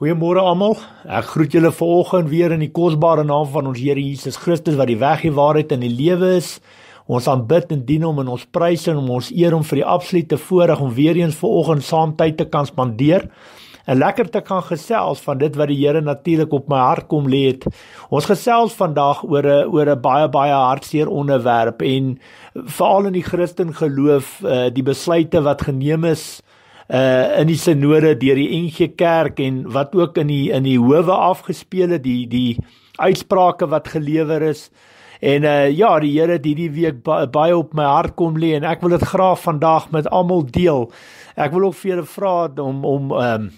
Goeiemôre almal. Ek groet julle vanoggend weer in die kosbare naam van ons Here Jesus Christus wat die weg, die waarheid en die lewe is. Ons aanbid en dien hom en ons prys en ons eer hom vir die absolute voorreg om weer eens vanoggend saam tyd te kan spandeer en lekker te kan gesels van dit wat die Here natuurlik op my hart kom lê het. Ons gesels vandag oor 'n oor 'n baie baie hartseer onderwerp en veral in die Christen geloof, eh, die besluite wat geneem is uh uh in die sinode deur die NG Kerk en wat ook in die in die howe afgespeel het, die die uitsprake wat gelewer is. En uh ja, die Here het hierdie week baie op my hart kom lê en ek wil dit graag vandag met almal deel. Ek wil ook vir julle vra om om ehm um,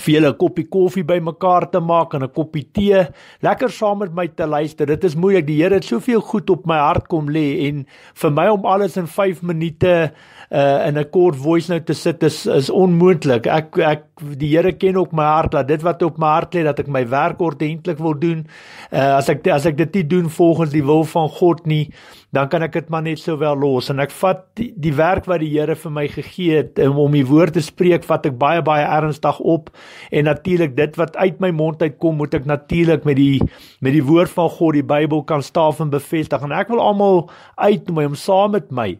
vir julle 'n koppie koffie bymekaar te maak en 'n koppie tee, lekker saam met my te luister. Dit is moeilik. Die Here het soveel goed op my hart kom lê en vir my om alles in 5 minute uh in 'n kort voice note te sit is is onmoontlik. Ek ek die Here ken ook my hart dat dit wat op my hart lê dat ek my werk ordentlik wil doen. Uh, as ek as ek dit nie doen volgens die wil van God nie, dan kan ek dit maar net sowel los en ek vat die, die werk wat die Here vir my gegee het um, om die woord te spreek, vat ek baie baie ernstig op en natuurlik dit wat uit my mond uitkom, moet ek natuurlik met die met die woord van God, die Bybel kan staaf en bevestig en ek wil almal uitnooi om saam met my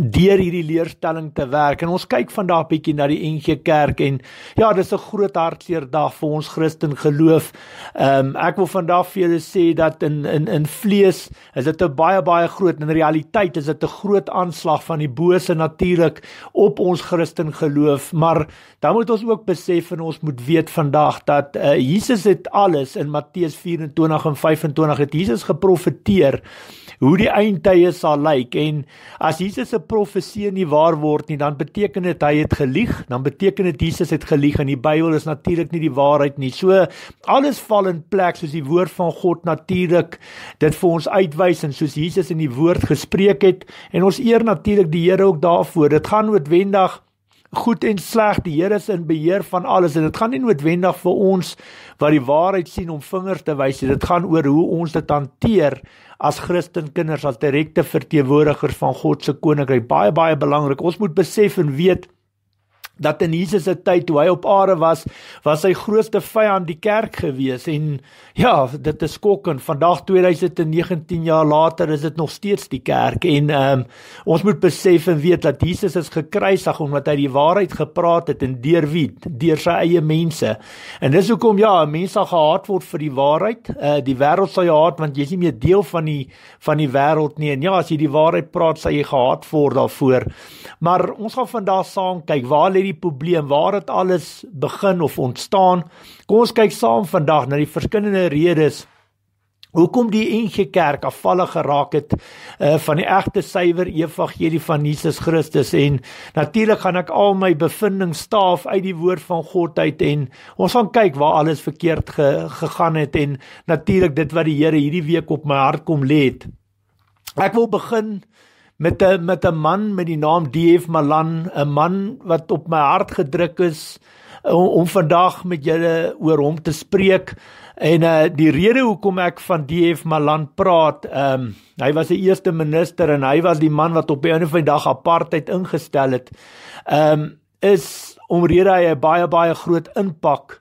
deur hierdie leerstelling te werk. En ons kyk vandag 'n bietjie na die NG Kerk en ja, dis 'n groot hartseer dag vir ons Christen geloof. Ehm um, ek wil vandag vir julle sê dat in in in vlees is dit 'n baie baie groot en in realiteit is dit 'n groot aanslag van die bose natuurlik op ons Christen geloof, maar dan moet ons ook besef en ons moet weet vandag dat uh, Jesus het alles in Matteus 24 en 25 het Jesus geprofeteer hoe die eindtye sal lyk en as Jesus se profesie nie waar word nie dan beteken dit hy het gelieg dan beteken dit Jesus het gelieg en die Bybel is natuurlik nie die waarheid nie so alles val in plek soos die woord van God natuurlik dit vir ons uitwys en soos Jesus in die woord gespreek het en ons eer natuurlik die Here ook daarvoor dit gaan noodwendig Goed en sleg, die Here is in beheer van alles en dit gaan nie noodwendig vir ons wat die waarheid sien om vingers te wys nie. Dit gaan oor hoe ons dit hanteer as Christenkinders as direkte verteenwoordigers van God se koninkryk baie baie belangrik. Ons moet besef en weet dat in Jesus se tyd toe hy op aarde was, was sy grootste vyand die kerk gewees en ja, dit is skokkend. Vandag 2019 jaar later is dit nog steeds die kerk en um, ons moet besef en weet dat Jesus is gekruisig omdat hy die waarheid gepraat het en deur wie? Deur sy eie mense. En dis hoekom ja, mense gehaat word vir die waarheid. Uh, die wêreld sal jou haat want jy is nie meer deel van die van die wêreld nie. En ja, as jy die waarheid praat, sal jy gehaat word daarvoor. Maar ons gaan vandag saam kyk waar lê hierdie probleem? Waar het alles begin of ontstaan? Kom ons kyk saam vandag na die verskillende redes hoekom die NG Kerk afvallig geraak het uh, van die egte suiwer evangelie van Jesus Christus en natuurlik gaan ek al my bevindings staaf uit die woord van God uit en ons gaan kyk waar alles verkeerd ge, gegaan het en natuurlik dit wat die Here hierdie week op my hart kom lê het. Ek wil begin met 'n met 'n man met die naam DF Malan, 'n man wat op my hart gedruk is eh, om, om vandag met julle oor hom te spreek. En uh die rede hoekom ek van DF Malan praat, ehm um, hy was 'n eerste minister en hy was die man wat op die einde van die dag apartheid ingestel het. Ehm um, is omrede hy 'n baie baie groot impak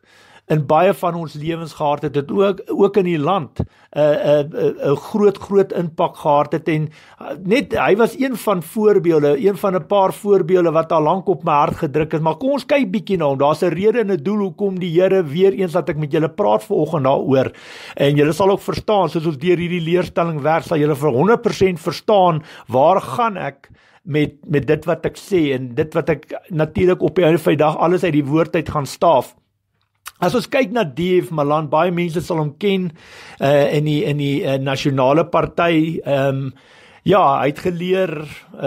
in baie van ons lewens gehad het, het ook ook in die land 'n 'n 'n groot groot impak gehad het en eh, net hy was een van voorbeelde, een van 'n paar voorbeelde wat al lank op my hart gedruk het, maar kom ons kyk bietjie na hom. Daar's 'n rede en 'n doel hoekom die Here weer eens dat ek met julle praat vanoggend daaroor. En julle sal ook verstaan soos ons deur hierdie leerstelling werk, sal julle vir 100% verstaan waar gaan ek met met dit wat ek sê en dit wat ek natuurlik op die einde van die dag alles uit die woord uit gaan staaf. As ons kyk na DF Malan, baie mense sal hom ken uh in die in die uh, nasionale party. Ehm um, ja, hy het geleer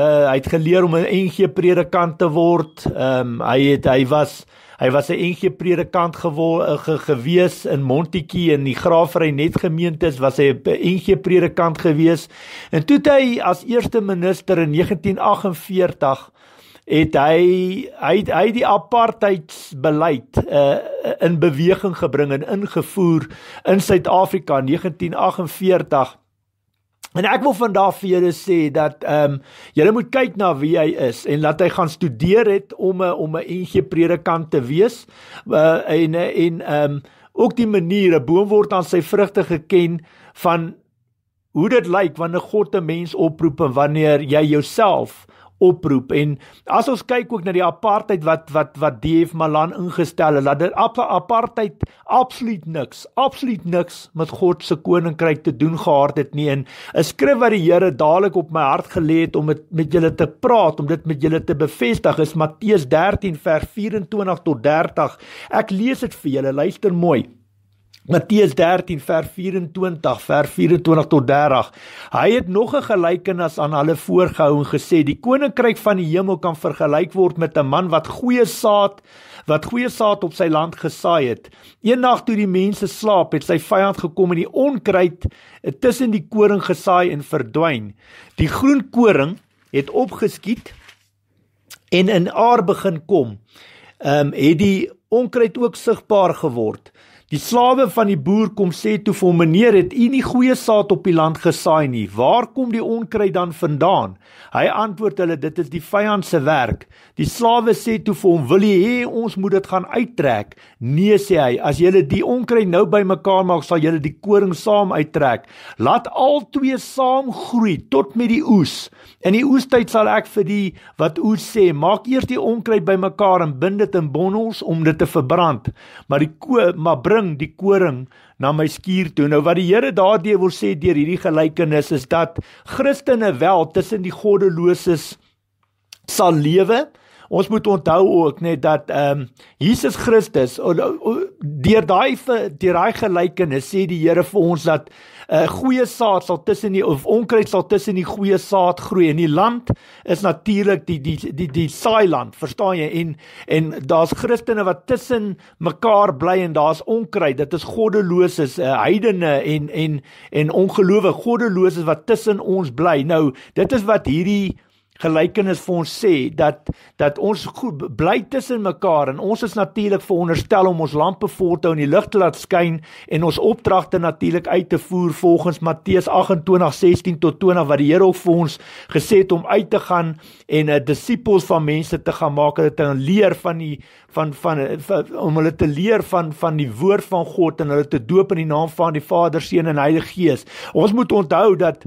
uh hy het geleer om 'n NG predikant te word. Ehm um, hy het hy was hy was 'n NG predikant gewor ge, gewees in Montetjie in die Graafry net gemeentes was hy 'n NG predikant gewees. En toe het hy as eerste minister in 1948 het hy hy het, hy het die apartheidsbeleid uh, in beweging gebring en ingevoer in Suid-Afrika in 1948 En ek wil vandag vir julle sê dat ehm um, julle moet kyk na wie hy is en laat hy gaan studeer het om 'n om 'n NG predikant te wees uh, en en ehm um, ook die manier 'n boom word aan sy vrugte geken van hoe dit lyk wanneer God 'n mens oproep en wanneer jy jouself uh, oproep en as ons kyk ook na die apartheid wat wat wat DF Malan ingestel het dat dit apartheid absoluut niks absoluut niks met God se koninkryk te doen gehad het nie en 'n skrif wat die Here dadelik op my hart gelê het om dit met julle te praat om dit met julle te bevestig is Matteus 13 vers 24 tot 30 ek lees dit vir julle luister mooi Matteus 13 vers 24 vers 24 tot 30. Hy het nog 'n gelykenis aan hulle voorgehou en gesê die koninkryk van die hemel kan vergelyk word met 'n man wat goeie saad wat goeie saad op sy land gesaai het. Eendag toe die mense slaap, het sy vyand gekom en die onkruid tussen die koring gesaai en verdwyn. Die groen koring het opgeskiet en in aard begin kom. Ehm um, het die onkruid ook sigbaar geword. Die slawe van die boer kom sê toe vir hom: "Meneer, het u nie goeie saad op die land gesaai nie? Waar kom die onkruid dan vandaan?" Hy antwoord hulle: "Dit is die vyand se werk." Die slawe sê toe vir hom: "Wil jy hê ons moet dit gaan uittrek?" "Nee," sê hy. "As julle die onkruid nou bymekaar maak, sal julle die koring saam uittrek. Laat al twee saam groei tot met die oes. In die oestyd sal ek vir die wat oes sê: "Maak eers die onkruid bymekaar en bind dit in bondels om dit te verbrand." Maar die ko maar bring die koring na my skuur toe. Nou wat die Here daardie wil sê deur hierdie gelykenis is dat Christene wel tussen die goddeloses sal lewe. Ons moet onthou ook net dat ehm um, Jesus Christus deur daai deur daai gelykenis sê die Here vir ons dat 'n uh, goeie saad sal tussen die of onkruid sal tussen die goeie saad groei en die land is natuurlik die die die die, die saailand, verstaan jy? En en daar's Christene wat tussen mekaar bly en daar's onkruid. Dit is goddeloses, uh, heidene en en en ongelowige goddeloses wat tussen ons bly. Nou, dit is wat hierdie gelykenis vir ons sê dat dat ons goed bly tussen mekaar en ons is natuurlik veronderstel om ons lampe voort te hou en die lig te laat skyn en ons opdragte natuurlik uit te voer volgens Matteus 28:16 tot 20 wat die Here ook vir ons gesê het om uit te gaan en 'n uh, eh, disippels van mense te gaan maak en te leer van die van van, van eh, van om hulle te leer van van die woord van God en hulle te doop in die naam van die Vader, Seun en Heilige Gees. Ons moet onthou dat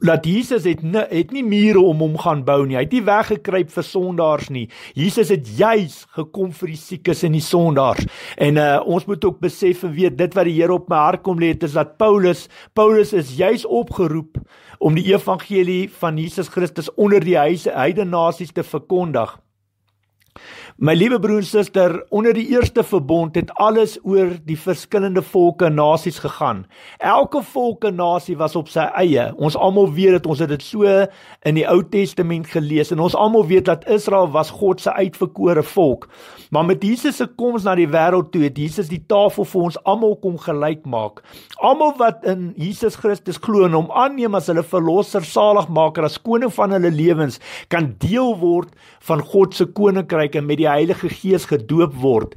dat Jesus het nie, het nie mure om hom gaan bou nie. Hy het nie weggekruip vir sondaars nie. Jesus het juis gekom vir die siekes en die sondaars. En uh, ons moet ook besef en weet dit wat die Here op my hart kom lê, is dat Paulus, Paulus is juis opgeroep om die evangelie van Jesus Christus onder die heidene nasies te verkondig. My liewe broer en suster, onder die eerste verbond het alles oor die verskillende volke en nasies gegaan. Elke volk en nasie was op sy eie. Ons almal weet dat ons het dit so in die Ou Testament gelees en ons almal weet dat Israel was God se uitverkore volk. Maar met Jesus se koms na die wêreld toe het Jesus die tafel vir ons almal kom gelyk maak. Almal wat in Jesus Christus glo en hom aanneem as hulle verlosser, saligmaker, as koning van hulle lewens, kan deel word van God se koninkryk en met die die Heilige Gees gedoop word.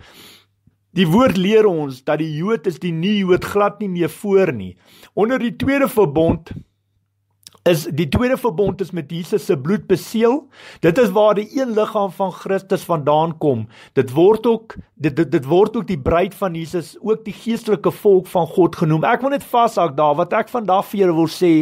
Die woord leer ons dat die Jood is die nuwe Jood glad nie meer voor nie. Onder die tweede verbond is die tweede verbond is met Jesus se bloed beseël. Dit is waar die een liggaam van Christus vandaan kom. Dit word ook dit dit, dit word ook die bruid van Jesus, ook die geestelike volk van God genoem. Ek wil net vashou daar wat ek vandag vir julle wil sê.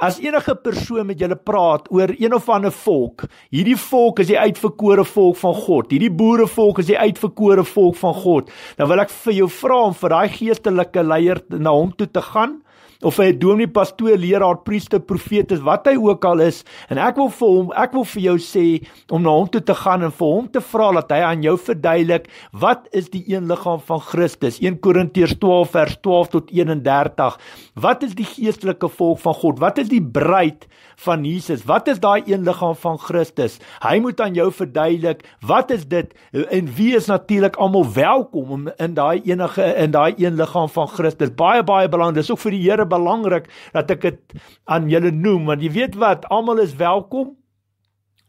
As enige persoon met julle praat oor een of ander volk, hierdie volk is die uitverkore volk van God. Hierdie boerevolk is die uitverkore volk van God. Dan wil ek vir jou vra om vir daai geestelike leier na hom toe te gaan of hy 'n dominee, pastoor, leraar, priester, profeet is, wat hy ook al is, en ek wil vir hom, ek wil vir jou sê om na hom toe te gaan en vir hom te vra dat hy aan jou verduidelik wat is die een liggaam van Christus. 1 Korintiërs 12 vers 12 tot 31. Wat is die geestelike volk van God? Wat is die bruid van Jesus? Wat is daai een liggaam van Christus? Hy moet aan jou verduidelik wat is dit en wie is natuurlik almal welkom om in daai enige in daai een liggaam van Christus. Baie baie belangrik. Dis ook vir die Here belangrik dat ek dit aan julle noem want jy weet wat, almal is welkom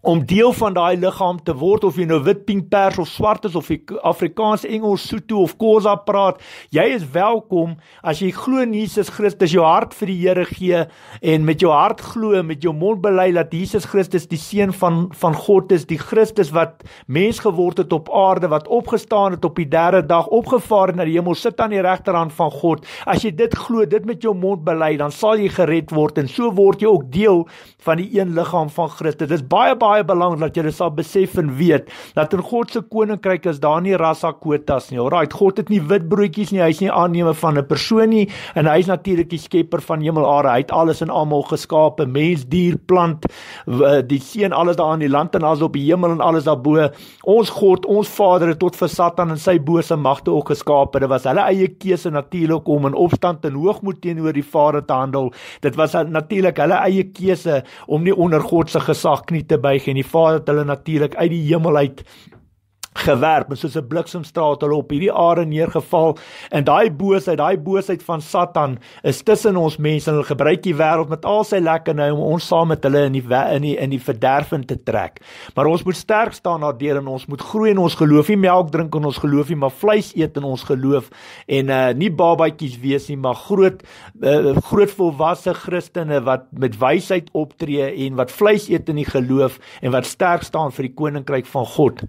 om deel van daai liggaam te word of jy nou wit, pink, pers of swart is of jy Afrikaans, Engels, Sotho of Khoisa praat, jy is welkom as jy glo in Jesus Christus, jou hart vir die Here gee en met jou hart glo, met jou mond bely dat Jesus Christus die seun van van God is, die Christus wat mens geword het op aarde, wat opgestaan het op die derde dag, opgevaar het na die hemel, sit aan die regterhand van God. As jy dit glo, dit met jou mond bely, dan sal jy gered word en so word jy ook deel van die een liggaam van Christus. Dit is baie baie baie belangrik dat jy dit sal besef en weet dat in God se koninkryk is daar nie rassa kwotas nie. Alraight, God het nie wit broodjies nie. Hy's nie aanneme van 'n persoon nie en hy's natuurlik die skepper van hemel aarde. Hy het alles en almal geskape, mens, dier, plant, eh, die see en alles daar in die land en alles op die hemel en alles daarbo. Ons God, ons Vader het tot vir Satan en sy bose magte ook geskape. Dit was hulle eie keuse natuurlik om in opstand en hoogmoed teenoor die Vader te handel. Dit was natuurlik hulle eie keuse om nie onder God se gesag knie te buig gekry en die Vader het hulle natuurlik uit die hemel uit gewerp en soos 'n bliksemstraal het hulle op hierdie aarde neergeval en daai boosheid, daai boosheid van Satan is tussen ons mense en hulle gebruik die wêreld met al sy lekker nou om ons saam met hulle in die in die in die verderfing te trek. Maar ons moet sterk staan daardeur en ons moet groei in ons geloof, nie melk drink in ons geloof nie, maar vleis eet in ons geloof en uh nie babatjies wees nie, maar groot uh, groot volwasse Christene wat met wysheid optree en wat vleis eet in die geloof en wat sterk staan vir die koninkryk van God.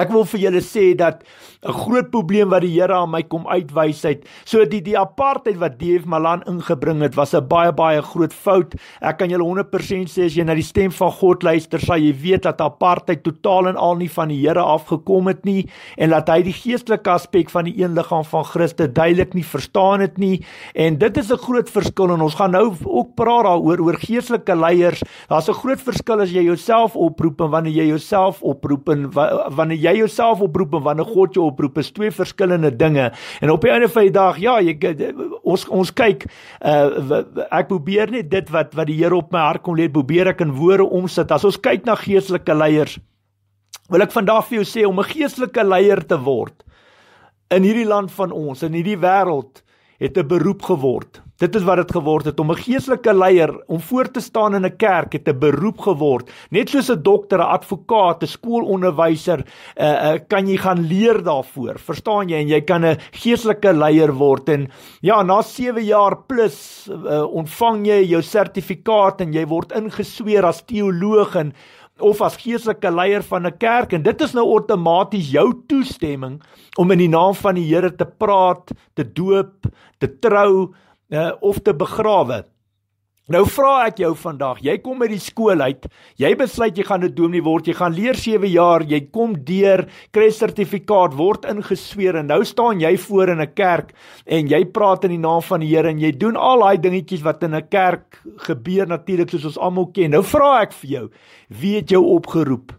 Ek wil vir julle sê dat 'n groot probleem wat die Here aan my kom uitwys het, so die die apartheid wat Dave Malan ingebring het, was 'n baie baie groot fout. Ek kan julle 100% sê as jy na die stem van God luister, sal jy weet dat apartheid totaal en al nie van die Here af gekom het nie en dat hy die geestelike aspek van die een liggaam van Christus duidelik nie verstaan het nie. En dit is 'n groot verskil en ons gaan nou ook praat daaroor oor geestelike leiers. Daar's 'n groot verskil as jy jouself oproep en wanneer jy jouself oproep en wanneer jy jouself oproep en wanneer God jou oproep is twee verskillende dinge. En op die einde van die dag, ja, jy ons ons kyk uh ek probeer net dit wat wat die Here op my hart kom lê, probeer ek in woorde omsit. As ons kyk na geestelike leiers, wil ek vandag vir jou sê om 'n geestelike leier te word in hierdie land van ons, in hierdie wêreld het 'n beroep geword. Dit is wat dit geword het om 'n geestelike leier om voor te staan in 'n kerk het 'n beroep geword. Net soos 'n dokter, 'n advokaat, 'n skoolonderwyser, uh, eh, uh, eh, kan jy gaan leer daarvoor. Verstaan jy en jy kan 'n geestelike leier word en ja, na 7 jaar plus uh, ontvang jy jou sertifikaat en jy word ingesweer as teoloog en of as geestelike leier van 'n kerk en dit is nou outomaties jou toestemming om in die naam van die Here te praat, te doop, te trou uh, of te begrawe. Nou vra ek jou vandag, jy kom uit die skool uit, jy besluit jy gaan 'n dominee word, jy gaan leer 7 jaar, jy kom deur, kry 'n sertifikaat, word ingesweer en nou staan jy voor in 'n kerk en jy praat in die naam van die Here en jy doen al daai dingetjies wat in 'n kerk gebeur natuurlik soos ons almal ken. Nou vra ek vir jou, wie het jou opgeroep?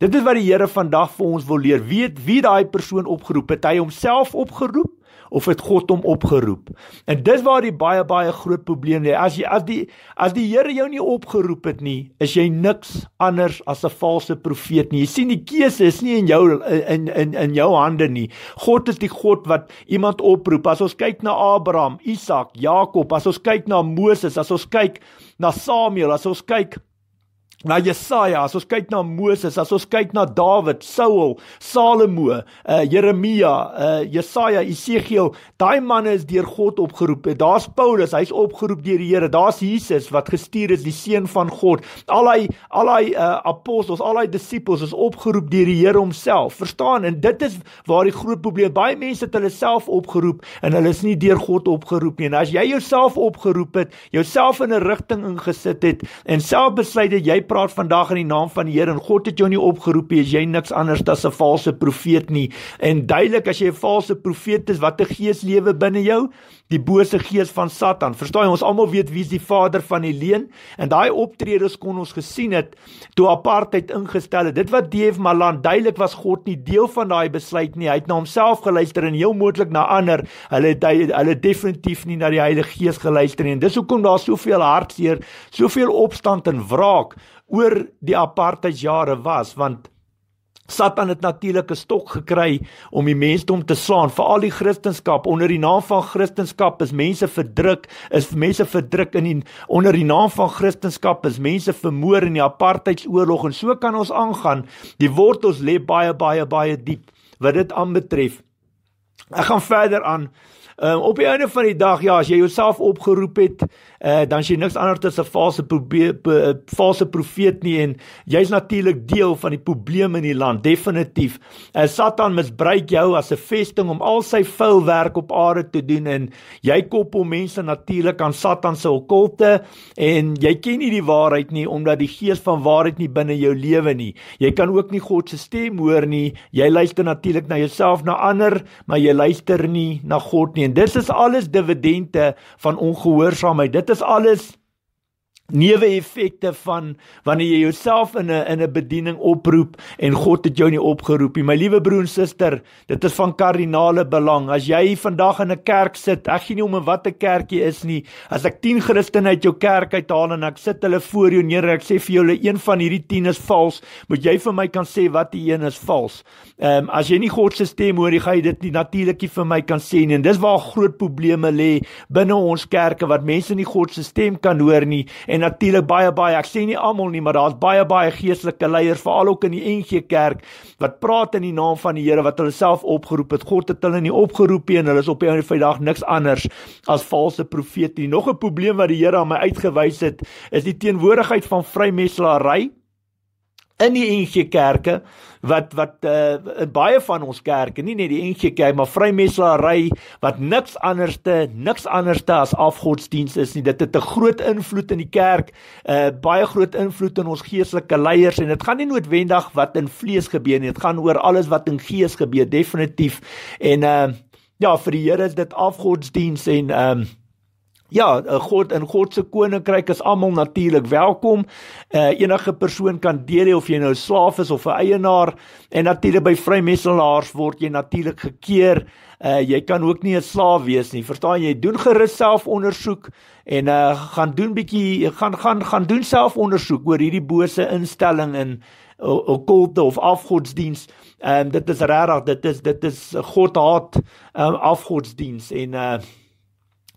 Dit is wat die Here vandag vir ons wil leer. Weet wie daai persoon opgeroep het? Hy homself opgeroep of het God hom opgeroep? En dis waar die baie baie groot probleem lê. As jy as die as die Here jou nie opgeroep het nie, is jy niks anders as 'n valse profeet nie. Jy sien die keuse is nie in jou in in in jou hande nie. God is die God wat iemand oproep. As ons kyk na Abraham, Isak, Jakob, as ons kyk na Moses, as ons kyk na Samuel, as ons kyk na Jesaja, as ons kyk na Moses, as ons kyk na Dawid, Saul, Salomo, eh uh, Jeremia, eh uh, Jesaja, Esegiel, daai manne is deur God opgeroep. Daar's Paulus, hy's opgeroep deur die Here. Daar's Jesus wat gestuur is die seun van God. Al hy al hy uh, apostels, al hy disippels is opgeroep deur die Here homself. Verstaan? En dit is waar die groot probleem. Baie mense het hulle self opgeroep en hulle is nie deur God opgeroep nie. En as jy jouself opgeroep het, jouself in 'n rigting ingesit het en self besluit het jy praat vandag in die naam van die Here en God het jou nie opgeroep nie, jy niks anders as 'n valse profeet nie. En duidelik as jy 'n valse profeet is, wat 'n gees lewe binne jou, die bose gees van Satan. Verstaan jy ons almal weet wie's die vader van die leuen en daai optredes kon ons gesien het toe apartheid ingestel het. Dit wat Dave Malan duidelik was God nie deel van daai besluit nie. Hy het na homself geluister en heel moontlik na ander. Hulle het hulle definitief nie na die Heilige Gees geluister nie. En dis hoekom daar soveel hartseer, soveel opstand en wraak oor die apartheidjare was want Satan het natuurlik 'n stok gekry om die mensdom te slaan. Vir al die Christendom onder die naam van Christendom is mense verdruk, is mense verdruk in die, onder die naam van Christendom is mense vermoor in die apartheidsoorlog en so kan ons aangaan. Die wortels lê baie baie baie diep wat dit aanbetref. Ek gaan verder aan. Um, op die einde van die dag, ja, as jy jouself opgeroep het, uh, dan jy niks anders as 'n valse valse profeet nie en jy's natuurlik deel van die probleme in die land definitief. Uh, Satan misbruik jou as 'n vesting om al sy vuil werk op aarde te doen en jy kop om mense natuurlik aan Satan se okkulte en jy ken nie die waarheid nie omdat die gees van waarheid nie binne jou lewe nie. Jy kan ook nie God se stem hoor nie. Jy luister natuurlik na jouself, na ander, maar jy luister nie na God nie. En dit is alles dividende van ongehoorsaamheid. Dit das alles Nuwe effekte van wanneer jy jouself in 'n in 'n bediening oproep en God het jou nie opgeroep nie. My liewe broer en suster, dit is van kardinale belang. As jy vandag in 'n kerk sit, ek gee nie om in watter kerkie is nie. As ek 10 Christene uit jou kerk uithaal en ek sit hulle voor jou neer en ek sê vir julle een van hierdie 10 is vals, moet jy vir my kan sê wat die een is vals. Ehm um, as jy nie God se stem hoor nie, gaan jy dit nie natuurlikie vir my kan sê nie. En dis waar groot probleme lê binne ons kerke wat mense nie God se stem kan hoor nie en en natuurlik baie baie ek sê nie almal nie maar daar's baie baie geestelike leiers veral ook in die NG Kerk wat praat in die naam van die Here wat hulle self opgeroep het. God het hulle nie opgeroep nie en hulle is op hierdie Vrydag niks anders as valse profete. Nog 'n probleem wat die Here aan my uitgewys het is die teenwoordigheid van vrymeselaarry in die NG kerke wat wat uh, baie van ons kerke nie net die NG kerk maar vrymeslaarry wat niks anderste niks anderste as afgodsdienst is nie dit het 'n groot invloed in die kerk uh, baie groot invloed in ons geestelike leiers en dit gaan nie noodwendig wat in vlees gebeur nie dit gaan oor alles wat in gees gebeur definitief en uh, ja vir die Here is dit afgodsdienst en uh, Ja, eh, God in God se koninkryk is almal natuurlik welkom. Uh, enige persoon kan deelneem of jy nou 'n slaaf is of 'n eienaar en natuurlik by vrymetselaars word jy natuurlik gekeer. Uh, jy kan ook nie 'n slaaf wees nie. Verstaan jy? Doen gerus selfondersoek en uh, gaan doen bietjie gaan gaan gaan doen selfondersoek oor hierdie bose instelling in okkulte of afgodsdiens. Ehm um, dit is regtig dit is dit is God haat ehm um, afgodsdiens en uh,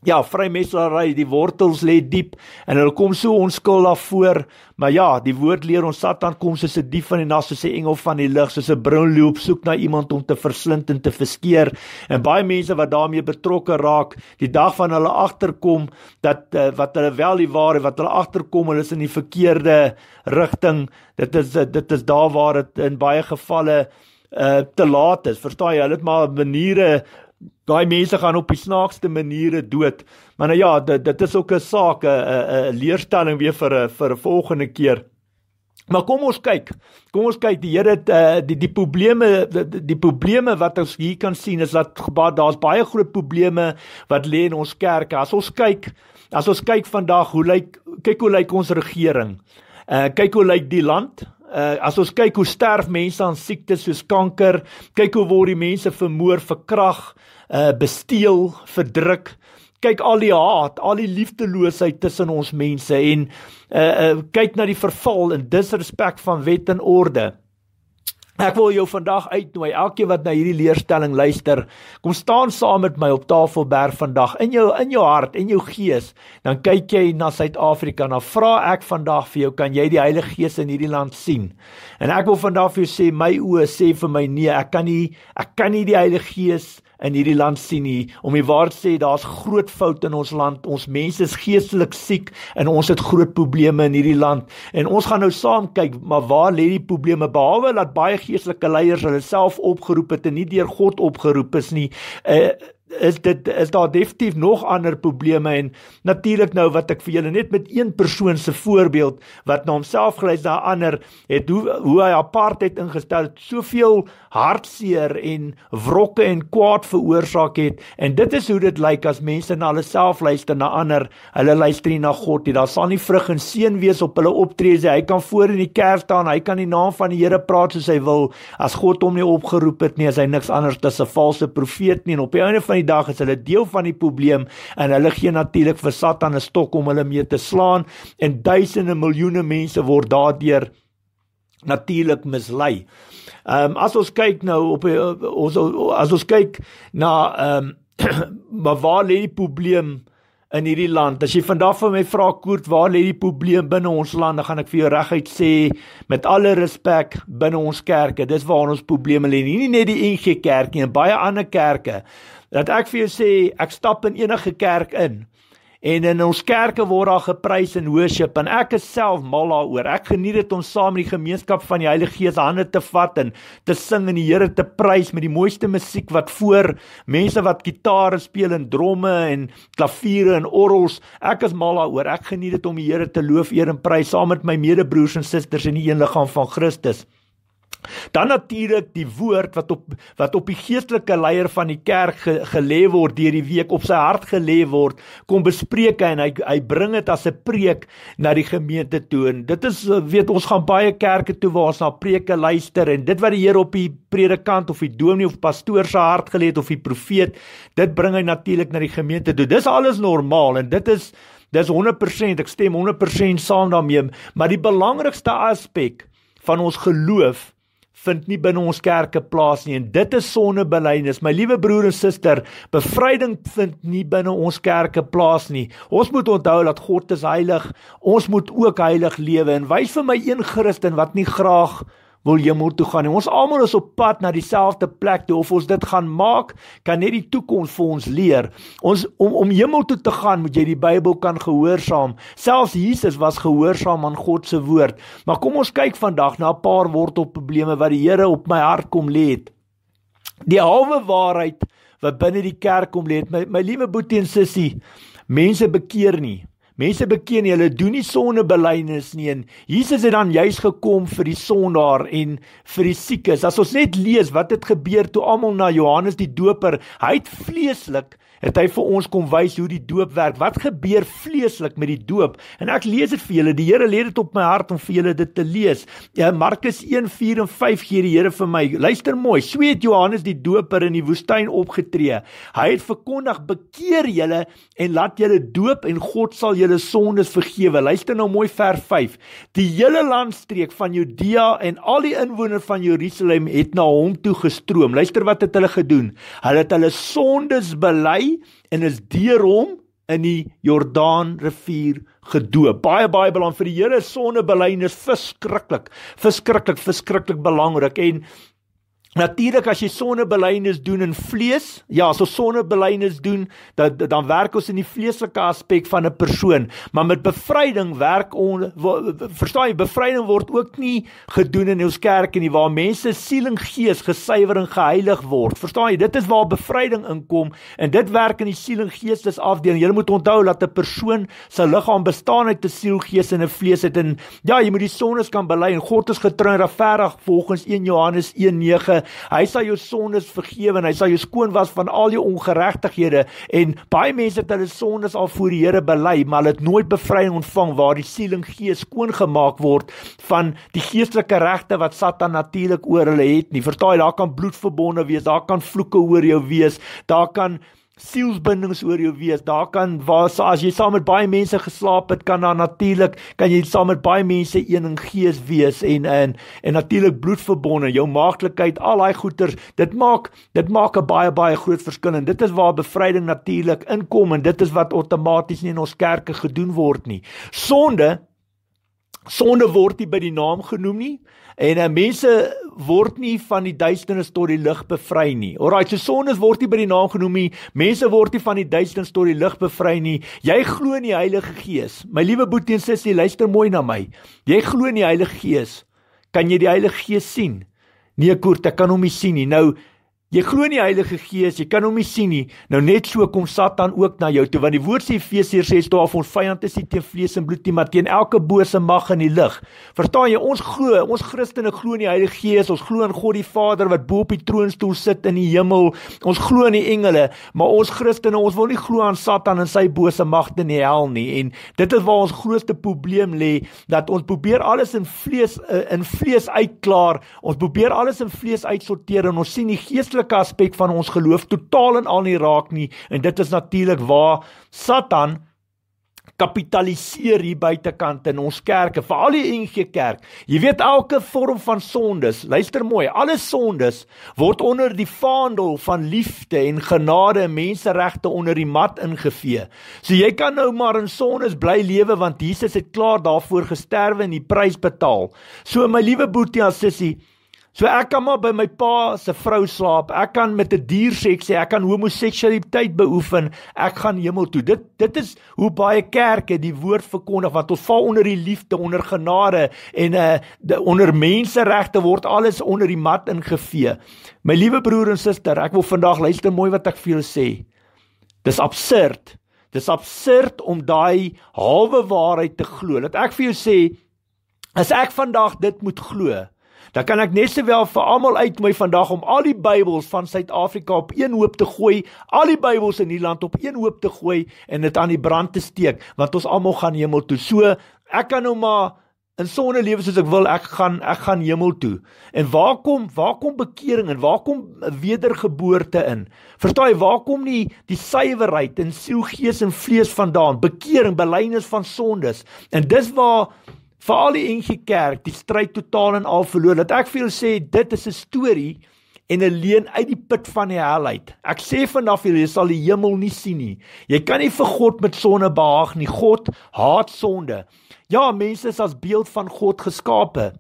Ja, vrymeslaery, die wortels lê diep en hulle kom so onskuldig voor. Maar ja, die woord leer ons Satan kom soos 'n dief van die nag, soos 'n engel van die lig, soos 'n bruin loop soek na iemand om te verslind en te verskeer. En baie mense wat daarmee betrokke raak, die dag van hulle agterkom dat eh, wat hulle wel die ware, wat hulle agterkom, hulle is in die verkeerde rigting. Dit is dit is daar waar dit in baie gevalle uh, te laat is. Verstaan jy? Hulle het maar maniere daai mense gaan op die snaakste maniere dood. Maar nou ja, dit dit is ook 'n saak 'n 'n leerstelling weer vir 'n vir 'n volgende keer. Maar kom ons kyk. Kom ons kyk die Here het uh, die die probleme die, die probleme wat ons hier kan sien is dat daar's baie groot probleme wat lê in ons kerke. As ons kyk, as ons kyk vandag hoe lyk kyk hoe lyk ons regering? Uh kyk hoe lyk die land? Uh as ons kyk hoe sterf mense aan siektes soos kanker, kyk hoe word die mense vermoor vir krag? Eh, besteel, verdruk. Kyk al die haat, al die liefdeloosheid tussen ons mense en uh, uh kyk na die verval en disrespek van wet en orde. Ek wil jou vandag uitnooi, elkeen wat na hierdie leerstelling luister, kom staan saam met my op Tafelberg vandag in jou in jou hart en jou gees. Dan kyk jy na Suid-Afrika. Dan vra ek vandag vir jou, kan jy die Heilige Gees in hierdie land sien? En ek wil vandag vir jou sê, my oë sê vir my nee, ek kan nie ek kan nie die Heilige Gees in hierdie land sien nie. Om die waarheid sê, daar's groot foute in ons land. Ons mense is geestelik siek en ons het groot probleme in hierdie land. En ons gaan nou saam kyk, maar waar lê die probleme behalwe dat baie geestelike leiers hulle self opgeroep het en nie deur God opgeroep is nie. Uh, is dit is daar definitief nog ander probleme en natuurlik nou wat ek vir julle net met een persoon se voorbeeld wat na homself gelys daar ander het hoe hoe hy apartheid ingestel het soveel hartseer en wrokke en kwaad veroorsaak het en dit is hoe dit lyk as mense na hulle self luister na ander hulle luister nie na God nie daar sal nie vrug en seën wees op hulle optrede hy kan voor in die kerk staan hy kan die naam van die Here praat soos hy wil as God hom nie opgeroep het nie as hy niks anders as 'n valse profeet nie en op die einde van die die dag is hulle deel van die probleem en hulle gee natuurlik vir Satan 'n stok om hulle mee te slaan en duisende miljoene mense word daardeur natuurlik mislei. Ehm um, as ons kyk nou op ons as ons kyk na ehm um, maar waar lê die probleem in hierdie land? As jy vandag van my vra koort waar lê die probleem binne ons land, dan gaan ek vir jou reguit sê met alle respek binne ons kerke. Dis waar ons probleme lê. Nie net die NG Kerk nie, baie ander kerke dat ek vir jou sê ek stap in enige kerk in en in ons kerke word daar geprys en worship en ek is self mal daaroor ek geniet dit om saam met die gemeenskap van die Heilige Gees hande te vat en te sing en die Here te prys met die mooiste musiek wat voor mense wat gitare speel en dromme en klaviere en orgels ek is mal daaroor ek geniet dit om die Here te loof eer en prys saam met my medebroers en susters in die een liggaam van Christus Dan natuurlik die woord wat op wat op die geestelike leier van die kerk ge, gelê word deur die week op sy hart gelê word, kom bespreek hy en hy hy bring dit as 'n preek na die gemeente toe. En dit is eh, weet ons gaan baie kerke toe waar ons na preke luister en dit wat die Here op die predikant of die dominee of pastoor se hart gelê het of die profeet, dit bring hy natuurlik na die gemeente toe. Dis alles normaal en dit is dis 100%, ek stem 100% saam daarmee, maar die belangrikste aspek van ons geloof vind nie binne ons kerke plaas nie en dit is sondebelydenis. My liewe broer en suster, bevryding vind nie binne ons kerke plaas nie. Ons moet onthou dat God is heilig. Ons moet ook heilig lewe en wys vir my een Christen wat nie graag wil hemel toe gaan. En ons almal is op pad na dieselfde plek. Toe of ons dit gaan maak, kan net die toekoms vir ons leer. Ons om om hemel toe te gaan, moet jy die Bybel kan gehoorsaam. Selfs Jesus was gehoorsaam aan God se woord. Maar kom ons kyk vandag na 'n paar wortelprobleme wat die Here op my hart kom lê het. Die halwe waarheid wat binne die kerk kom lê het. My my liewe boetie en sussie, mense bekeer nie. Mense beken hulle doen nie sondebelydenis nie en Jesus het dan juis gekom vir die sondaar en vir die siekes. As ons net lees wat het gebeur toe almal na Johannes die Doper, hy het vleeslik het hy vir ons kom wys hoe die doop werk. Wat gebeur vleeslik met die doop? En ek lees dit vir julle. Die Here lê dit op my hart om vir julle dit te lees. Ja, Markus 1:4 en 5 gee die Here vir my. Luister mooi. Sweet Johannes die Doper in die woestyn opgetree. Hy het verkondig: "Bekeer julle en laat julle doop en God sal julle sondes vergewe." Luister nou mooi vers 5. Die hele landstreek van Judea en al die inwoners van Jerusalem het na hom toe gestroom. Luister wat het hulle gedoen? Hulle het hulle sondes bely en is deur hom in die Jordaan rivier gedoop. Baie baie belang vir die Here sonnebelyning is verskriklik, verskriklik, verskriklik belangrik en Natuurlik as jy sonnebelynes doen in vlees, ja, as ons sonnebelynes doen, dan dan werk ons in die vleeslike aspek van 'n persoon, maar met bevryding werk on, verstaan jy, bevryding word ook nie gedoen in ons kerk en die waar mense siel en gees gesuiwer en geheilig word. Verstaan jy, dit is waar bevryding inkom en dit werk in die siel en gees dis afdeling. Jy moet onthou dat 'n persoon se liggaam bestaan uit 'n siel, gees en 'n vlees het en ja, jy moet die sones kan bely en God is getrou en regverdig volgens 1 Johannes 1:9 hy sal jou sondes vergewe en hy sal jou skoon was van al jou ongeregtighede en baie mense het hulle sondes al voor die Here bely maar hulle het nooit bevryding ontvang waar die siel en gees skoon gemaak word van die geestelike regte wat Satan natuurlik oor hulle het nie vertaai daar kan bloed verbonde wees daar kan vloeke oor jou wees daar kan sielsbindings oor jou wees. Daar kan waar as jy saam met baie mense geslaap het, kan daar natuurlik kan jy saam met baie mense een in gees wees en en en natuurlik bloedverbonde, jou maaglikheid, al daai goeters. Dit maak dit maak 'n baie baie groot verskil en dit is waar bevryding natuurlik inkom en dit is wat outomaties nie in ons kerke gedoen word nie. Sonde sonde word nie by die naam genoem nie en eh, mense word nie van die duisternis tot die lig bevry nie. Alraai, so sondes word nie by die naam genoem nie. Mense word nie van die duisternis tot die lig bevry nie. Jy glo in die Heilige Gees. My liewe boetie en sussie, luister mooi na my. Jy glo in die Heilige Gees. Kan jy die Heilige Gees sien? Nee, Koert, ek kan hom nie sien nie. Nou, Jy glo nie Heilige Gees, jy kan hom nie sien nie. Nou net so kom Satan ook na jou toe want die woord sê Efesiërs 6:12 ons vyand is nie teen vlees en bloed nie, maar teen elke bose mag in die lig. Verstaan jy, ons glo, ons Christene glo in die Heilige Gees, ons glo in God die Vader wat bo op die troonstoel sit in die hemel. Ons glo in die engele, maar ons Christene, ons wil nie glo aan Satan en sy bose magte in die hel nie. En dit is waar ons grootste probleem lê dat ons probeer alles in vlees eh, in vlees uitklaar. Ons probeer alles in vlees uitsorteer en ons sien die geestelike geestelike aspek van ons geloof totaal en al nie raak nie en dit is natuurlik waar Satan kapitaliseer hier buitekant in ons kerke, veral die NG Kerk. Jy weet elke vorm van sondes, luister mooi, alle sondes word onder die vaandel van liefde en genade en menseregte onder die mat ingevee. So jy kan nou maar in sondes bly lewe want Jesus het klaar daarvoor gesterwe en die prys betaal. So my liewe boetie en sussie, So ek kan maar by my pa se vrou slaap. Ek kan met 'n die dier seks hê. Ek kan homoseksualiteit beoefen. Ek gaan hemel toe. Dit dit is hoe baie kerke die woord verkondig wat ons val onder die liefde, onder genade en uh de, onder menseregte word alles onder die mat ingevee. My liewe broer en suster, ek wil vandag luister mooi wat ek vir julle sê. Dis absurd. Dis absurd om daai halwe waarheid te glo. Dat ek vir jou sê as ek vandag dit moet glo, dan kan ek net sowel vir almal uitnooi vandag om al die Bybels van Suid-Afrika op een hoop te gooi, al die Bybels in hierdie land op een hoop te gooi en dit aan die brand te steek, want ons almal gaan hemel toe. So, ek kan nou maar En sonne lewe soos ek wil, ek gaan ek gaan hemel toe. En waar kom waar kom bekering en waar kom wedergeboorte in? Vertel jy waar kom die die suiwerheid en siel, gees en vlees vandaan? Bekering, belynis van sondes. En dis waar vir al die NG Kerk die stryd totaal en al verloor. Dat ek vir julle sê dit is 'n storie en 'n leen uit die put van die hel uit. Ek sê vanaf julle jy sal die hemel nie sien nie. Jy kan nie vir God met sonde behaag nie. God haat sonde. Ja, mense is as beeld van God geskape.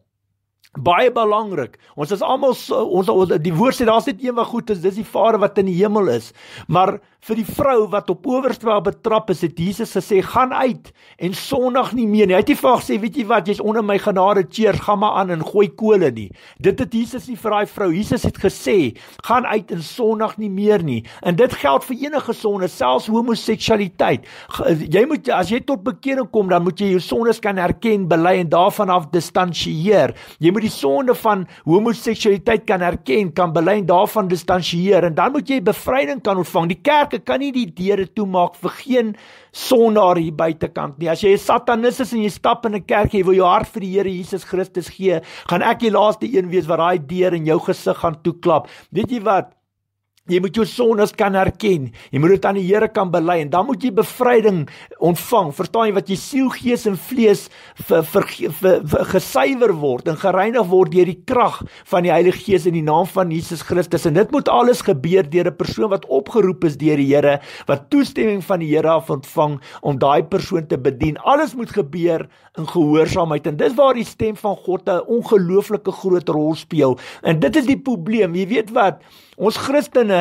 Baie belangrik. Ons is almal ons die woord sê daar's net een wat goed is, dis die Vader wat in die hemel is. Maar vir die vrou wat op owerstraal betrap is, het Jesus gesê: "Gaan uit en sondig nie meer nie." Hy het nie vir gesê, "Weet jy wat, jy's onder my genade, cheers, gaan maar aan en gooi kole nie." Dit het Jesus nie vir daai vrou. Jesus het gesê: "Gaan uit en sondig nie meer nie." En dit geld vir enige sonde, selfs homoseksualiteit. Eh, jy moet as jy tot bekering kom, dan moet jy jou sondes kan erken, bely en daarvan af distansieer. Jy moet die sonde van homoseksualiteit kan erken, kan bely en daarvan distansieer en dan moet jy bevryding kan ontvang. Die kerk ek kan nie die deure toemaak vir geen sondaar hier buitekant nie. As jy 'n satanis is en jy stap in 'n kerk, jy wil jou hart vir die Here Jesus Christus gee, gaan ek die laaste een wees wat daai deur in jou gesig gaan toeklap. Weet jy wat? Jy moet jou sondes kan erken. Jy moet dit aan die Here kan bely en dan moet jy bevryding ontvang. Verstaan jy wat jy siel, gees en vlees vir vir, vir, vir gesuiwer word en gereinig word deur die krag van die Heilige Gees in die naam van Jesus Christus. En dit moet alles gebeur deur 'n persoon wat opgeroep is deur die Here, wat toestemming van die Here af ontvang om daai persoon te bedien. Alles moet gebeur in gehoorsaamheid en dis waar die stem van God 'n ongelooflike groot rol speel. En dit is die probleem. Jy weet wat? Ons Christene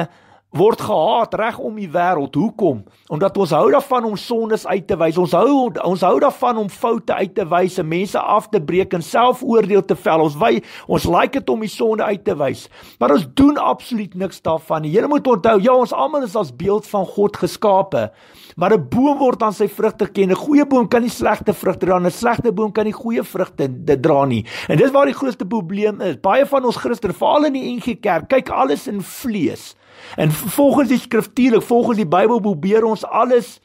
word gehaat reg om die wêreld. Hoekom? Omdat ons hou daarvan om sondes uit te wys. Ons hou ons hou daarvan om foute uit te wys, mense af te breek en selfoordeel te vel. Ons wy ons like dit om die sonde uit te wys. Maar ons doen absoluut niks daarvan nie. Jy moet onthou, ja, ons almal is as beeld van God geskape. Maar 'n boom word aan sy vrugte ken. 'n Goeie boom kan nie slegte vrugte dra nie. 'n Slegte boom kan nie goeie vrugte dra nie. En dis waar die grootste probleem is. Baie van ons Christene, veral in die NG Kerk, kyk alles in vlees. En volgens die skriftuurlik, volgens die Bybel probeer ons alles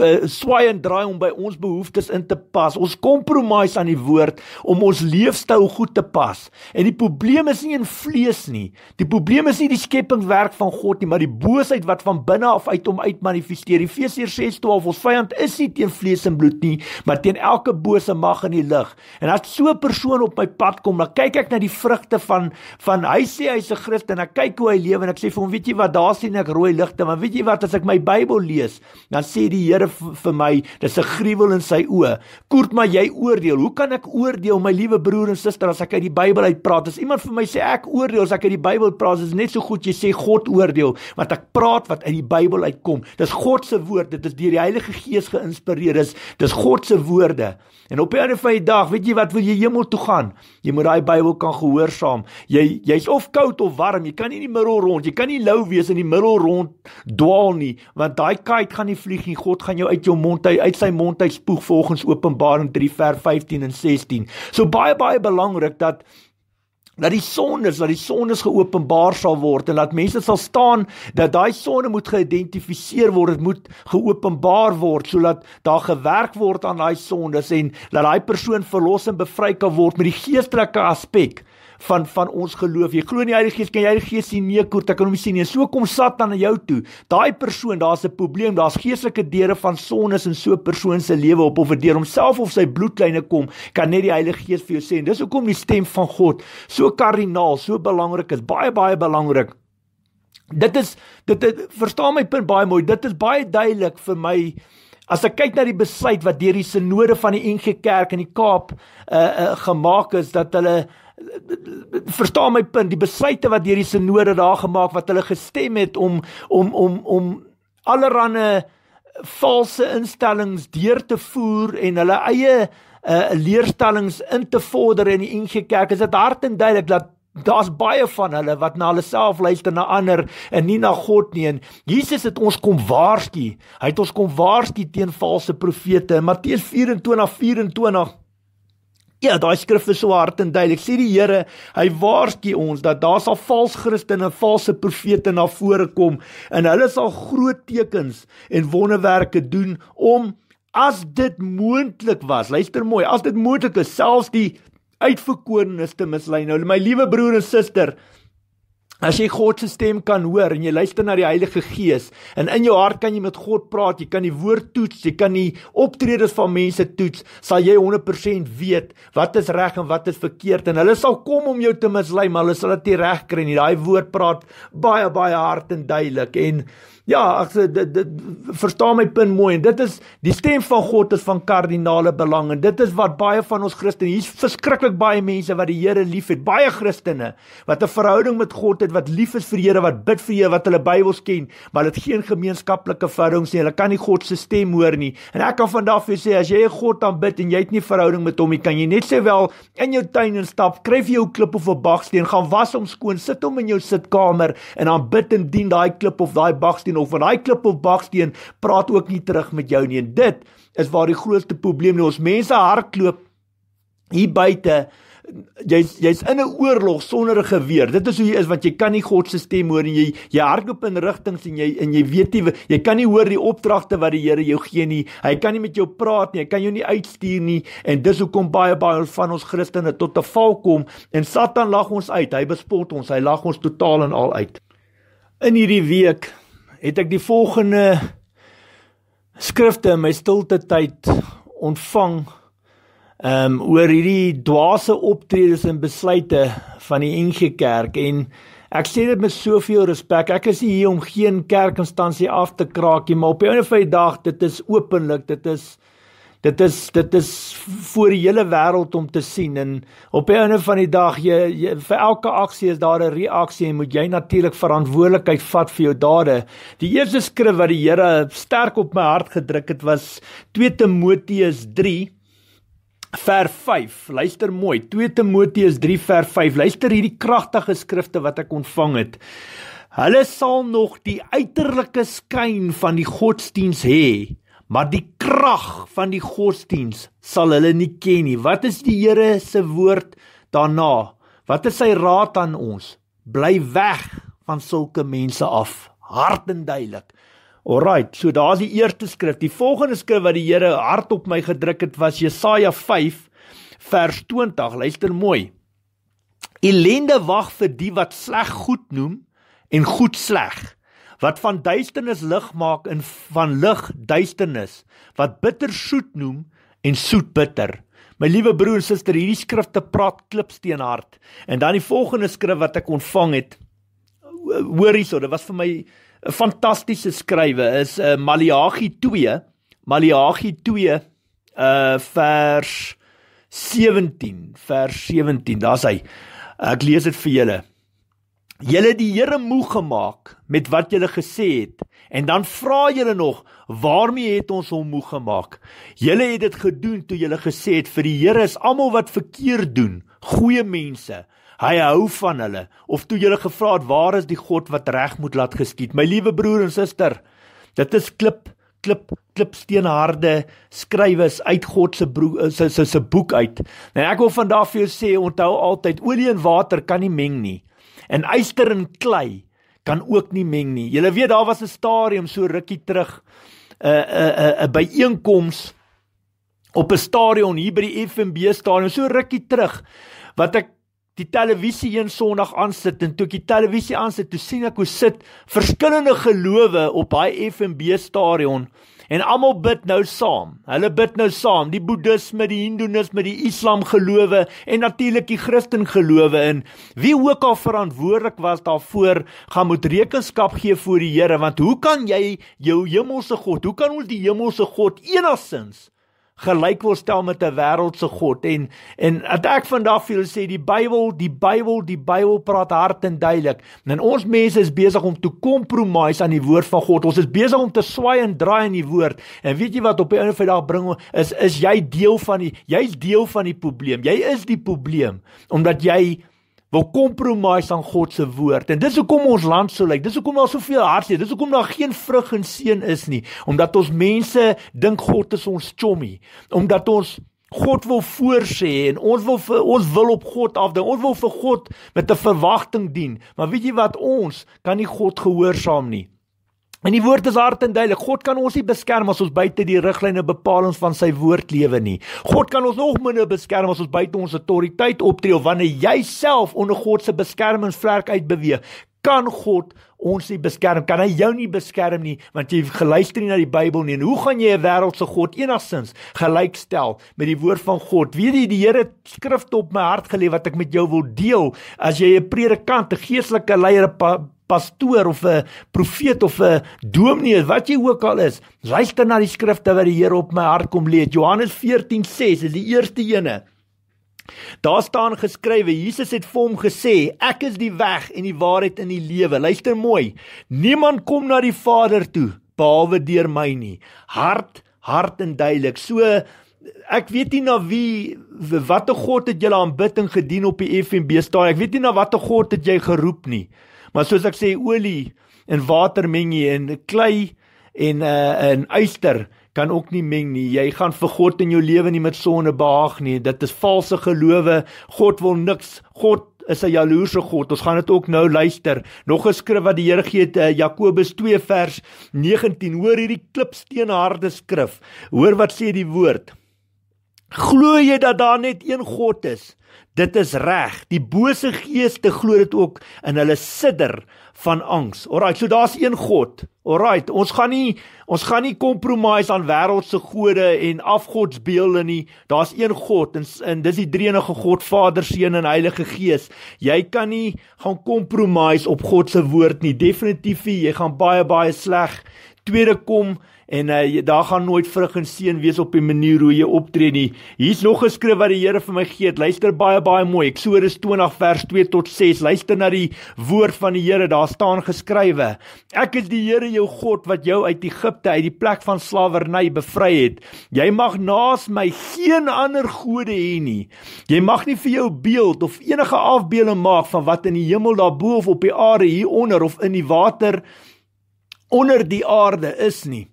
Eh, swaai en draai om by ons behoeftes in te pas. Ons kompromise aan die woord om ons leefstyl goed te pas. En die probleem is nie in vlees nie. Die probleem is nie die skepingswerk van God nie, maar die boosheid wat van binne af uit hom uitmanifesteer. Efesiërs 6:12 Ons vyand is nie teen vlees en bloed nie, maar teen elke bose mag in die lig. En as so 'n persoon op my pad kom, dan kyk ek na die vrugte van van hy sê hy's 'n Christen, ek kyk hoe hy lewe en ek sê vir hom, weet jy wat, daar sien ek rooi ligte, maar weet jy wat, as ek my Bybel lees, dan sê die die Here vir my, dis 'n gruwel in sy oë. Koort maar jy oordeel. Hoe kan ek oordeel my liewe broer en suster as ek uit die Bybel uit praat? As iemand vir my sê ek oordeel as ek uit die Bybel praat, is net so goed jy sê God oordeel, want ek praat wat uit die Bybel uitkom. Dis God se woord, dit is deur die Heilige Gees geïnspireer. Dis dis God se woorde. En op 'n ander van die dag, weet jy wat wil jy hemel toe gaan? Jy moet daai Bybel kan gehoorsaam. Jy jy's of koud of warm. Jy kan nie in die middel rond, jy kan nie lou wees in die middel rond dwaal nie, want daai kite gaan nie vlieg nie. God God gaan jou uit jou mond uit, uit sy mond uit spoeg volgens Openbaring 3 vers 15 en 16. So baie baie belangrik dat dat die sondes, dat die sondes geopenbaar sal word en dat mense sal staan dat daai sonde moet geïdentifiseer word, dit moet geopenbaar word sodat daar gewerk word aan daai sondes en dat daai persoon verlos en bevry kan word met die geestelike aspek van van ons geloof. Jy glo in die Heilige Gees, kan jy die Gees sien? Nee, kort, ek kan hom nie sien nie. So kom Satan na jou toe. Daai persoon, daar's 'n probleem. Daar's geestelike deure van sones in so 'n persoon se lewe op of vir deur homself of sy bloedlyne kom. Kan net die Heilige Gees vir jou sê. En dis hoekom die stem van God so kardinaal, so belangrik is. Baie baie belangrik. Dit is dit is, verstaan my punt baie mooi. Dit is baie duidelik vir my As ek kyk na die besluit wat deur die sinode van die NG Kerk in die Kaap uh uh gemaak is dat hulle verstaan my punt, die besluite wat deur die sinode daar gemaak wat hulle gestem het om om om om allerlei valse instellings deur te voer en hulle eie uh, leerstellings in te vorder in die Engelse kerk. Is dit hard en duidelik dat daar's baie van hulle wat na hulle self luister na ander en nie na God nie. En Jesus het ons kom waarsku. Hy het ons kom waarsku teen valse profete. Matteus 24:24 24, Ja, daai skrif is so hard en duidelik. Sê die Here, hy waarsku ons dat daar sal valse Christene en valse profete na vore kom en hulle sal groot tekens en wonderwerke doen om as dit moontlik was. Luister mooi, as dit moontlik is, selfs die uitverkorenes te mislei. Nou my liewe broer en suster, As jy God se stem kan hoor en jy luister na die Heilige Gees en in jou hart kan jy met God praat, jy kan die woord toets, jy kan die optredes van mense toets, sal jy 100% weet wat is reg en wat is verkeerd en hulle sal kom om jou te mislei, maar hulle sal dit reg kry en daai woord praat baie baie hard en duidelik en Ja, ek sê dit dit verstaan my punt mooi en dit is die stem van God is van kardinale belang en dit is wat baie van ons Christene hier's verskriklik baie mense wat die Here liefhet, baie Christene wat 'n verhouding met God het, wat lief is vir die Here, wat bid vir Here, wat hulle Bybel ken, maar hulle het geen gemeenskaplike verhouding nie. Hulle kan nie God se stem hoor nie. En ek kan vandag vir jou sê as jy 'n God aanbid en jy het nie verhouding met hom nie, kan jy net sê wel in jou tuin en stap, kryf jou klip of 'n baksteen, gaan was hom skoon, sit hom in jou sitkamer en aanbid en dien daai klip of daai baksteen teen of van daai klip of baksteen praat ook nie terug met jou nie. En dit is waar die grootste probleem lê. Ons mense hardloop hier buite jy jy's in 'n oorlog sonder 'n geweer. Dit is hoe jy is want jy kan nie God se stem hoor en jy jy hardloop in rigtings en jy en jy weet nie jy kan nie hoor die opdragte wat die Here jou gee nie. Hy kan nie met jou praat nie. Hy kan jou nie uitstuur nie. En dis hoekom baie baie van ons Christene tot 'n val kom en Satan lag ons uit. Hy bespot ons. Hy lag ons totaal en al uit. In hierdie week het ek die volgende skrifte in my stilte tyd ontvang um oor hierdie dwaase optredes en besluite van die NG Kerk en ek sê dit met soveel respek ek is hier om geen kerkinstansie af te kraak nie maar op 'n of ander dag dit is openlik dit is dit is dit is voor die hele wêreld om te sien en op 'n einde van die dag jy, jy vir elke aksie is daar 'n reaksie en moet jy natuurlik verantwoordelikheid vat vir jou dade. Die eerste skrif wat die Here sterk op my hart gedruk het was 2 Timoteus 3 Ver 5. Luister mooi. 2 Timoteus 3 ver 5. Luister hierdie kragtige skrifte wat ek ontvang het. Hulle sal nog die uiterlike skyn van die godsdiens hê, maar die krag van die godsdiens sal hulle nie ken nie. Wat is die Here se woord daarna? Wat is sy raad aan ons? Bly weg van sulke mense af, hard en duidelik. Alraai, so daar's die eerste skrif. Die volgende skrif wat die Here hard op my gedruk het was Jesaja 5 vers 20. Luister mooi. Elende wag vir die wat sleg goed noem en goed sleg wat van duisternis lig maak en van lig duisternis wat bitter soet noem en soet bitter my liewe broer en suster hierdie skrifte praat klipsteenhard en dan die volgende skrif wat ek ontvang het hoor hierso dit was vir my 'n fantastiese skrywe is uh, Maleagi 2 Maleagi 2 uh, eh, vers 17 vers 17 daar's hy ek lees dit vir julle julle die Here moeg gemaak met wat julle gesê het en dan vra julle nog waarmee het ons hom moeg gemaak julle het dit gedoen toe julle gesê het vir die Here is almal wat verkeerd doen goeie mense hy hou van hulle of toe julle gevra het waar is die God wat reg moet laat geskied my liewe broer en suster dit is klip klip klipsteenharde skrywes uit God se broer eh, se se boek uit en nou, ek wil vandag vir jou sê onthou altyd olie en water kan nie meng nie En yster en klei kan ook nie meng nie. Julle weet daar was 'n stadium so rukkie terug eh, eh, eh, 'n 'n 'n by einkoms op 'n stadion hier by die FNB stadion so rukkie terug wat ek die televisie een Sondag aansit en toe ek die televisie aansit, toe sien ek hoe sit verskillende gelowe op daai FNB stadion En almal bid nou saam. Hulle bid nou saam, die Boeddhisme, die Hindoeïsme, die Islam gelowe en natuurlik die Christen gelowe in. Wie ook al verantwoordelik was daarvoor, gaan moet rekenskap gee voor die Here, want hoe kan jy jou hemelse God, hoe kan ons die hemelse God enigsins gelyk wil stel met 'n wêreldse god en en ek vandag wil sê die Bybel, die Bybel, die Bybel praat hard en duidelik. En ons mense is besig om te compromise aan die woord van God. Ons is besig om te swaai en draai in die woord. En weet jy wat op die einde van die dag bring is is jy deel van die jy's deel van die probleem. Jy is die probleem omdat jy wil compromise aan God se woord. En dis hoekom ons land so lyk. Dis hoekom daar soveel hartseer. Dis hoekom daar geen vrug en seën is nie, omdat ons mense dink God is ons chommie, omdat ons God wil voorsê en ons wil vir, ons wil op God afdink. Ons wil vir God met 'n verwagting dien. Maar weet jy wat ons kan nie God gehoorsaam nie. En die woord is hard en duidelik. God kan ons nie beskerm as ons buite die riglyne bepalings van sy woord lewe nie. God kan ons nog minder beskerm as ons buite ons autoriteit optree of wanneer jy self onder God se beskermingsvlerk uitbeweeg. Kan God ons nie beskerm? Kan hy jou nie beskerm nie? Want jy geluister nie na die Bybel nie. En hoe gaan jy 'n wêreldse God enigsins gelykstel met die woord van God? Weet jy die Here skrifte op my hart gelê wat ek met jou wil deel as jy 'n predikant, 'n geestelike leier, 'n pastoor of 'n profeet of 'n dominee, wat jy ook al is. Luister na die skrifte wat die Here op my hart kom lê. Johannes 14:6 is die eerste ene. Daar staan geskrywe: Jesus het vir hom gesê, "Ek is die weg en die waarheid en die lewe." Luister mooi. Niemand kom na die Vader toe behalwe deur my nie. Hart, hart en duidelik. So Ek weet nie na wie watter God het jy aanbid en gedien op die FNB staan. Ek weet nie na watter God het jy geroep nie. Maar soos ek sê olie en water meng nie en klei en uh en yster kan ook nie meng nie. Jy gaan vir God in jou lewe nie met sonde behaag nie. Dit is valse gelowe. God wil niks. God is 'n jaloerse God. Ons gaan dit ook nou luister. Nog 'n skrif wat die Here gee te eh, Jakobus 2 vers 19. Hoor hierdie klipsteenharde skrif. Hoor wat sê die woord. Glo jy dat daar net een God is? Dit is reg. Die bose geeste glo dit ook in hulle sidder van angs. Alraai, so daar's een God. Alraai, ons gaan nie ons gaan nie kompromise aan wêreldse gode en afgodsbeelde nie. Daar's een God en, en dis die drie-enige God, Vader, Seun en Heilige Gees. Jy kan nie gaan kompromise op God se woord nie. Definitief nie. Jy gaan baie baie sleg. Tweede kom en uh, daar gaan nooit vrug en seën wees op die manier hoe jy optree nie. Hier's nog geskryf wat die Here vir my gee. Luister baie baie mooi. Eksodus 20 vers 2 tot 6. Luister na die woord van die Here. Daar staan geskrywe: Ek is die Here jou God wat jou uit Egipte uit die plek van slawerny bevry het. Jy mag naas my geen ander gode hê nie. Jy mag nie vir jou beeld of enige afbeelde maak van wat in die hemel daarbo of op die aarde hieronder of in die water onder die aarde is nie.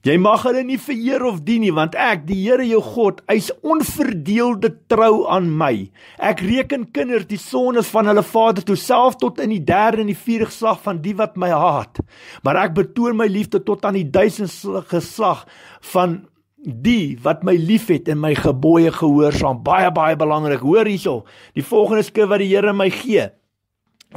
Jy mag hulle nie vereer of dien nie want ek die Here jou God eis onverdeelde trou aan my. Ek reken kinders die sones van hulle vader toe self tot in die derde en die vierde geslag van die wat my haat. Maar ek betoon my liefde tot aan die duisendste geslag van die wat my liefhet en my gebooie gehoorsaam. Baie baie belangrik. Hoor hierso. Die volgende skrif wat die Here my gee.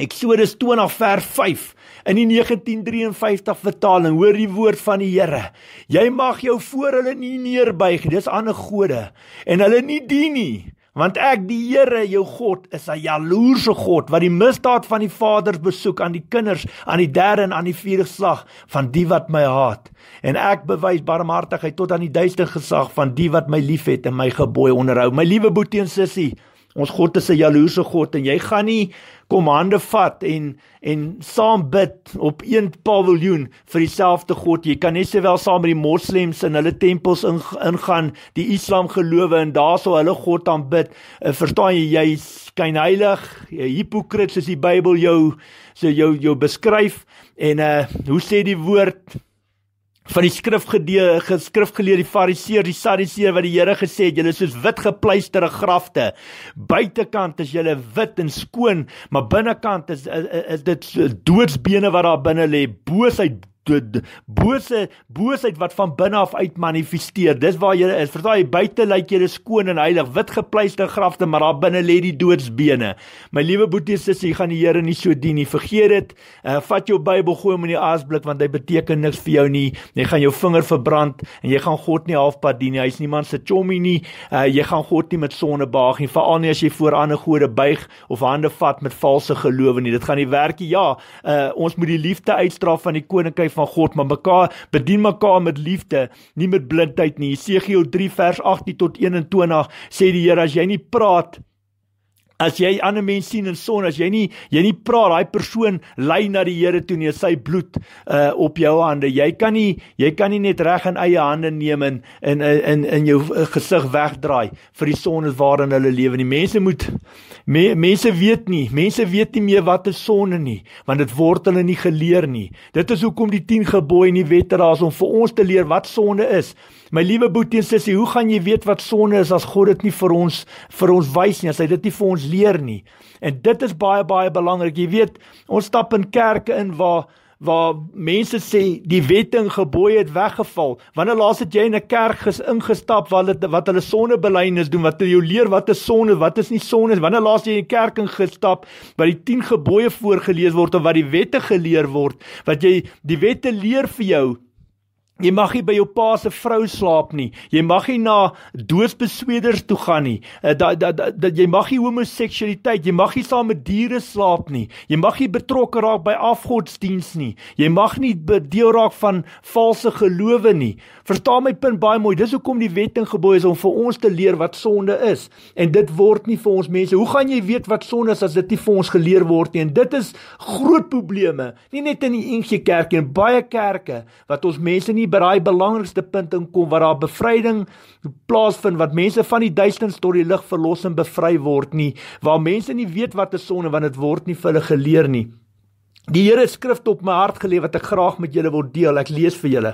Eksodus 20 vers 5 in die 1953 vertaling hoor die woord van die Here. Jy mag jou voor hulle nie neerbuig nie. Dis ander gode en hulle nie dien nie. Want ek die Here jou God is 'n jaloerse God wat die misdaad van die vaders besoek aan die kinders aan die derde en aan die vierde slag van die wat my haat en ek bewys barmhartigheid tot aan die duisende gesag van die wat my liefhet en my gebooie onderhou my liewe boetie en sussie Ons God is 'n jaloerse God en jy gaan nie kom hande vat en en saam bid op een paviljoen vir dieselfde God. Jy kan net sowel saam met die moslems in hulle tempels ingaan, in die islam gelowe en daar sou hulle God aanbid. Eh, verstaan jy jy skyn heilig, jy hipokrit soos die Bybel jou so jou jou beskryf en uh hoe sê die woord van die skrifgeleerde skrifgeleerde die fariseer die sadiseer wat die Here gesê het julle is soos wit gepleisterde grafte buitekant is julle wit en skoon maar binnekant is, is, is dit doodsbene wat daar binne lê boosheid bose boosheid wat van binne af uit manifesteer. Dis waar jy is. Verstaan jy buite lyk jy skoon en heilig, wit gepleister grafte, maar daar binne lê die doodsbene. My liewe boetie sussie, gaan die Here nie so dien nie. Vergeet dit. Uh, vat jou Bybel gooi hom in die aasblik want hy beteken niks vir jou nie. Jy gaan jou vinger verbrand en jy gaan God nie halfpad dien nie. Hy's niemand se chommy nie. Uh, jy gaan God nie met sonde behaag nie, veral nie as jy voor ander gode buig of hande vat met valse geloof nie. Dit gaan nie werk nie. Ja, uh, ons moet die liefde uitstraal van die koninkryk van God, maar mekaar bedien mekaar met liefde, nie met blindheid nie. Jesegiel 3 vers 18 tot 21 sê die Here as jy nie praat As jy ander mense sien in son, as jy nie jy nie praat daai persoon lei na die Here toe nie, sy bloed uh op jou hande. Jy kan nie jy kan nie net reg in eie hande neem en in in in jou eh, gesig wegdraai vir die son wat waarin hulle lewe. Die mense moet me, mense weet nie, mense weet nie meer wat 'n sonde nie, want dit word hulle nie geleer nie. Dit is hoekom die 10 gebooie en die wette daar is om vir ons te leer wat sonde is. My liewe boetie en sussie, hoe gaan jy weet wat sonde is as God dit nie vir ons vir ons wys nie, as hy dit nie vir ons leer nie? En dit is baie baie belangrik. Jy weet, ons stap in kerke in waar waar mense sê die wette en gebooie het weggeval. Wanneer laas het jy in 'n kerk ingestap waar hulle wat hulle sondebelydenis doen, wat jy leer wat is sonde, wat is nie sonde nie? Wanneer laas jy in 'n kerk ingestap waar die 10 gebooie voorgeles word of wat die wette geleer word, wat jy die wette leer vir jou Jy mag nie by jou pa se vrou slaap nie. Jy mag nie na doodsbesweders toe gaan nie. Dat eh, dat dat da, jy mag nie homoseksualiteit, jy mag nie saam met diere slaap nie. Jy mag nie betrokke raak by afgodsdiens nie. Jy mag nie deel raak van valse gelowe nie. Verstaan my punt baie mooi. Dis hoekom die wet en gebooie is om vir ons te leer wat sonde is. En dit word nie vir ons mense. Hoe gaan jy weet wat sonde is as dit nie vir ons geleer word nie? En dit is groot probleme. Nie net in die NG Kerk en baie kerke wat ons mense nie by daai belangrikste punt inkom waar daar bevryding plaasvind, wat mense van die duisternis tot die lig verlos en bevry word nie, waar mense nie weet wat 'n sonde want dit word nie vir hulle geleer nie. Die Here skryf op my hart gelê wat ek graag met julle wil deel. Ek lees vir julle.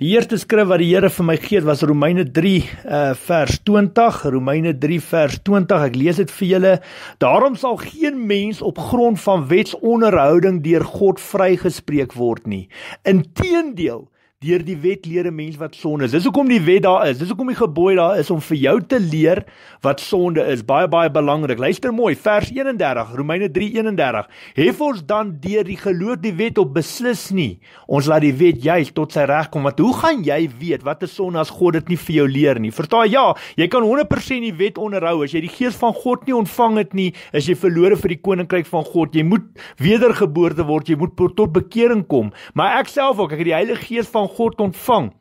Die eerste skrif wat die Here vir my gee het was Romeine 3 uh, eh, vers 20. Romeine 3 vers 20. Ek lees dit vir julle. Daarom sal geen mens op grond van wetsonderhouding deur God vrygespreek word nie. Inteendeel, deur die wet leer 'n mens wat sonde is. Dis hoekom die wet daar is. Dis hoekom die gebooi daar is om vir jou te leer wat sonde is. Baie baie belangrik. Luister mooi, vers 31, Romeine 3:31. Hef ons dan deur die geloof die wet op beslis nie. Ons laat die wet juis tot sy reg kom. Wat hoe gaan jy weet wat 'n sonde as God dit nie vir jou leer nie? Vertaal ja, jy kan 100% die wet onderhou as jy die gees van God nie ontvang het nie, is jy verlore vir die koninkryk van God. Jy moet wedergeboorte word, jy moet tot bekering kom. Maar ek self ook, ek het die Heilige Gees van God ontvang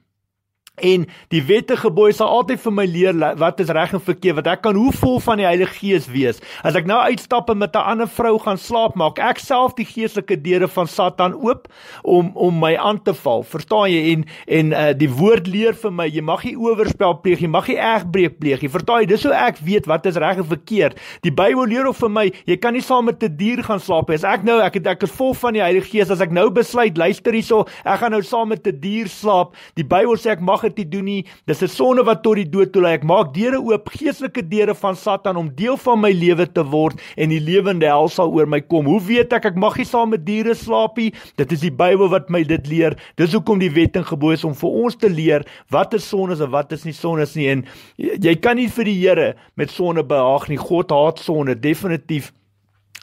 En die wette gebooi sal altyd vir my leer wat is reg en verkeerd, wat ek kan hoe vol van die Heilige Gees wees. As ek nou uitstap en met 'n ander vrou gaan slaap, maak ek self die geestelike deure van Satan oop om om my aan te val. Verstaan jy? En en uh, die woord leer vir my, jy mag nie oorspel pleeg nie, mag nie egbreek pleeg nie. Verstaan jy? Dis hoe ek weet wat is reg en verkeerd. Die Bybel leer ook vir my, jy kan nie saam met 'n dier gaan slaap nie. As ek nou ek het ek is vol van die Heilige Gees, as ek nou besluit, luister hierso, ek gaan nou saam met 'n die dier slaap. Die Bybel sê ek mag mag dit doen nie. Dis 'n sonde wat tot die dood toe lei. Ek maak deure oop, geestelike deure van Satan om deel van my lewe te word en die lewende hel sal oor my kom. Hoe weet ek ek mag nie saam met diere slaap nie? Dit is die Bybel wat my dit leer. Dis hoekom die wet en gebooie is om vir ons te leer wat is sondes en wat is nie sondes nie. En jy kan nie vir die Here met sonde behaag nie. God haat sonde definitief.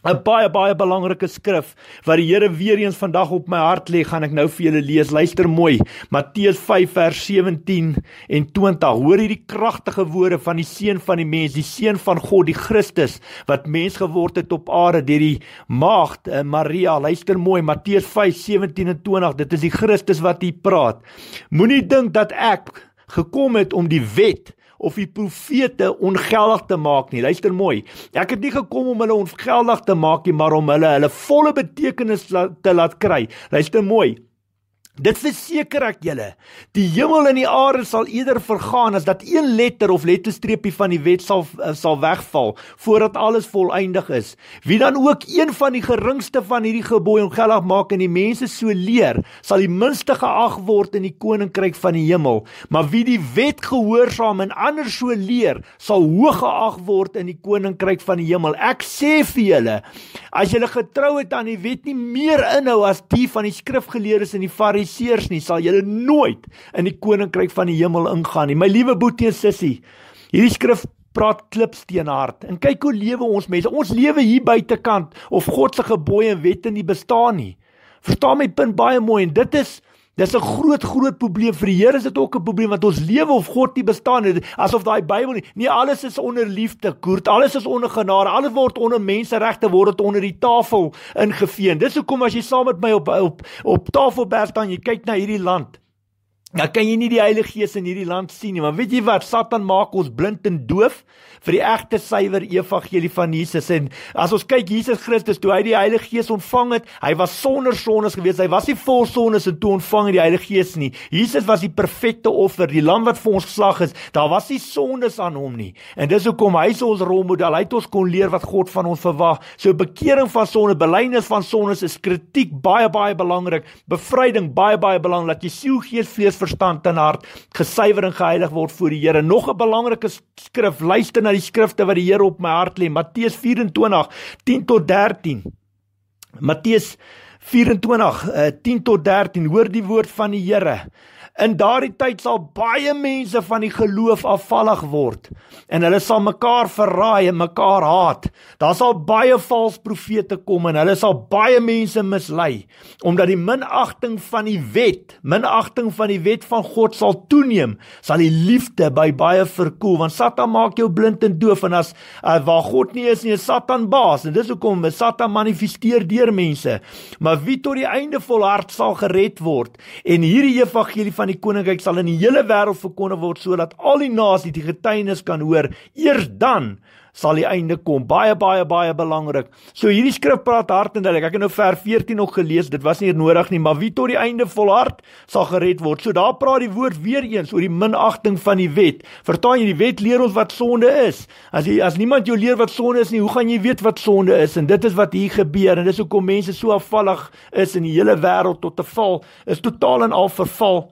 'n baie baie belangrike skrif wat die Here weer eens vandag op my hart lê, gaan ek nou vir julle lees. Luister mooi. Matteus 5 vers 17 en 20. Hoor hierdie kragtige woorde van die seun van die mens, die seun van God, die Christus wat mens geword het op aarde deur die maagd eh, Maria. Luister mooi, Matteus 5:17 en 20. Dit is die Christus wat hier praat. Moenie dink dat ek gekom het om die wet of die profete ongeldig te maak nie. Luister mooi. Ek het nie gekom om hulle ongeldig te maak nie, maar om hulle hulle volle betekenis te laat kry. Luister mooi. Dit verseker ek julle, die hemel en die aarde sal eerder vergaan as dat een letter of letterstreepie van die wet sal eh, sal wegval voordat alles volëindig is. Wie dan ook een van die geringste van hierdie gebooie ongeldig maak en die mense so leer, sal die minste geag word in die koninkryk van die hemel. Maar wie die wet gehoorsaam en ander so leer, sal hoog geag word in die koninkryk van die hemel. Ek sê vir julle, as julle getrou het aan die wet nie meer inhou as die van die skrifgeleerdes en die farisee fariseërs nie sal julle nooit in die koninkryk van die hemel ingaan nie. My liewe boetie en sussie, hierdie skrif praat klipsteenhard. En kyk hoe lewe ons mense. Ons lewe hier buitekant of God se gebooie en wette nie bestaan nie. Verstaan my punt baie mooi en dit is Dis 'n groot groot probleem vir die Here is dit ook 'n probleem want ons lewe of God nie bestaan nie asof daai Bybel nie nee alles is onder liefde koerd alles is onder genade alles word onder menseregte word onder die tafel ingeveen dis hoekom as jy saam met my op op op Tafelberg staan jy kyk na hierdie land dan kan jy nie die Heilige Gees in hierdie land sien nie want weet jy wat Satan maak ons blind en doof vir die egte suiwer evangelie van Jesus en as ons kyk Jesus Christus toe hy die Heilige Gees ontvang het, hy was sonder sondes gewees. Hy was nie vol sondes en toe ontvang hy die Heilige Gees nie. Jesus was die perfekte offer, die lam wat vir ons geslag is. Daar was nie sondes aan hom nie. En dis hoekom hy is ons rolmodel. Hy het ons kon leer wat God van ons verwag. So bekering van sonde, belydenis van sondes is kritiek baie baie belangrik. Bevryding baie baie belangrik dat jy siel, gees, vlees, verstand en hart gesuiwer en geheilig word voor die Here. Nog 'n belangrike skrif, luister na na die skrifte wat die Here op my hart lê. Matteus 24 10 tot 13. Matteus 24 10 eh, tot 13. Hoor die woord van die Here. In daardie tyd sal baie mense van die geloof afvallig word en hulle sal mekaar verraai en mekaar haat. Daar sal baie valse profete kom en hulle sal baie mense mislei omdat die minagting van die wet, minagting van die wet van God sal toeneem, sal die liefde by baie verkoel want Satan maak jou blind en doof en as uh, waar God nie is nie, is Satan baas en dis hoekom Satan manifesteer deur mense. Maar wie tot die einde volhard sal gered word en hierdie evangelie van die koninkryk sal in die hele wêreld verkondig word sodat al die nasies die getuienis kan hoor. Eers dan sal die einde kom. Baie baie baie belangrik. So hierdie skrif praat hard en duidelik. Ek het nou ver 14 nog gelees. Dit was nie nodig nie, maar wie tot die einde volhard sal gered word. So daar praat die woord weer eens oor die minagting van die wet. Vertaal jy die wet leer ons wat sonde is. As jy as niemand jou leer wat sonde is nie, hoe gaan jy weet wat sonde is? En dit is wat hier gebeur en dis hoekom mense so afvallig is in die hele wêreld tot te val is totaal en al verval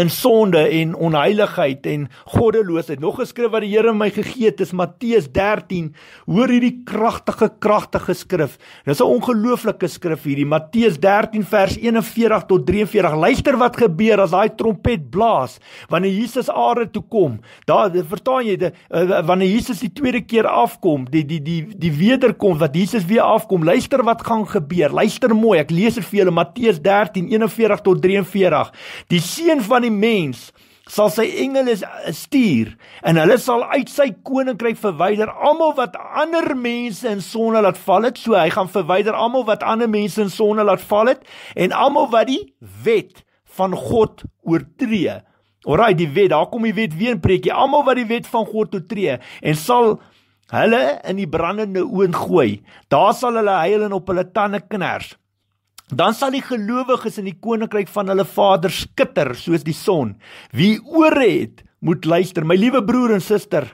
in sonde en onheiligheid en goddeloosheid. Nog 'n skrif wat die Here my gegee het, is Matteus 13. Hoor hierdie kragtige kragtige skrif. Dis 'n ongelooflike skrif hierdie Matteus 13 vers 41 tot 43. Luister wat gebeur as daai trompet blaas wanneer Jesus aarde toe kom. Daar verstaan jy, de, eh, eh, wanneer Jesus die tweede keer afkom, die die die die wederkom wat Jesus weer afkom. Luister wat gaan gebeur. Luister mooi. Ek lees dit vir julle Matteus 13 41 tot 43. Die seun van die mens sal sy engele eh, stuur en hulle sal uit sy koninkryk verwyder almal wat ander mense in sonde laat val het so hy gaan verwyder almal wat ander mense in sonde laat val het en almal wat die wet van God oortree. Alraai die wet, daar kom die wet weer in preekie. Almal wat die wet van God oortree en sal hulle in die brandende oond gooi. Daar sal hulle huil en op hulle tande kners. Dan sal die gelowiges in die koninkryk van hulle Vader skitter soos die son. Wie ore het, moet luister, my liewe broer en suster.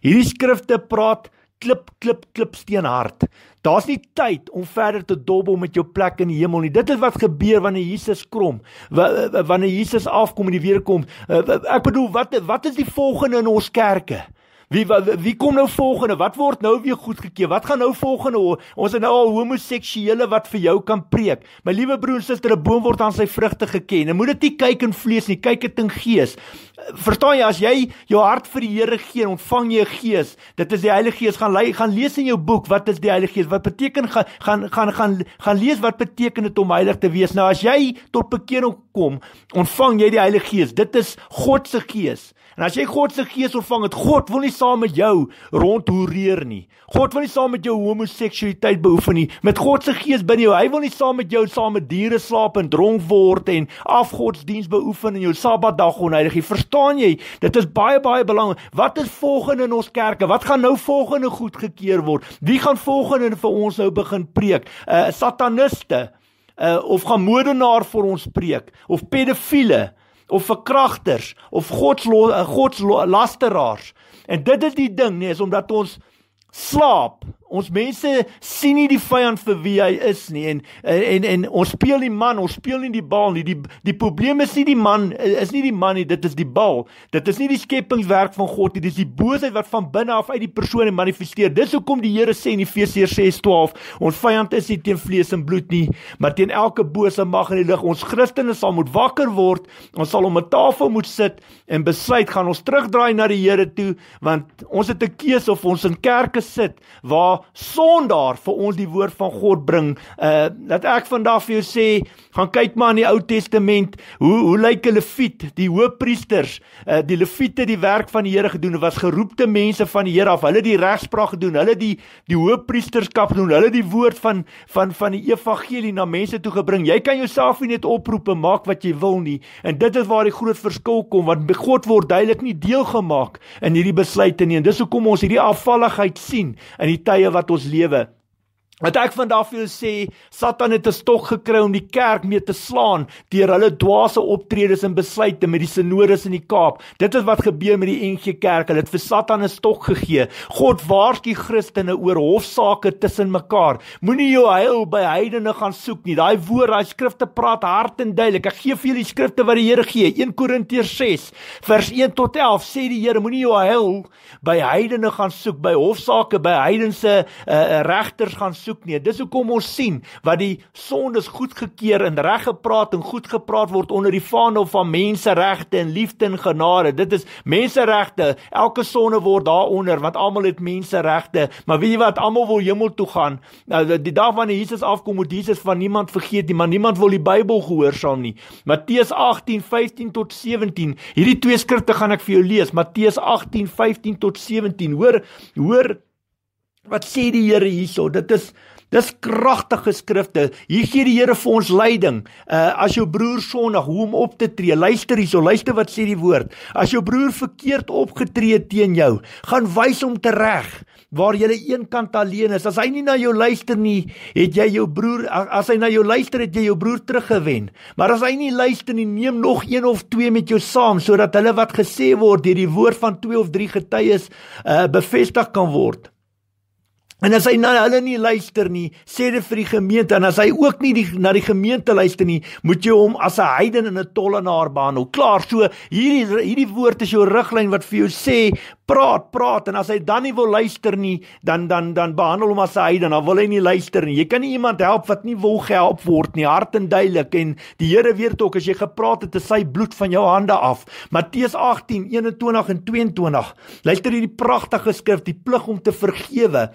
Hierdie skrifte praat klip klip klip steenhard. Daar's nie tyd om verder te dobbel met jou plek in die hemel nie. Dit is wat gebeur wanneer Jesus kom, wanneer Jesus afkom en die weer kom. Eh, ek bedoel, wat wat is die volgende in ons kerke? wie wie kom nou volgende? Wat word nou weer goedgekeur? Wat gaan nou volgende? Ons het nou al homoseksuele wat vir jou kan preek. My liewe broer en suster, 'n boom word aan sy vrugte geken. Jy nou moet dit nie kyk in vlees nie, kyk dit in gees. Verstaan jy as jy jou hart vir die Here gee, ontvang jy 'n gees. Dit is die Heilige Gees gaan lei, gaan lees in jou boek wat is die Heilige Gees? Wat beteken gaan gaan gaan gaan gaan lees wat beteken dit om heilig te wees? Nou as jy tot bekering kom, ontvang jy die Heilige Gees. Dit is God se gees. En as jy God se gees ontvang het, God wil nie saam met jou rondhoereer nie. God wil nie saam met jou homoseksualiteit beoefen nie. Met God se gees binne jou, hy wil nie saam met jou saam met diere slaap en dronk word en afgodsdiens beoefen en jou Sabbatdag onheilig nie. Verstaan jy? Dit is baie baie belangrik. Wat is volgende in ons kerke? Wat gaan nou volgende goed gekeer word? Wie gaan volgende vir ons nou begin preek? Uh sataniste Uh, of gaan modenaar vir ons preek of pedofiele of verkragters of godslo eh, godslasteraars. En dit is die ding, nee, is omdat ons slaap. Ons mense sien nie die vyand vir wie hy is nie en en en, en ons speel die man, ons speel nie die bal nie. Die die probleem is nie die man, is nie die man nie, dit is die bal. Dit is nie die skepingswerk van God nie, dis die boosheid wat van binne af uit die persoon manifesteer. Dis hoekom die Here sê in Efesiërs 6:12, ons vyand is nie teen vlees en bloed nie, maar teen elke bose mag in die lig. Ons Christene sal moet wakker word. Ons sal om 'n tafel moet sit en besluit gaan ons terugdraai na die Here toe, want ons het 'n keuse of ons in kerke sit waar sondaar vir ons die woord van God bring. Uh dat ek vandag vir jou sê, gaan kyk maar in die Ou Testament, hoe hoe lyk 'n leviet, die hoofpriesters, uh die leviete die werk van die Here gedoen, was geroepte mense van die Here af. Hulle die regspraak gedoen, hulle die die hoofpriesterskap gedoen, hulle die woord van van van die evangelie na mense toe gebring. Jy kan jouself nie net oproep en maak wat jy wil nie. En dit is waar die groot verskil kom want God word duidelik nie deelgemaak in hierdie besluite nie. En dis hoekom ons hierdie afvalligheid sien in die tye wat ons lewe Wat ek vandag wil sê, Satan het 'n stok gekry om die kerk mee te slaan deur hulle dwaase optredes en besluite met die sinodes in die Kaap. Dit is wat gebeur met die NG Kerk. Hulle het vir Satan 'n stok gegee. God waarsku Christene oor hofsaake tussen mekaar. Moenie jou heil by heidene gaan soek nie. Daai woord, daai skrifte praat hard en duidelik. Ek gee vir julle die skrifte wat die Here gee. 1 Korintiërs 6 vers 1 tot 11 sê die Here, moenie jou heil by heidene gaan soek by hofsaake by heidense uh, regters gaan soek soek nie. Dis hoekom ons sien wat die sondes goedgekeur en reg gepraat en goed gepraat word onder die vaandel van menseregte en liefde en genade. Dit is menseregte. Elke sonde word daaronder want almal het menseregte. Maar weet jy wat? Almal wil hemel toe gaan. Nou die dag wanneer Jesus afkom, moet Jesus van niemand vergeet nie, maar niemand wil die Bybel gehoorsaam nie. Matteus 18:15 tot 17. Hierdie twee skrifte gaan ek vir jou lees. Matteus 18:15 tot 17. Hoor, hoor Wat sê die Here hierso? Dit is dis kragtige skrifte. Hier gee die Here vir ons leiding. Uh as jou broer sondig, hoe om op te tree. Luister hierso, luister wat sê die woord. As jou broer verkeerd opgetree teen jou, gaan wys hom tereg waar jy eenkant alleen is. As hy nie na jou luister nie, het jy jou broer as hy na jou luister, het jy jou broer teruggewen. Maar as hy nie luister nie, neem nog een of twee met jou saam sodat hulle wat gesê word deur die woord van twee of drie getuies uh bevestig kan word. En as hy na hulle nie luister nie, sê dit vir die gemeente en as hy ook nie die, na die gemeente luister nie, moet jy hom as 'n heiden en 'n tollenaar behandel. Klaar, so hierdie hierdie woord is jou riglyn wat vir jou sê, praat, praat en as hy dan nie wil luister nie, dan dan dan behandel hom as 'n heiden. Dan wil hy nie luister nie. Jy kan nie iemand help wat nie wil gehelp word nie. Hart en duidelik en die Here weet ook as jy gepraat het te sy bloed van jou hande af. Matteus 18:21 en 22. Luister hierdie pragtige skrif, die plig om te vergewe.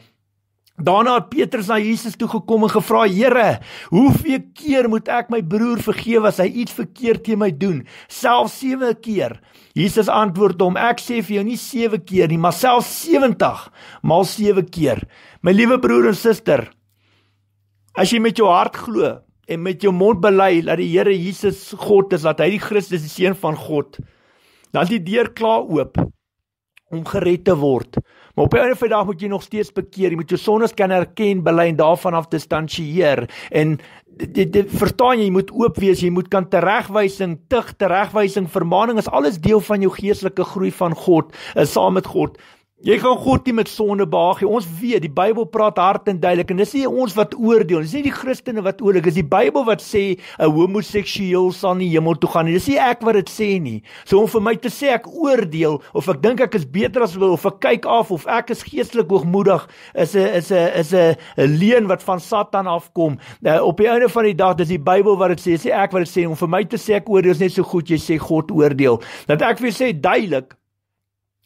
Daarna het Petrus na Jesus toe gekom en gevra: "Here, hoeveel keer moet ek my broer vergewe as hy iets verkeerd teen my doen? Self 7 keer." Jesus antwoord hom: "Ek sê vir jou nie 7 keer nie, maar self 70 maal 7 keer." My liewe broer en suster, as jy met jou hart glo en met jou mond bely dat die Here Jesus God is, dat hy die Christus is, die seun van God, dan die deur klaar oop om gered te word. Maar op die einde van die dag moet jy nog steeds bekeer. Jy moet jou sondes kan erken, bely en daarvan af distansieer en dit dit verstaan jy, jy moet oop wees, jy moet kan teregwysing, tug, teregwysing, vermaning is alles deel van jou geestelike groei van God, eh, saam met God. Jy kan God nie met sonde behaag nie. Ons weet, die Bybel praat hard en duidelik en dis nie ons wat oordeel nie. Dis nie die Christene wat oordeel nie. Dis die Bybel wat sê 'n homoseksueel sal nie hemel toe gaan nie. Dis nie ek wat dit sê nie. So om vir my te sê ek oordeel of ek dink ek is beter as hulle of ek kyk af of ek is geestelik hoogmoedig is 'n is 'n is 'n leuen wat van Satan afkom. Uh, op die einde van die dag dis die Bybel wat dit sê. Dis nie ek wat dit sê om vir my te sê ek oordeel is net so goed jy sê God oordeel. Dat ek vir jou sê duidelik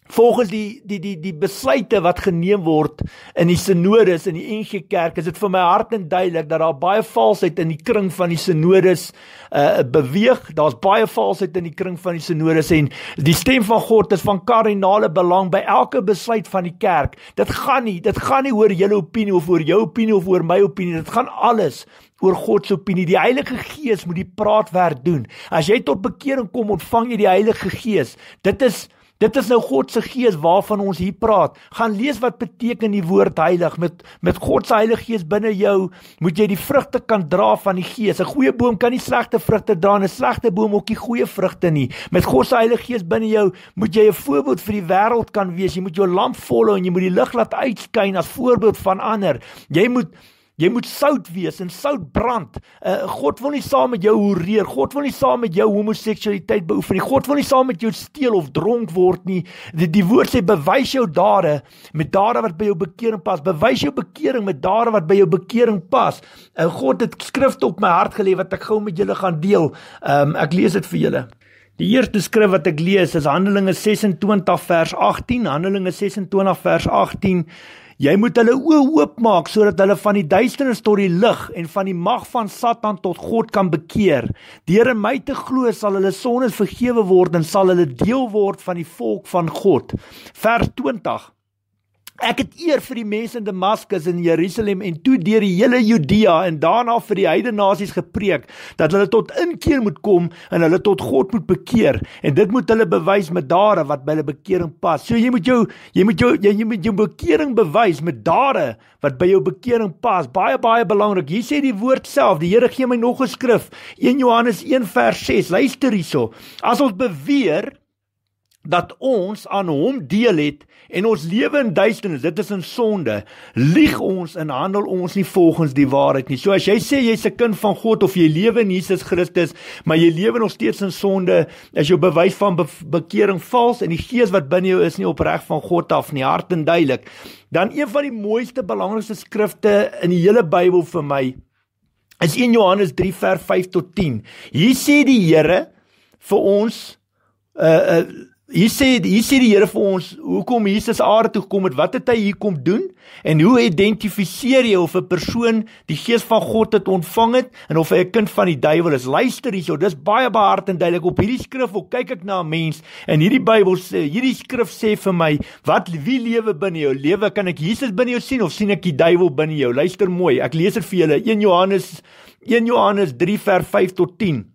volgens die die die die besluite wat geneem word in die sinodes in die NG Kerk is dit vir my hart en duidelik dat daar baie valsheid in die kring van die sinodes uh, beweeg daar's baie valsheid in die kring van die sinodes en die stem van God is van kardinale belang by elke besluit van die kerk dit gaan nie dit gaan nie oor julle opinie of oor jou opinie of oor my opinie dit gaan alles oor God se opinie. Die Heilige Gees moet die praatwerk doen. As jy tot bekering kom, ontvang jy die Heilige Gees. Dit is Dit is nou God se gees waarvan ons hier praat. Gaan lees wat beteken die woord heilig met met God se Heilige Gees binne jou, moet jy die vrugte kan dra van die Gees. 'n Goeie boom kan nie slegte vrugte dra nie, 'n slegte boom ook nie goeie vrugte nie. Met God se Heilige Gees binne jou, moet jy 'n voorbeeld vir die wêreld kan wees. Jy moet jou lamp volg en jy moet die lig laat uitskyn as voorbeeld van ander. Jy moet Jy moet sout wees en sout brand. Uh, God wil nie saam met jou hoereer. God wil nie saam met jou homoseksualiteit beoefen nie. God wil nie saam met jou steel of dronk word nie. Die, die woord sê bewys jou dade met dade wat by jou bekering pas. Bewys jou bekering met dade wat by jou bekering pas. Uh, God het skrifte op my hart gelê wat ek gou met julle gaan deel. Um, ek lees dit vir julle. Die eerste skrif wat ek lees is Handelinge 26 vers 18, Handelinge 26 vers 18. Jy moet hulle oë oop maak sodat hulle van die duisternis tot die lig en van die mag van Satan tot God kan bekeer. Deur in my te glo sal hulle sondes vergewe word en sal hulle deel word van die volk van God. Vers 20 Ek het eer vir die mense in Damaskus en Jerusalem en toe deur die hele Judea en daarna vir die heidene nasies gepreek dat hulle tot inkeer moet kom en hulle tot God moet bekeer en dit moet hulle bewys met dare wat by hulle bekering pas. So jy moet jou jy moet jou jy, jy moet jou bekering bewys met dare wat by jou bekering pas. Baie baie belangrik. Hier sê die woord self, die Here gee my nog 'n skrif, 1 Johannes 1 vers 6. Luister hierso. As ons beweer dat ons aan hom deel het en ons lewe in duisternis, dit is 'n sonde. Lieg ons en handel ons nie volgens die waarheid nie. So as jy sê jy's 'n kind van God of jy lewe in Jesus Christus, maar jy lewe nog steeds in sonde, is jou bewys van be bekering vals en die gees wat binne jou is nie opreg van God af nie, hard en duidelik. Dan een van die mooiste belangrikste skrifte in die hele Bybel vir my is 1 Johannes 3 vers 5 tot 10. Hier sê die Here vir ons uh uh Hier sê hier sê die Here vir ons hoekom Jesus aarde toe gekom het, wat het hy hier kom doen en hoe identifiseer jy of 'n persoon die gees van God het ontvang het en of hy 'n kind van die duiwel is? Luister hierso, dis baie behard en duidelik op hierdie skrif. Hoe kyk ek na 'n mens? En hierdie Bybel sê, hierdie skrif sê vir my, wat wie lewe binne jou? Lewe kan ek Jesus binne jou sien of sien ek die duiwel binne jou? Luister mooi, ek lees dit vir julle, 1 Johannes 1 Johannes 3 vers 5 tot 10.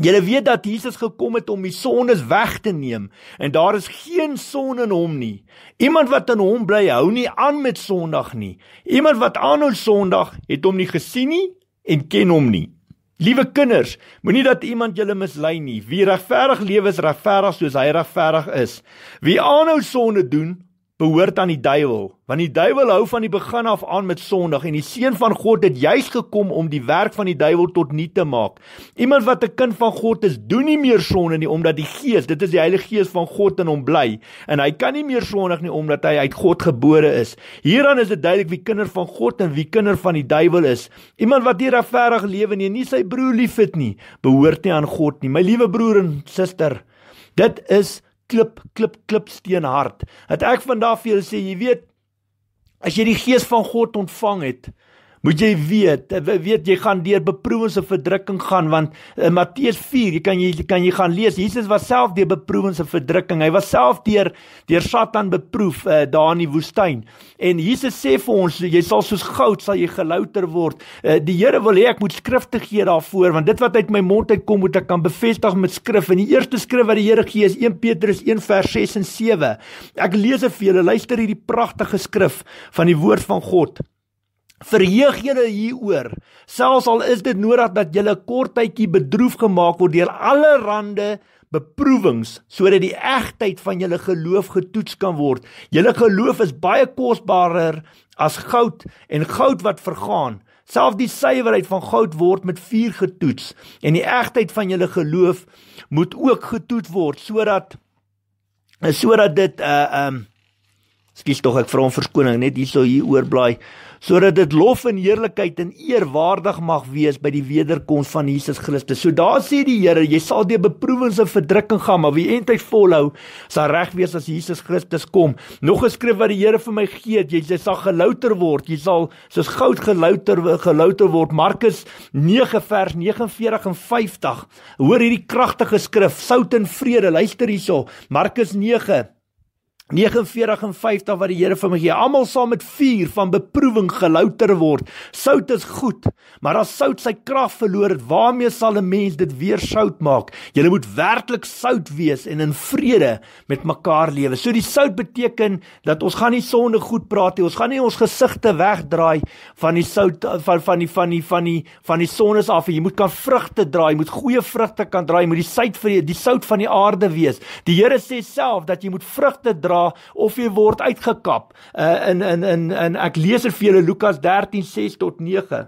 Julle weet dat Jesus gekom het om die sondes weg te neem en daar is geen son in hom nie. Iemand wat aan hom bly hou nie aan met sondag nie. Iemand wat aanhou sondag het hom nie gesien nie en ken hom nie. Liewe kinders, moenie dat iemand julle mislei nie. Wie regverdig lewe is regverdig soos hy regverdig is. Wie aanhou sonde doen, behoort aan die duiwel, want die duiwel hou van die begin af aan met sondig en die seun van God het juis gekom om die werk van die duiwel tot nul te maak. Iemand wat 'n kind van God is, doen nie meer sonde nie omdat die Gees, dit is die Heilige Gees van God in hom bly en hy kan nie meer sondig nie omdat hy uit God gebore is. Hieraan is dit duidelik wie kinder van God en wie kinder van die duiwel is. Iemand wat nie regverdig lewe nie en nie sy broer liefhet nie, behoort nie aan God nie. My liewe broer en suster, dit is klip klip klip steenhard. Dat ek vandag vir julle sê, jy weet, as jy die gees van God ontvang het, Moet jy weet, eh, weet jy gaan deur beproewings en verdrukking gaan want in eh, Matteus 4, jy kan jy kan jy gaan lees, Jesus was self deur beproewings en verdrukking. Hy was self deur deur Satan beproef uh, daar in die woestyn. En Jesus sê vir ons, jy sal soos goud sal jy gelouter word. Uh, die Here wil hê ek moet skrifte gee daarvoor want dit wat uit my mond uitkom moet ek kan bevestig met skrif. En die eerste skrif wat die Here gee is 1 Petrus 1 vers 6 en 7. Ek lees dit vir julle, luister hierdie pragtige skrif van die woord van God. Verheug julle hieroor, selfs al is dit nodig dat julle kort tydjie bedroef gemaak word deur allerlei beproewings sodat die egtheid van julle geloof getoets kan word. Julle geloof is baie kosbaarder as goud en goud wat vergaan. Selfs die suiwerheid van goud word met vuur getoets en die egtheid van julle geloof moet ook getoets word sodat sodat dit uh um skielik tog ek vra om verskoning net hierso hier oorblaai. Uh sodat dit lof en heerlikheid en eer waardig mag wees by die wederkoms van Jesus Christus. So daar sê die Here, jy sal deur beproewings en verdrukking gaan, maar wie eintlik volhou, sal reg wees as Jesus Christus kom. Nog 'n skrif wat die Here vir my gee, jy sal gelouter word, jy sal soos goud gelouter gelouter word. Markus 9 vers 49 en 50. Hoor hierdie kragtige skrif, sout en vrede. Luister hierso. Markus 9 49 en 50 wat die Here vir my gee. Almal sal met vuur van beproewing gelouter word. Sout is goed, maar as sout sy krag verloor, waarmee sal 'n mens dit weer sout maak? Jy moet werklik sout wees en in vrede met mekaar lewe. So die sout beteken dat ons gaan nie sonde goed praat nie. Ons gaan nie ons gesigte wegdraai van die sout van van die van die van die van die sones af. Jy moet kan vrugte dra, jy moet goeie vrugte kan dra, jy moet die sout vir die, die sout van die aarde wees. Die Here sê self dat jy moet vrugte dra of jy word uitgekap. Uh, in in in in ek lees vir julle Lukas 13:6 tot 9.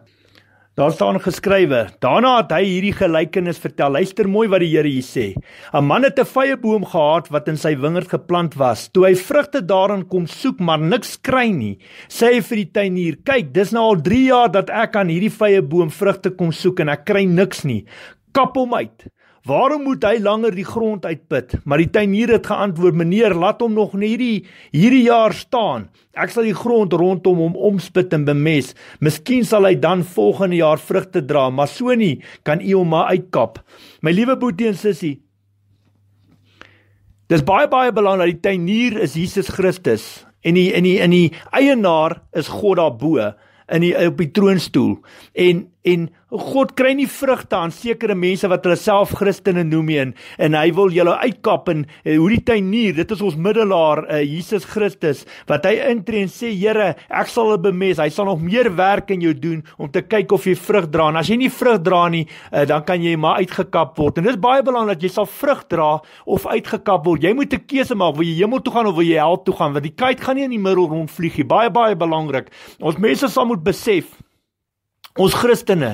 Daar staan geskrywe: Daarna het hy hierdie gelykenis vertel. Luister mooi wat die Here hier sê. 'n Man het 'n vrye boom gehad wat in sy wingerd geplant was. Toe hy vrugte daarin kom soek, maar niks kry nie, sê hy vir die tuinier: "Kyk, dis nou al 3 jaar dat ek aan hierdie vrye boom vrugte kom soek en ek kry niks nie. Kap hom uit." Waarom moet hy langer die grond uitput? Maar die tuinier het geantwoord: "Meneer, laat hom nog net hierdie hierdie jaar staan. Ek sal die grond rondom hom omspit en bemest. Miskien sal hy dan volgende jaar vrugte dra, maar so nie kan u hom maar uitkap." My liewe boetie en sussie, dis baie baie belangrik dat die tuinier is Jesus Christus en die in die in die eienaar is God daarbo in die op die troonstoel. En en God kry nie vrugte aan sekere mense wat hulle self Christene noem nie en, en hy wil julle uitkap en, en hoe die tuinier dit is ons middelaar uh, Jesus Christus wat hy intree en sê Here ek sal hulle bemes hy sal nog meer werk in jou doen om te kyk of jy vrug dra en as jy nie vrug dra nie uh, dan kan jy maar uitgekap word en dit is baie belangrik dat jy sal vrug dra of uitgekap word jy moet 'n keuse maak wil jy hemel toe gaan of wil jy hel toe gaan want die kite gaan nie in die middel rondvlieg nie baie baie belangrik ons mense sal moet besef Ons Christene,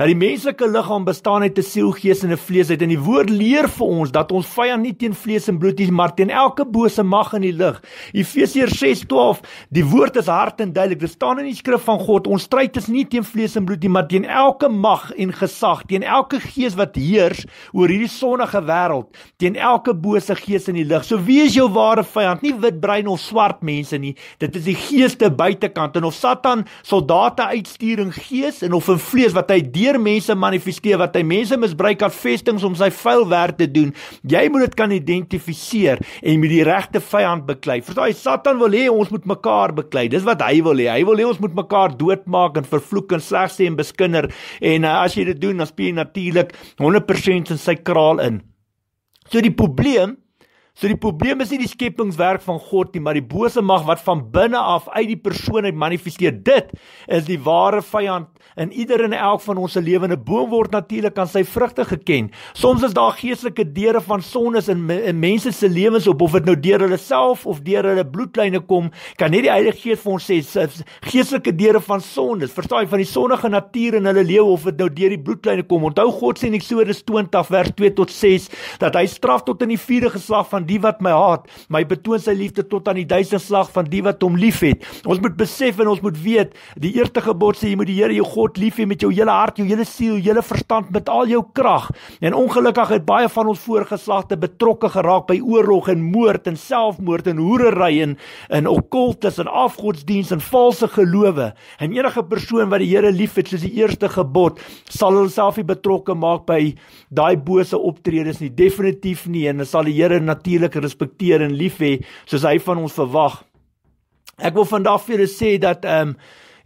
dat die menslike liggaam bestaan uit 'n siel, gees en 'n vlees uit en die woord leer vir ons dat ons vyand nie teen vlees en bloed is, maar teen elke bose mag in die lig. Efesiërs 6:12, die woord is hard en duidelik. Dit staan in die skrif van God, ons stryd is nie teen vlees en bloed nie, maar teen elke mag en gesag, teen elke gees wat heers oor hierdie sonnige wêreld, teen elke bose gees in die lig. So wie is jou ware vyand? Nie wit brein of swart mense nie. Dit is die geeste buitekant en of Satan soldate uitstuur in gees en of in vlees wat hy deur mense manifesteer wat hy mense misbruik as vestinge om sy vuil werk te doen. Jy moet dit kan identifiseer en met die regte vyand beklei. Verstaan jy Satan wil hê ons moet mekaar beklei. Dis wat hy wil hê. Hy wil hê ons moet mekaar doodmaak en vervloek en sleg sê en beskinder en uh, as jy dit doen dan spier natuurlik 100% in sy kraal in. So die probleem So die probleem is nie die skepingswerk van God nie, maar die bose mag wat van binne af uit die persoon uit manifesteer. Dit is die ware vyand. In ieder en elk van ons se lewende boom word natuurlik aan sy vrugte geken. Soms is daar geestelike deure van sones in, in mense se lewens op of dit nou deur hulle self of deur hulle bloedlyne kom. Kan net die Heilige Gees vir ons sê geestelike deure van sones. Verstaan jy van die sonnige natuur in hulle lewe of dit nou deur die bloedlyne kom. Onthou God sê in Eksodus 20 vers 2 tot 6 dat hy straf tot in die vuurige slag van die wat my haat, my betoon sy liefde tot aan die duisend slag van die wat hom liefhet. Ons moet besef en ons moet weet, die eerste gebod sê jy moet die Here jou God lief hê met jou hele hart, jou hele siel, jou hele verstand met al jou krag. En ongelukkig het baie van ons voorgeslagte betrokke geraak by oorlog en moord en selfmoord en hoerery en in okkultes en afgodsdienste en valse gelowe. En enige persoon wat die Here liefhet soos die eerste gebod, sal homself nie betrokke maak by daai bose optredes nie, definitief nie en sal die Here natuurlik natuurlik respekteer en lief hê soos hy van ons verwag. Ek wil vandag vir julle sê dat ehm um,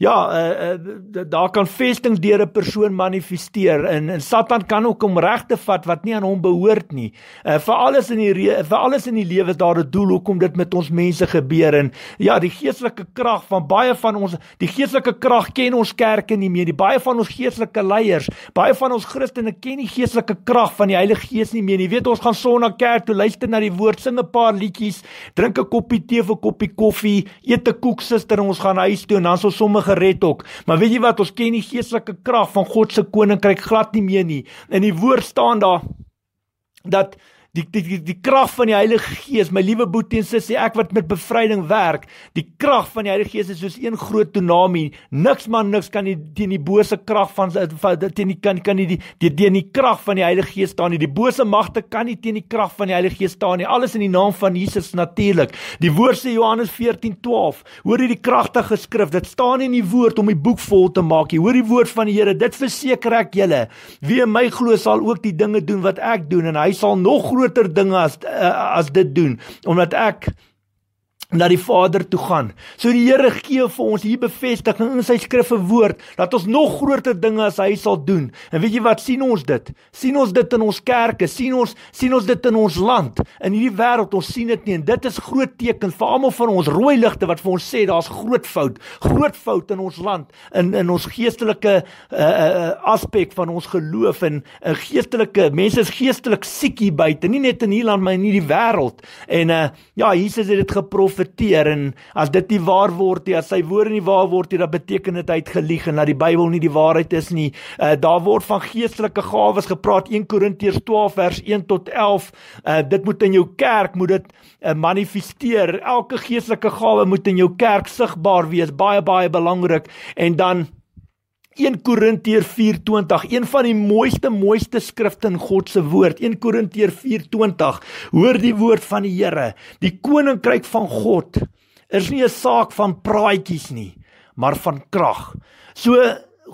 Ja, uh, uh, daar kan vesting deur 'n persoon manifesteer en, en Satan kan ook om regte vat wat nie aan hom behoort nie. Uh, vir alles in die vir alles in die lewe is daar 'n doel hoekom dit met ons mense gebeur en ja, die geestelike krag van baie van ons, die geestelike krag ken ons kerke nie meer nie. Baie van ons geestelike leiers, baie van ons Christene ken nie geestelike krag van die Heilige Gees nie meer nie. Jy weet ons gaan sonna kerk toe luister na die woord, sing 'n paar liedjies, drink 'n koppie tee of 'n koppie koffie, eet 'n koek suster en ons gaan huis toe en dan sal sommer gered ook. Maar weet jy wat? Ons ken die geestelike krag van God se koninkryk glad nie meer nie. In die woord staan daar dat Die die die, die krag van die Heilige Gees, my liewe boetie en sussie, ek wat met bevryding werk, die krag van die Heilige Gees is soos een groot tsunami. Niks man niks kan die teen die bose krag van teen die kan kan nie die die die die krag van die Heilige Gees staan nie. Die bose magte kan nie teen die krag van die Heilige Gees staan nie. Alles in die naam van Jesus natuurlik. Die woord sê Johannes 14:12. Hoor jy die kragtige skrif? Dit staan in die woord om die boek vol te maak. Jy hoor die woord van die Here. Dit verseker ek julle, wie in my glo sal ook die dinge doen wat ek doen en hy sal nog groter groter dinge as eh, as dit doen omdat ek na die Vader toe gaan. So die Here gee vir ons hier bevestiging in sy skrifte woord dat ons nog groter dinge as hy sal doen. En weet jy wat sien ons dit? Sien ons dit in ons kerke, sien ons sien ons dit in ons land, in hierdie wêreld ons sien dit nie en dit is groot teken vir almal van ons rooi ligte wat vir ons sê daar's groot fout, groot fout in ons land in in ons geestelike uh uh aspek van ons geloof en 'n uh, eh, geestelike mense is geestelik siek hier buite, nie net in hierdie land maar in hierdie wêreld. En uh ja, Jesus het dit geprof profeteer en as dit nie waar word nie, as sy woorde nie waar word nie, dan beteken dit hy het gelieg en dat die Bybel nie die waarheid is nie. Uh, daar word van geestelike gawes gepraat 1 Korintiërs 12 vers 1 tot 11. Uh, eh, dit moet in jou kerk moet dit uh, manifesteer. Elke geestelike gawe moet in jou kerk sigbaar wees. Baie baie belangrik. En dan 1 Korintiërs 4:20, een van die mooiste mooiste skrifte in God se woord. 1 Korintiërs 4:20. Hoor die woord van die Here. Die koninkryk van God is nie 'n saak van praatjies nie, maar van krag. So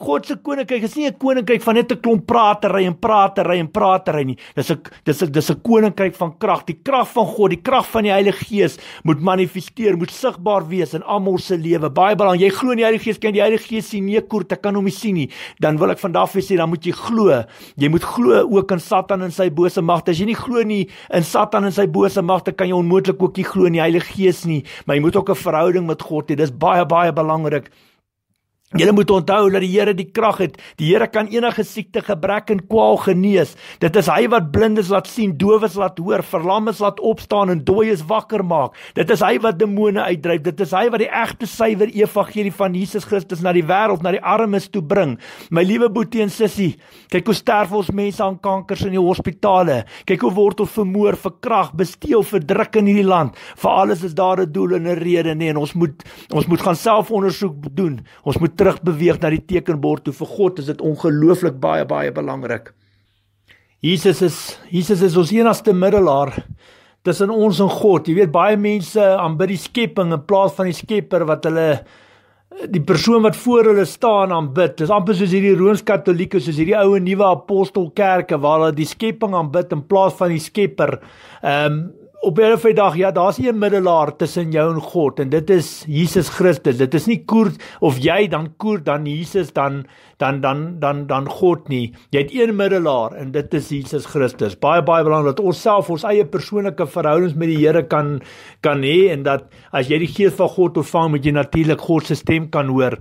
God se koninkryk is nie 'n koninkryk van net 'n klomp pratery en pratery en pratery nie. Dis 'n dis 'n dis 'n koninkryk van krag. Die krag van God, die krag van die Heilige Gees moet manifesteer, moet sigbaar wees in almal se lewe. Bybel aan, jy glo in die Heilige Gees, kan die Heilige Gees sien nie kort, ek kan hom nie sien nie. Dan wil ek vandag vir sê, dan moet jy glo. Jy moet glo ook in Satan en sy bose magte. As jy nie glo nie in Satan en sy bose magte, kan jy onmoontlik ook nie glo in die Heilige Gees nie. Maar jy moet ook 'n verhouding met God hê. Dis baie baie belangrik. Julle moet onthou dat die Here die krag het. Die Here kan enige siekte, gebrek en kwaal genees. Dit is hy wat blindes laat sien, dowes laat hoor, verlammes laat opstaan en dooies wakker maak. Dit is hy wat demone uitdryf. Dit is hy wat die egte suiwer evangelie van Jesus Christus na die wêreld, na die armes toe bring. My liewe boetie en sussie, kyk hoe sterf ons mense aan kankers in die hospitale. Kyk hoe word ons vermoor, verkrag, besteel, verdruk in hierdie land. Vir alles is daar 'n doel en 'n rede nie en ons moet ons moet gaan self ondersoek doen. Ons moet terugbeweeg na die tekenbord toe vir God is dit ongelooflik baie baie belangrik. Jesus is Jesus is ons enigste middelaar tussen ons en God. Jy weet baie mense aanbid die skepping in plaas van die Skepper wat hulle die persoon wat voor hulle staan aanbid. Dis amper soos hierdie Rooms-Katolieke soos hierdie ou en nuwe apostelkerke waar hulle die skepping aanbid in plaas van die Skepper. Ehm um, op 'n of ander dag ja, daar's 'n middelaar tussen jou en God en dit is Jesus Christus. Dit is nie koers of jy dan koers dan Jesus dan dan dan dan dan God nie. Jy het een middelaar en dit is Jesus Christus. Baie baie belangrik dat ons self ons eie persoonlike verhoudings met die Here kan kan hê en dat as jy die gees van God ontvang, moet jy natuurlik God se stem kan hoor.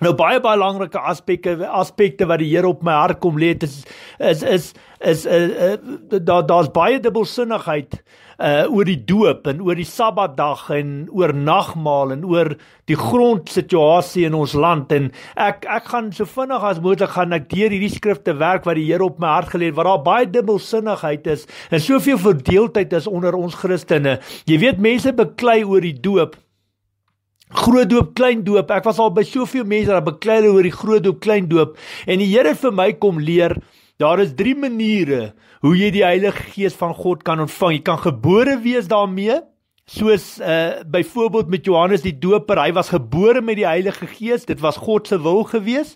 Nou baie baie belangrike aspekte aspekte wat die Here op my hart kom lê is is is is, is, is daar daar's baie dubbelsinnigheid uh oor die doop en oor die Sabbatdag en oor nagmaal en oor die grondsituasie in ons land en ek ek gaan so vinnig as moontlik gaan ek deur hierdie skrifte werk wat die Here op my hart gelê het wat daar baie dubbelsinnigheid is en soveel verdeeldheid is onder ons Christene. Jy weet mense beklei oor die doop Groot doop, klein doop. Ek was al by soveel mense dat beklei oor die groot doop, klein doop en die Here vir my kom leer Daar is 3 maniere hoe jy die Heilige Gees van God kan ontvang. Jy kan gebore wees daarmee soos uh byvoorbeeld met Johannes die Doper, hy was gebore met die Heilige Gees, dit was God se wil gewees.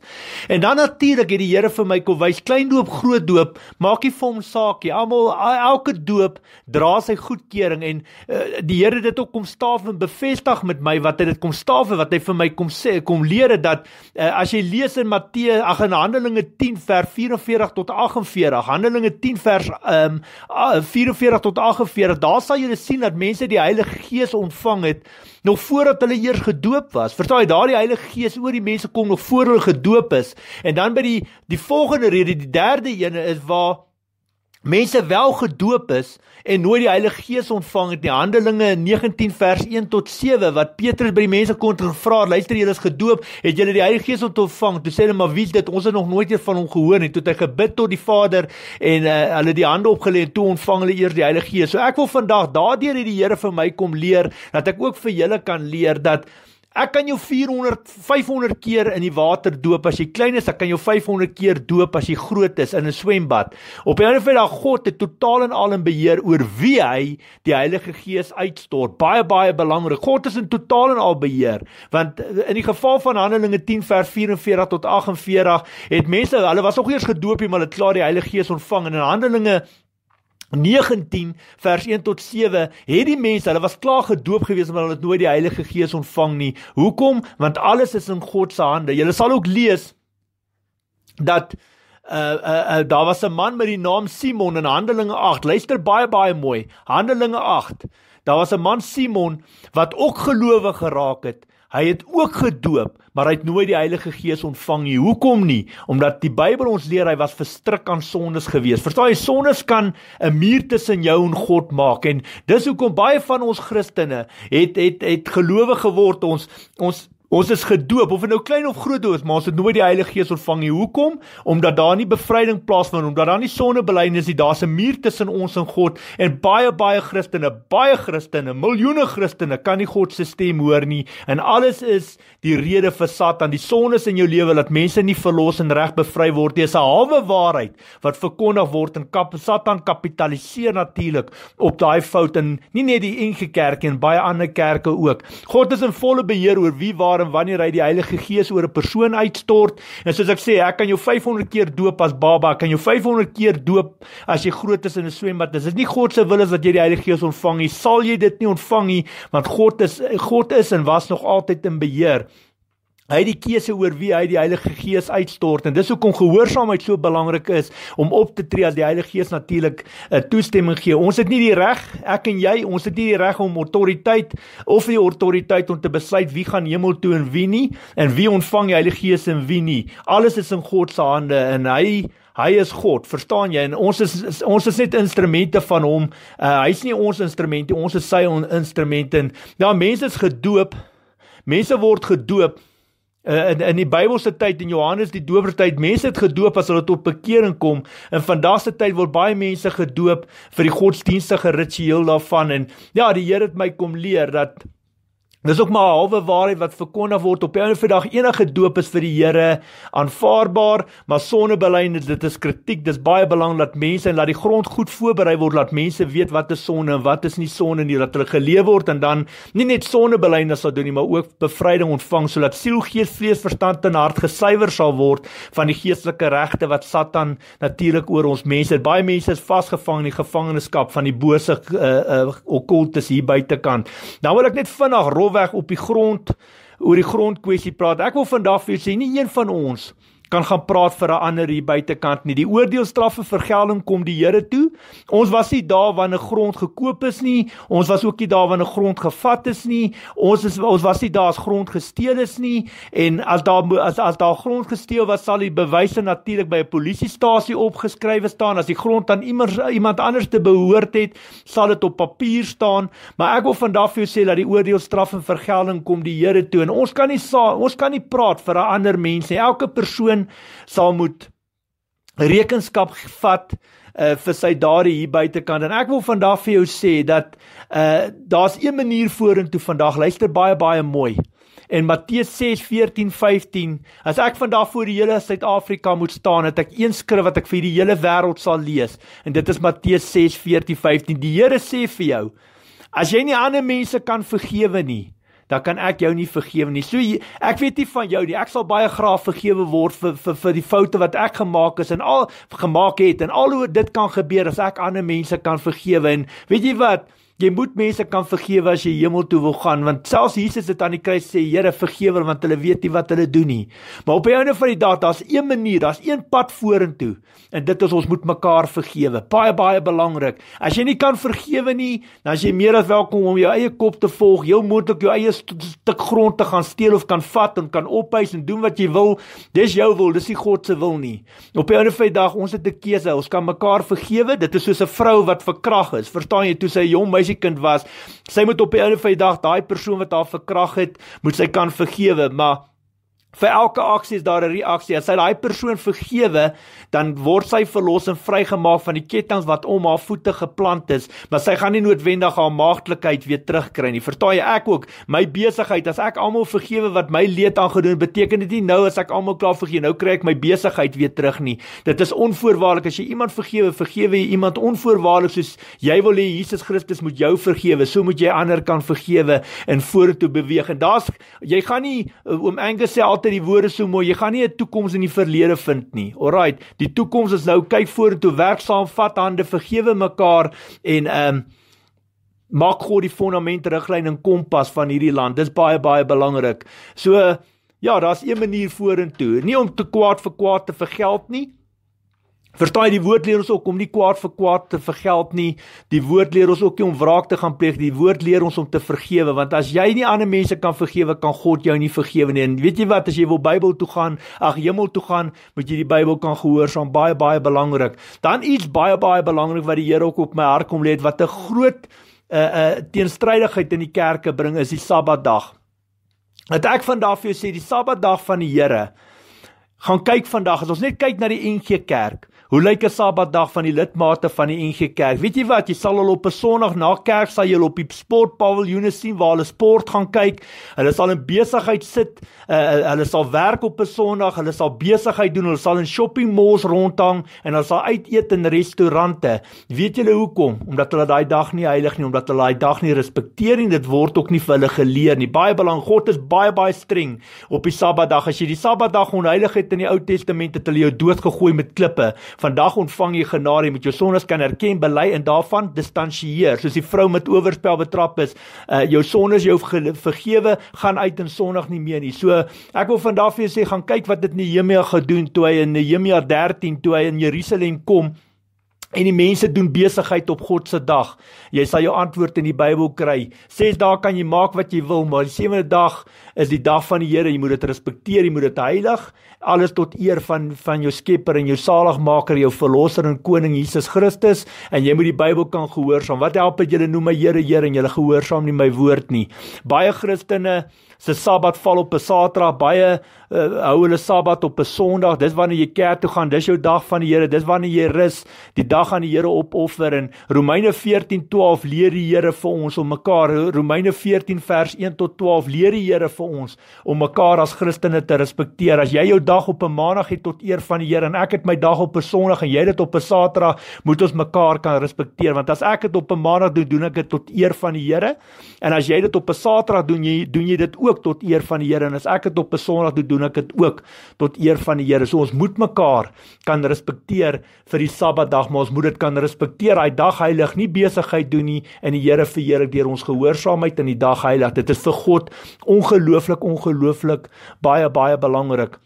En dan natuurlik het die Here vir my kom wys klein doop, groot doop, maak nie vir hom saak nie. Almal elke doop dra sy goedkeuring en uh, die Here dit ook kom staaf en bevestig met my wat hy dit kom staaf en wat hy vir my kom sê, kom leer dat uh, as jy lees in Matteus, ag in Handelinge 10 vers 44 tot 48, Handelinge 10 vers um ehm, 44 tot 48, daar sal jy sien dat mense die Heilige Heilige Gees ontvang het nog voordat hulle eers gedoop was. Verstaan jy, daardie Heilige Gees oor die mense kom nog voor hulle gedoop is. En dan by die die volgende rede, die derde een is waar mense wel gedoop is en nooit die Heilige Gees ontvang het nie. Handelinge 19 vers 1 tot 7 wat Petrus by die mense kon gevra, luister julle is gedoop, het julle die Heilige Gees ontvang? Toe sê hulle maar wie dit ons het nog nooit eers van hom gehoor nie. Toe het hy gebid tot die Vader en uh, hulle die hande opgelê en toe ontvang hulle eers die Heilige Gees. So ek wil vandag daardeur het die Here vir my kom leer dat ek ook vir julle kan leer dat Ek kan jou 400 500 keer in die water doop as jy klein is, ek kan jou 500 keer doop as jy groot is in 'n swembad. Op 'n ander wyse dat God het totaal en al in beheer oor wie hy die Heilige Gees uitstort. Baie baie belangrik. God is in totaal en al beheer want in die geval van Handelinge 10 vers 44 tot 48 het mense hulle was nog nie eens gedoop nie maar hulle het klaar die Heilige Gees ontvang en in Handelinge 19 vers 1 tot 7 het die mense hulle was klaar gedoop gewees maar hulle het nooit die Heilige Gees ontvang nie. Hoekom? Want alles is in God se hande. Jy sal ook lees dat uh, uh, uh daar was 'n man met die naam Simon in Handelinge 8. Luister baie baie mooi. Handelinge 8. Daar was 'n man Simon wat ook gelowe geraak het. Hy het ook gedoop, maar hy het nooit die Heilige Gees ontvang nie. Hoekom nie? Omdat die Bybel ons leer hy was verstrik aan sondes gewees. Verstaan jy, sondes kan 'n muur tussen jou en God maak en dis hoekom baie van ons Christene het het het gelowe geword ons ons Ons is gedoop of nou klein of groot doos, maar ons het nooit die Heilige Gees ontvang nie. Hoekom? Omdat daar nie bevryding plaasvind omdat daar nie sondebelydenis is, daar's 'n muur tussen ons en God. En baie baie Christene, baie Christene, miljoene Christene kan nie God se stem hoor nie. En alles is die rede vir Satan. Die sondes in jou lewe laat mense nie verlos en reg bevry word nie. Dis 'n halwe waarheid wat verkondig word en kap, Satan kapitaliseer natuurlik op daai fout in nie net die Engelse kerk en baie ander kerke ook. God is in volle beheer oor wie waar daarom wanneer hy die Heilige Gees oor 'n persoon uitstort. En soos ek sê, ek kan jou 500 keer doop as baba, ek kan jou 500 keer doop as jy groot is in 'n swembad. Dis is nie God se wil is dat jy die Heilige Gees ontvang nie. Sal jy dit nie ontvang nie, want God is God is en was nog altyd in beheer. Hy het die keuse oor wie hy die Heilige Gees uitstort en dis hoekom gehoorsaamheid so belangrik is om op te tree as die Heilige Gees natuurlik 'n uh, eh, toestemming gee. Ons het nie die reg, ek en jy, ons het nie die reg om autoriteit of die autoriteit om te besluit wie gaan hemel toe en wie nie en wie ontvang die Heilige Gees en wie nie. Alles is in God se hande en hy Hy is God, verstaan jy? En ons is ons is net instrumente van hom. Uh, eh, Hy's nie ons instrumente, ons is sy instrumente. Nou mense is gedoop. Mense word gedoop Eh, in in die Bybelse tyd in Johannes die Doper tyd mense het gedoop as hulle tot bekering kom en vandag se tyd word baie mense gedoop vir die godsdienstige ritueel daarvan en ja die Here het my kom leer dat Dis ook maar halwe waarheid wat verkondig word op enige verdag enige doop is vir die Here aanvaarbaar, maar sonder belyne dit is kritiek. Dis baie belangrik dat mense en laat die grond goed voorberei word, laat mense weet wat is sonde en wat is nie sonde nie, dat hulle geleef word en dan nie net sonde belyne sal doen nie, maar ook bevryding ontvang sodat siel, gees, vlees, verstand en hart gesuiwer sal word van die geestelike regte wat Satan natuurlik oor ons mense. Baie mense is vasgevang in die gevangenskap van die bose uh, uh, okkultes hier buitekant. Nou wil ek net vinnig weg op die grond oor die grondkwessie praat. Ek wil vandag vir julle sê nie een van ons kan gaan praat vir 'n ander hier buitekant nie. Die oordeelstrafe vergelding kom die Here toe. Ons was nie daar wanneer grond gekoop is nie. Ons was ook nie daar wanneer grond gevat is nie. Ons is ons was nie daar as grond gesteel is nie. En as daar as as daar grond gesteel was, sal die bewyse natuurlik by 'n polisiestasie opgeskrywe staan. As die grond aan iemand iemand anders te behoort het, sal dit op papier staan. Maar ek wil vandag vir jou sê dat die oordeelstrafe vergelding kom die Here toe. En ons kan nie sa, ons kan nie praat vir 'n ander mens nie. Elke persoon persoon sal moet rekenskap vat uh vir sy dade hier buitekant en ek wil vandag vir jou sê dat uh daar's een manier vorentoe vandag luister baie baie mooi en Matteus 6:14-15 as ek vandag voor die hele Suid-Afrika moet staan het ek een skrif wat ek vir die hele wêreld sal lees en dit is Matteus 6:14-15 die Here sê vir jou as jy nie ander mense kan vergewe nie dan kan ek jou nie vergewe nie. So ek weet nie van jou nie. Ek sal baie graag vergewe word vir vir vir die foute wat ek gemaak het en al gemaak het en al hoe dit kan gebeur as ek ander mense kan vergewe en weet jy wat? Jy moet mense kan vergewe as jy hemel toe wil gaan want selfs Jesus het aan die kruis sê Here vergewe hulle want hulle weet nie wat hulle doen nie. Maar op die einde van die dag daar's een manier, daar's een pad vorentoe en dit is ons moet mekaar vergewe. Baie baie belangrik. As jy nie kan vergewe nie, dan as jy meer as welkom om jou eie kop te volg, jou moontlik jou eie stuk grond te gaan steel of kan vat en kan ophuis en doen wat jy wil. Dis jou wil, dis nie God se wil nie. Op die einde van die dag ons het 'n keuse. Ons kan mekaar vergewe. Dit is soos 'n vrou wat verkragt is. Verstaan jy toe sy jong meisie meisiekind was. Sy moet op die einde van die dag daai persoon wat haar verkrag het, moet sy kan vergewe, maar vir elke aksie is daar 'n reaksie. As hy daai persoon vergewe, dan word sy verlos en vrygemaak van die ketTINGS wat om haar voete geplant is, maar sy gaan nie noodwendig haar maagtelikheid weer terugkry nie. Vertaai ek ook my besigheid as ek almal vergewe wat my leed aangedoen, beteken dit nie nou as ek almal klaar vergewe, nou kry ek my besigheid weer terug nie. Dit is onvoorwaardelik. As jy iemand vergewe, vergewe jy iemand onvoorwaardelik soos jy wil hê Jesus Christus moet jou vergewe, so moet jy ander kan vergewe en vorentoe beweeg. En daar's jy gaan nie eh, oom Angus sê altyd die woorde so mooi. Jy gaan nie 'n toekoms in die verlede vind nie. Alraight, die toekoms is nou kyk vorentoe, werk saam, vat hande, vergewe mekaar en ehm um, maak gou die fondament, riglyn en kompas van hierdie land. Dis baie baie belangrik. So ja, daar's een manier vorentoe. Nie om te kwaad vir kwaad te vergeld nie, Verstaan jy die woord leer ons ook om nie kwaad vir kwaad te vergeld nie. Die woord leer ons ook om wraak te gaan pleeg. Die woord leer ons om te vergewe want as jy nie ander mense kan vergewe kan God jou nie vergewe nie. En weet jy wat as jy wil Bybel toe gaan, ag hemel toe gaan, moet jy die Bybel kan gehoorsaam baie baie belangrik. Dan iets baie baie belangrik wat die Here ook op my hart kom lê het wat 'n groot uh uh teenstrydigheid in die kerke bring is die Sabbatdag. Dat ek vandag vir jou sê die Sabbatdag van die Here gaan kyk vandag as ons net kyk na die NG Kerk Hoe lyk 'n Sabbatdag van die lidmate van die NG Kerk? Weet jy wat? Jy sal al op 'n Sondag na kerk sal jy op die sportpaviljoen sien waar hulle sport gaan kyk. Hulle sal in besigheid sit. Uh, hulle sal werk op 'n Sondag. Hulle sal besigheid doen. Hulle sal in shopping malls rondhang en hulle sal uit eet in restaurante. Weet julle hoekom? Omdat hulle daai dag nie heilig nie, omdat hulle daai dag nie respekteer nie. Dit word ook nie vir hulle geleer nie. Baie belang, God is baie baie streng op die Sabbatdag. As jy die Sabbatdag onheilig het in die Ou Testament, het hulle jou doodgegooi met klippe Vandag ontvang jy genade met jou sondes kan erken, bely en daarvan distansieer. Soos die vrou met owerspel betrap is, uh, jou sondes jou vergewe, gaan uit en sondig nie meer nie. So ek wil vandag vir jou sê gaan kyk wat dit Nehemia gedoen toe hy in Nehemia 13 toe hy in Jerusalem kom. En die mense doen besigheid op God se dag. Jy sal jou antwoord in die Bybel kry. Ses dae kan jy maak wat jy wil, maar die sewende dag is die dag van die Here. Jy moet dit respekteer, jy moet dit heilig, alles tot eer van van jou Skepper en jou Saligmaker, jou Verlosser en Koning Jesus Christus. En jy moet die Bybel kan gehoorsaam. Wat help dit julle noem my Here, Here en julle gehoorsaam nie my woord nie. Baie Christene se Sabbat val op 'n Saterdag. Baie Eh, hou hulle Sabbat op 'n Sondag. Dis wanneer jy kerk toe gaan. Dis jou dag van die Here. Dis wanneer jy rus, die dag aan die Here opoffer. En Romeine 14:12 leer die Here vir ons om mekaar Romeine 14 vers 1 tot 12 leer die Here vir ons om mekaar as Christene te respekteer. As jy jou dag op 'n Maandag het tot eer van die Here en ek het my dag op 'n Sondag en jy dit op 'n Saterdag, moet ons mekaar kan respekteer want as ek dit op 'n Maandag doen, doen ek dit tot eer van die Here. En as jy dit op 'n Saterdag doen, jy doen jy dit ook tot eer van die Here. En as ek dit op 'n Sondag doen, doen ek dit ook tot eer van die Here. So ons moet mekaar kan respekteer vir die Sabbatdag, maar ons moet dit kan respekteer. Hy dag heilig, nie besigheid doen nie en die Here verheerlik deur ons gehoorsaamheid in die dag heilig. Dit is vir God ongelooflik ongelooflik baie baie belangrik.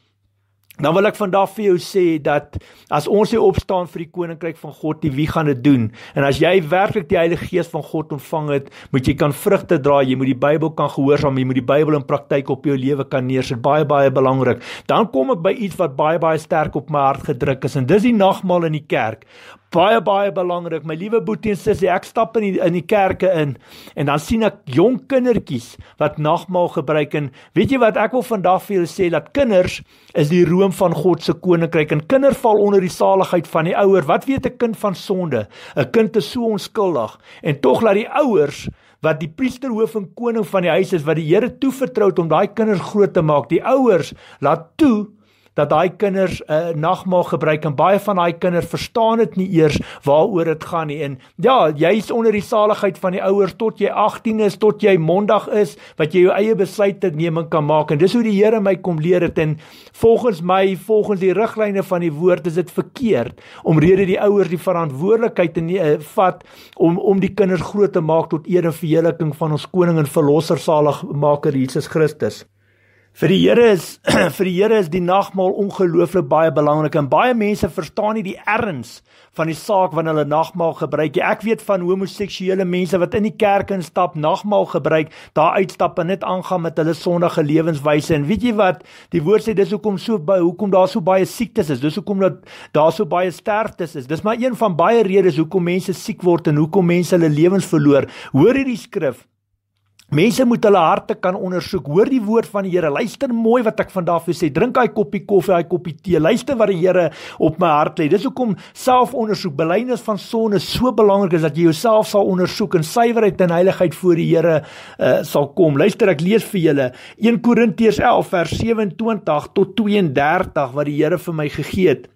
Dan nou wil ek vandag vir jou sê dat as ons hier opstaan vir die koninkryk van God, wie gaan dit doen? En as jy werklik die Heilige Gees van God ontvang het, moet jy kan vrugte dra. Jy moet die Bybel kan gehoorsaam, jy moet die Bybel in praktyk op jou lewe kan neersit. Baie baie belangrik. Dan kom ek by iets wat baie baie sterk op my hart gedruk is en dis die nagmaal in die kerk baie baie belangrik. My liewe boetie en sussie, ek stap in die, in die kerke in en dan sien ek jonk kindertjies wat nagmaal gebruik en weet jy wat ek wil vandag vir julle sê dat kinders is die roem van God se koninkryk en kinders val onder die saligheid van die ouer. Wat weet 'n kind van sonde? 'n Kind is so onskuldig en tog laat die ouers wat die priesterhoof en koning van die huis is wat die Here toevertrou het om daai kinders groot te maak. Die ouers laat toe dat daai kinders 'n uh, eh, nagmaal gebruik en baie van daai kinders verstaan dit nie eers waaroor dit gaan nie. En ja, jy's onder die saligheid van die ouers tot jy 18 is, tot jy mondag is wat jy jou eie besluite neem en kan maak. En dis hoe die Here my kom leer dit en volgens my, volgens die riglyne van die woord is dit verkeerd om rede die ouers die verantwoordelikheid te uh, vat om om die kinders groot te maak tot ere verheerliking van ons koning en verlosser saligmaker Jesus Christus. Vir die Here is vir die Here is die nagmaal ongelooflik baie belangrik en baie mense verstaan nie die erns van die saak wanneer hulle nagmaal gebruik nie. Ek weet van homoseksuele mense wat in die kerk instap, nagmaal gebruik, daar uitstap en net aangaan met hulle sondige lewenswyse. En weet jy wat? Die woord sê dis hoekom so baie hoekom daar so baie siektes is. Dis hoekom dat daar so baie sterftes is. Dis maar een van baie redes hoekom mense siek word en hoekom mense hulle lewens verloor. Hoor hierdie skrif Mense moet hulle harte kan ondersoek. Hoor die woord van die Here. Luister mooi wat ek vandag vir sê. Drink daai koppie koffie, daai koppie tee. Luister wat die Here op my hart lê. Dis hoekom selfondersoek, belynis van sonde so belangrik is dat jy jouself sal ondersoek en suiwerheid en heiligheid voor die Here uh, sal kom. Luister, ek lees vir julle 1 Korintiërs 11 vers 27 tot 32 wat die Here vir my gegee het.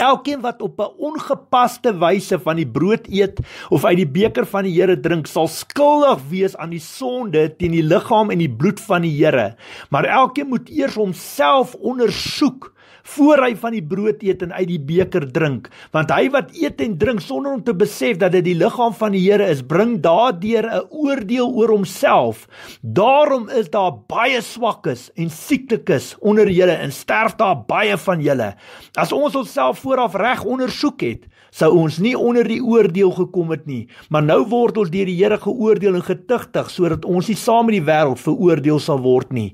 Elkeen wat op 'n ongepaste wyse van die brood eet of uit die beker van die Here drink, sal skuldig wees aan die sonde teen die liggaam en die bloed van die Here. Maar elkeen moet eers homself ondersoek voor hy van die brood eet en uit die beker drink. Want hy wat eet en drink sonder om te besef dat dit die liggaam van die Here is, bring daardeur 'n oordeel oor homself. Daarom is daar baie swakkes en sieklikes onder julle en sterf daar baie van julle. As ons onsself vooraf reg ondersoek het, sou ons nie onder die oordeel gekom het nie, maar nou word ons deur die Here geoordeel en getuigtig sodat ons nie saam met die wêreld veroordeel sal word nie.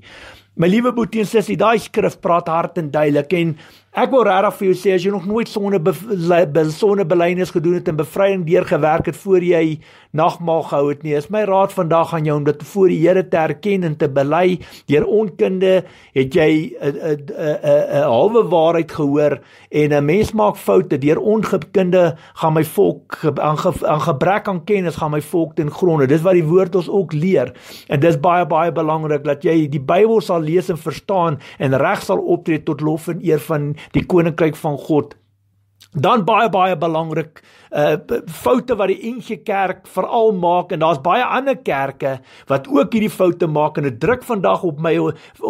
My liewe boetie en sussie, daai skrif praat hard en duidelik en ek wil regtig vir jou sê as jy nog nooit sonne sonne belynes gedoen het en bevryding deurgewerk het voor jy nagmaal gehou het nie. Is my raad vandag aan jou om dit voor die Here te erken en te bely. Deur onkunde het jy 'n 'n 'n 'n halwe waarheid gehoor en 'n mens maak foute. Deur ongekunde gaan my volk aan gebrek aan kennis gaan my volk ten gronde. Dis wat die woord ons ook leer. En dis baie baie belangrik dat jy die Bybel sal lees en verstaan en reg sal optree tot lof en eer van die koninkryk van God. Dan baie baie belangrik uh foute wat die NG Kerk veral maak en daar's baie ander kerke wat ook hierdie foute maak en dit druk vandag op my o,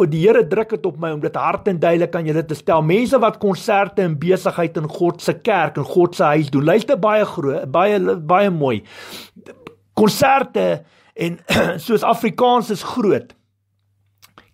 die Here druk dit op my om dit hard en duidelik aan julle te stel. Mense wat konserte en besigheid in God se kerk en God se huis doen, luister baie groot, baie baie mooi. Konserte en soos Afrikaans is groot.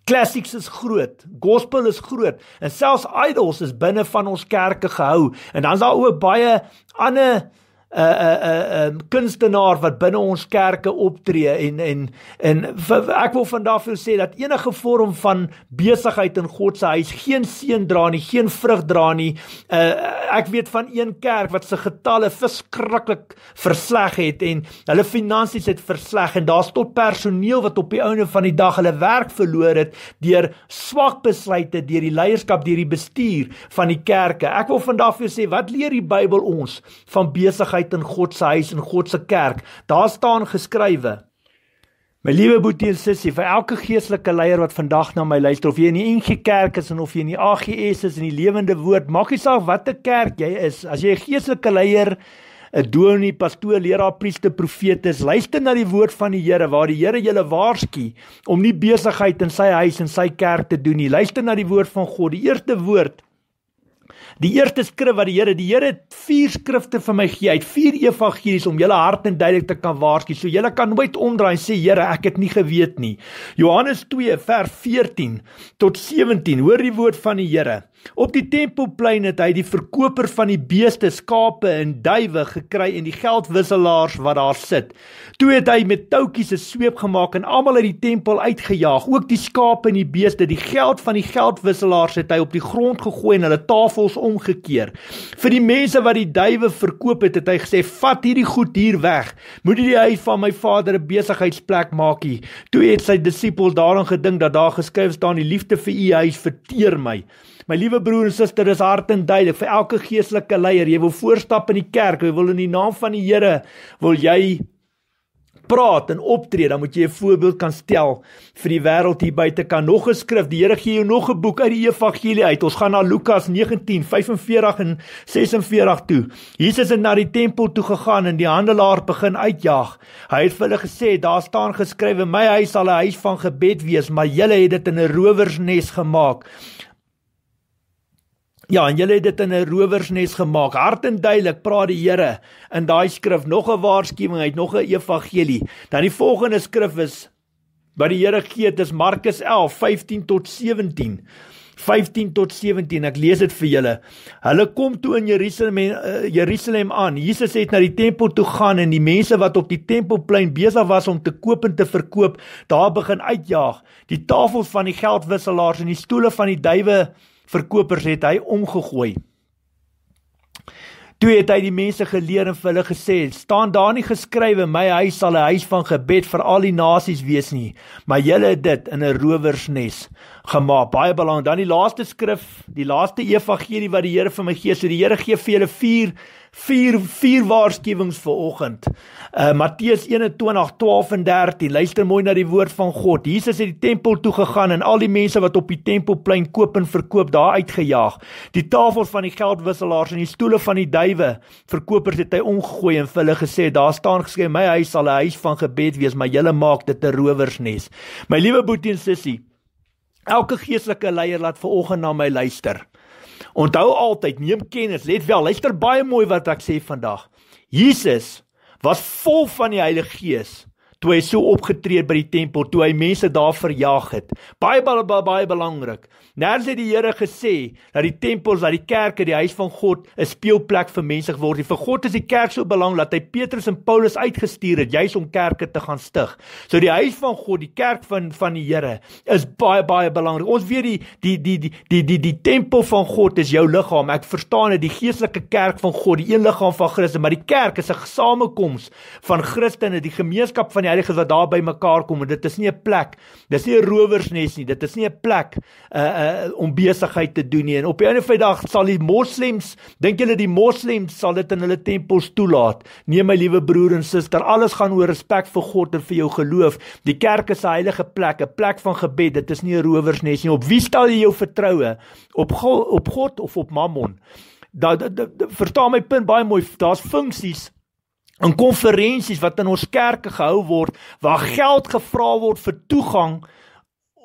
Classics is groot, gospel is groot en selfs idols is binne van ons kerke gehou. En dan is daar ook baie ander 'n uh, 'n uh, 'n uh, um, kunstenaar wat binne ons kerke optree en en en ek wil van daardie sê dat enige vorm van besigheid in God se huis geen seën dra nie, geen vrug dra nie. Uh, ek weet van een kerk wat se getalle verskriklik versleg het en hulle finansies het versleg en daar's tot personeel wat op die ouene van die dag hulle werk verloor het deur swak besluite deur die leierskap, deur die bestuur van die kerke. Ek wil van daardie sê wat leer die Bybel ons van besigheid heiligheid in God se huis en God se kerk. Daar staan geskrywe. My liewe boetie en sussie, vir elke geestelike leier wat vandag na my luister, of jy in die NG Kerk is en of jy in die AGS is en die Lewende Woord, maak nie saak watter kerk jy is, as jy 'n geestelike leier 'n dominee, pastoor, leraar, priester, profeet, luister na die woord van die Here waar die Here julle waarsku om nie besigheid in sy huis en sy kerk te doen nie. Luister na die woord van God. Die eerste woord Die eerste skrif wat die Here, die Here het vier skrifte vir my gee. Hy het vier evangelies om julle hart en duidelik te kan waarsku. So julle kan nooit omdraai en sê Here, ek het nie geweet nie. Johannes 2 vers 14 tot 17. Hoor die woord van die Here. Op die tempelplein het hy die verkoper van die beeste, skape en duwe gekry en die geldwisselaars wat daar sit. Toe het hy met touwtjies 'n sweep gemaak en almal uit die tempel uitgejaag, ook die skape en die beeste. Die geld van die geldwisselaars het hy op die grond gegooi en hulle tafels omgekeer. Vir die mense wat die duwe verkoop het, het hy gesê: "Vat hierdie goed hier weg. Moet hierdie huis van my Vader 'n besigheidsplek maak nie." Toe het sy disipels daaraan gedink dat daar geskryf staan: "Die liefde vir u huis verteer my." My liewe broer en suster, dis hard en duidelik vir elke geestelike leier. Jy wil voorstap in die kerk, jy wil in die naam van die Here wil jy praat en optree, dan moet jy 'n voorbeeld kan stel vir die wêreld hier buite. Kan nog 'n skrif. Die Here gee jou nog 'n boek uit die evangelie uit. Ons gaan na Lukas 19:45 en 46 toe. Jesus het na die tempel toe gegaan en die handelaar begin uitjaag. Hy het vir hulle gesê, daar staan geskrywe, my huis sal 'n huis van gebed wees, maar julle het dit in 'n rowersnes gemaak. Ja, en julle het dit in 'n rowersnes gemaak. Hart en duidelik praat die Here in daai skrif nog 'n waarskuwing, hy het nog 'n evangelie. Dan die volgende skrif is wat die Here gee, dit is Markus 11:15 tot 17. 15 tot 17 ek lees dit vir julle. Hulle kom toe in Jerusalem eh, Jerusalem aan. Jesus het na die tempel toe gaan en die mense wat op die tempelplein besig was om te koop en te verkoop, daar begin uitjaag. Die tafels van die geldwisselaars en die stoole van die duiwes verkopers het hy omgegooi. Toe het hy die mense geleer en vir hulle gesê: "Staan daar nie geskrywe my huis sal 'n huis van gebed vir al die nasies wees nie, maar julle het dit in 'n rowersnes gemaak." Baie belangrik. Dan die laaste skrif, die laaste evangelie wat die Here vir my gee, so die Here gee vir julle vier vier vier waarskuwings vir oggend. Uh Matteus 21:12 en 13. Luister mooi na die woord van God. Jesus het die tempel toe gegaan en al die mense wat op die tempelplein koop en verkoop daar uitgejaag. Die tafels van die geldwisselaars en die stoele van die duwe verkopers het hy omgegooi en vir hulle gesê: "Daar staan geskryf: My huis sal 'n huis van gebed wees, maar julle maak dit 'n rowersnes." My liewe boetie en sussie, elke geestelike leier laat ver oggend na my luister. Onthou altyd, neem kennis, let wel, luister baie mooi wat ek sê vandag. Jesus was vol van die Heilige Gees toe hy so opgetree by die tempel, toe hy mense daar verjaag het. Baie baie baie, baie belangrik. Nadat hy die Here gesê dat die tempels, dat die kerke, die huis van God 'n speelplek vir mense geword het. Vir God is die kerk so belangrik dat hy Petrus en Paulus uitgestuur het juis om kerke te gaan stig. So die huis van God, die kerk van van die Here is baie baie belangrik. Ons weet die die die die die die, die tempel van God is jou liggaam. Ek verstaan dit, die geestelike kerk van God, die een liggaam van Christus, maar die kerk is 'n samekoms van Christene, die gemeenskap van die Jerigo wat daar by mekaar kom en dit is nie 'n plek dis nie 'n rowersnes nie dit is nie 'n plek uh uh om besigheid te doen nie en op die einde van die dag sal die moslems dink julle die moslems sal dit in hulle tempels toelaat nee my liewe broer en suster alles gaan oor respek vir God en vir jou geloof die kerk is 'n heilige plek 'n plek van gebed dit is nie 'n rowersnes nie op wie stel jy jou vertroue op God, op God of op Mammon Da, da, da, da verstaan my punt baie mooi. Daar's funksies in konferensies wat in ons kerke gehou word waar geld gevra word vir toegang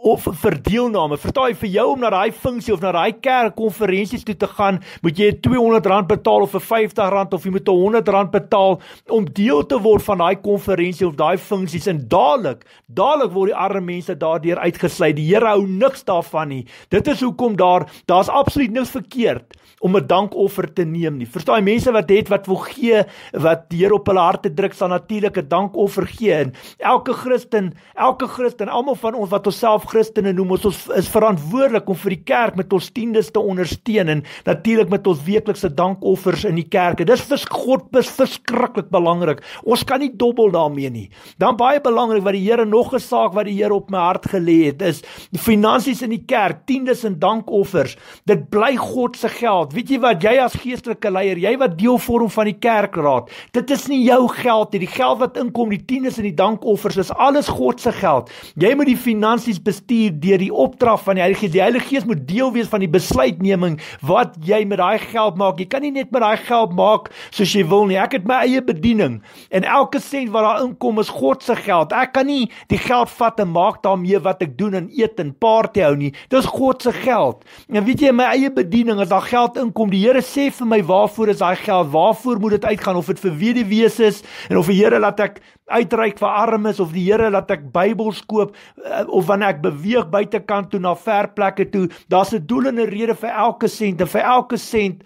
of vir deelname. Vertaai vir jou om na daai funksie of na daai kerk konferensies toe te gaan, moet jy R200 betaal of R50 of jy moet R100 betaal om deel te word van daai konferensie of daai funksies en dadelik, dadelik word die arme mense daardeur uitgesluit. Die Here hou niks daarvan nie. Dit is hoekom daar daar's absoluut niks verkeerd om 'n dankoffer te neem nie. Verstaan jy mense wat het wat wil gee, wat die Here op hulle harte druk, sal natuurlik 'n dankoffer gee. En elke Christen, elke Christen, almal van ons wat onsself Christene noem, ons is verantwoordelik om vir die kerk met ons tiendes te ondersteun en natuurlik met ons weeklikse dankoffers in die kerke. Dis vir God beskrikklik belangrik. Ons kan nie dobbel daarmee nie. Dan baie belangrik wat die Here nog 'n saak wat die Here op my hart gelê het, is die finansies in die kerk, tiendes en dankoffers. Dit bly God se geld. Weet jy wat jy as geestelike leier, jy wat deel vorm van die kerkraad, dit is nie jou geld nie. Die geld wat inkom, die tiendes en die dankoffers, is alles God se geld. Jy moet die finansies bestuur deur die opdrag van die Heilige Gees. Die Heilige Gees moet deel wees van die besluitneming wat jy met daai geld maak. Jy kan nie net met daai geld maak soos jy wil nie. Ek het my eie bediening en elke sent wat daar inkom is God se geld. Ek kan nie die geld vat en maak daarmee wat ek doen en eet en party hou nie. Dis God se geld. En weet jy my eie bediening as daar geld inkom. Die Here sê vir my waarvoor is daai geld? Waarvoor moet dit uitgaan of dit vir weduwees is en of die Here laat ek uitreik vir armes of die Here laat ek Bybels koop eh, of wanneer ek beweeg buitekant toe na ver plekke toe. Daar's 'n doel en 'n rede vir elke sent en vir elke sent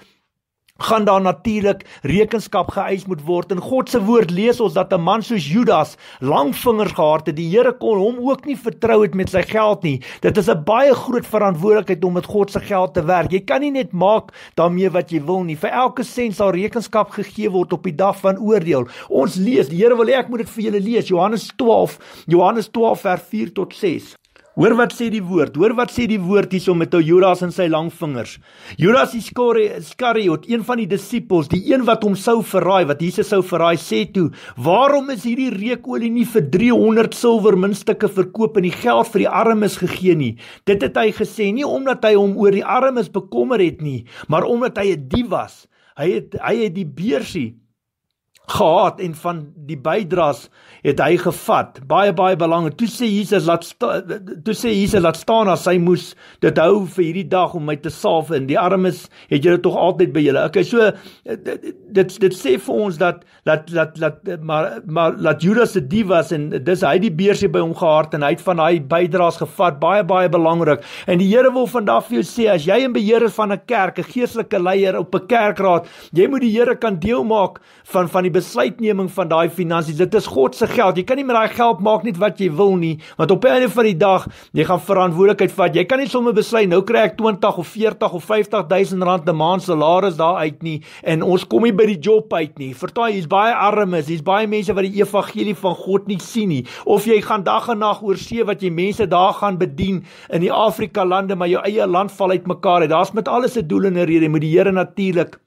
gaan daar natuurlik rekenskap geëis moet word. In God se woord lees ons dat 'n man soos Judas lang vingers gehad het. Die Here kon hom ook nie vertrou het met sy geld nie. Dit is 'n baie groot verantwoordelikheid om met God se geld te werk. Jy kan nie net maak daarmee wat jy wil nie. Vir elke sent sal rekenskap gegee word op die dag van oordeel. Ons lees, die Here wil hê ek moet dit vir julle lees. Johannes 12, Johannes 12 vers 4 tot 6. Hoor wat sê die woord. Hoor wat sê die woord hierso met Judas en sy lang vingers. Judas Iskariot, een van die disippels, die een wat hom sou verraai, wat Jesus sou verraai, sê toe: "Waarom is hierdie reukolie nie vir 300 silwer muntstukke verkoop en die geld vir die armes gegee nie?" Dit het hy gesê nie omdat hy hom oor die armes bekommer het nie, maar omdat hy 'n dief was. Hy het hy het die beursie gehad en van die bydraes het hy gevat. Baie baie belangrik. Toe sê Jesus laat toe sê Jesus laat staan as hy moes dit hou vir hierdie dag om my te salf en die armes het julle tog altyd by julle. Okay, so dit dit sê vir ons dat dat dat dat maar maar laat Judas se dief was en dis hy die beersie by hom gehard en hy het van daai bydraes gevat. Baie baie belangrik. En die Here wil vandag vir jou sê as jy in beheer is van 'n kerk, 'n geestelike leier op 'n kerkraad, jy moet die Here kan deel maak van van die besluitneming van daai finansies. Dit is God se geld. Jy kan nie met daai geld maak net wat jy wil nie, want op 'n einde van die dag, jy gaan verantwoordelikheid vat. Jy kan nie sommer besluit nou kry ek 20 of 40 of 50000 rand 'n maand salaris daar uit nie en ons kom nie by die job uit nie. Vertaai, hier's baie armes, hier's baie mense wat die evangelie van God nie sien nie. Of jy gaan dag en nag oor see wat jy mense daar gaan bedien in die Afrika lande, maar jou eie land val uitmekaar. Daar's met alles 'n doel en 'n rede. Jy moet die Here natuurlik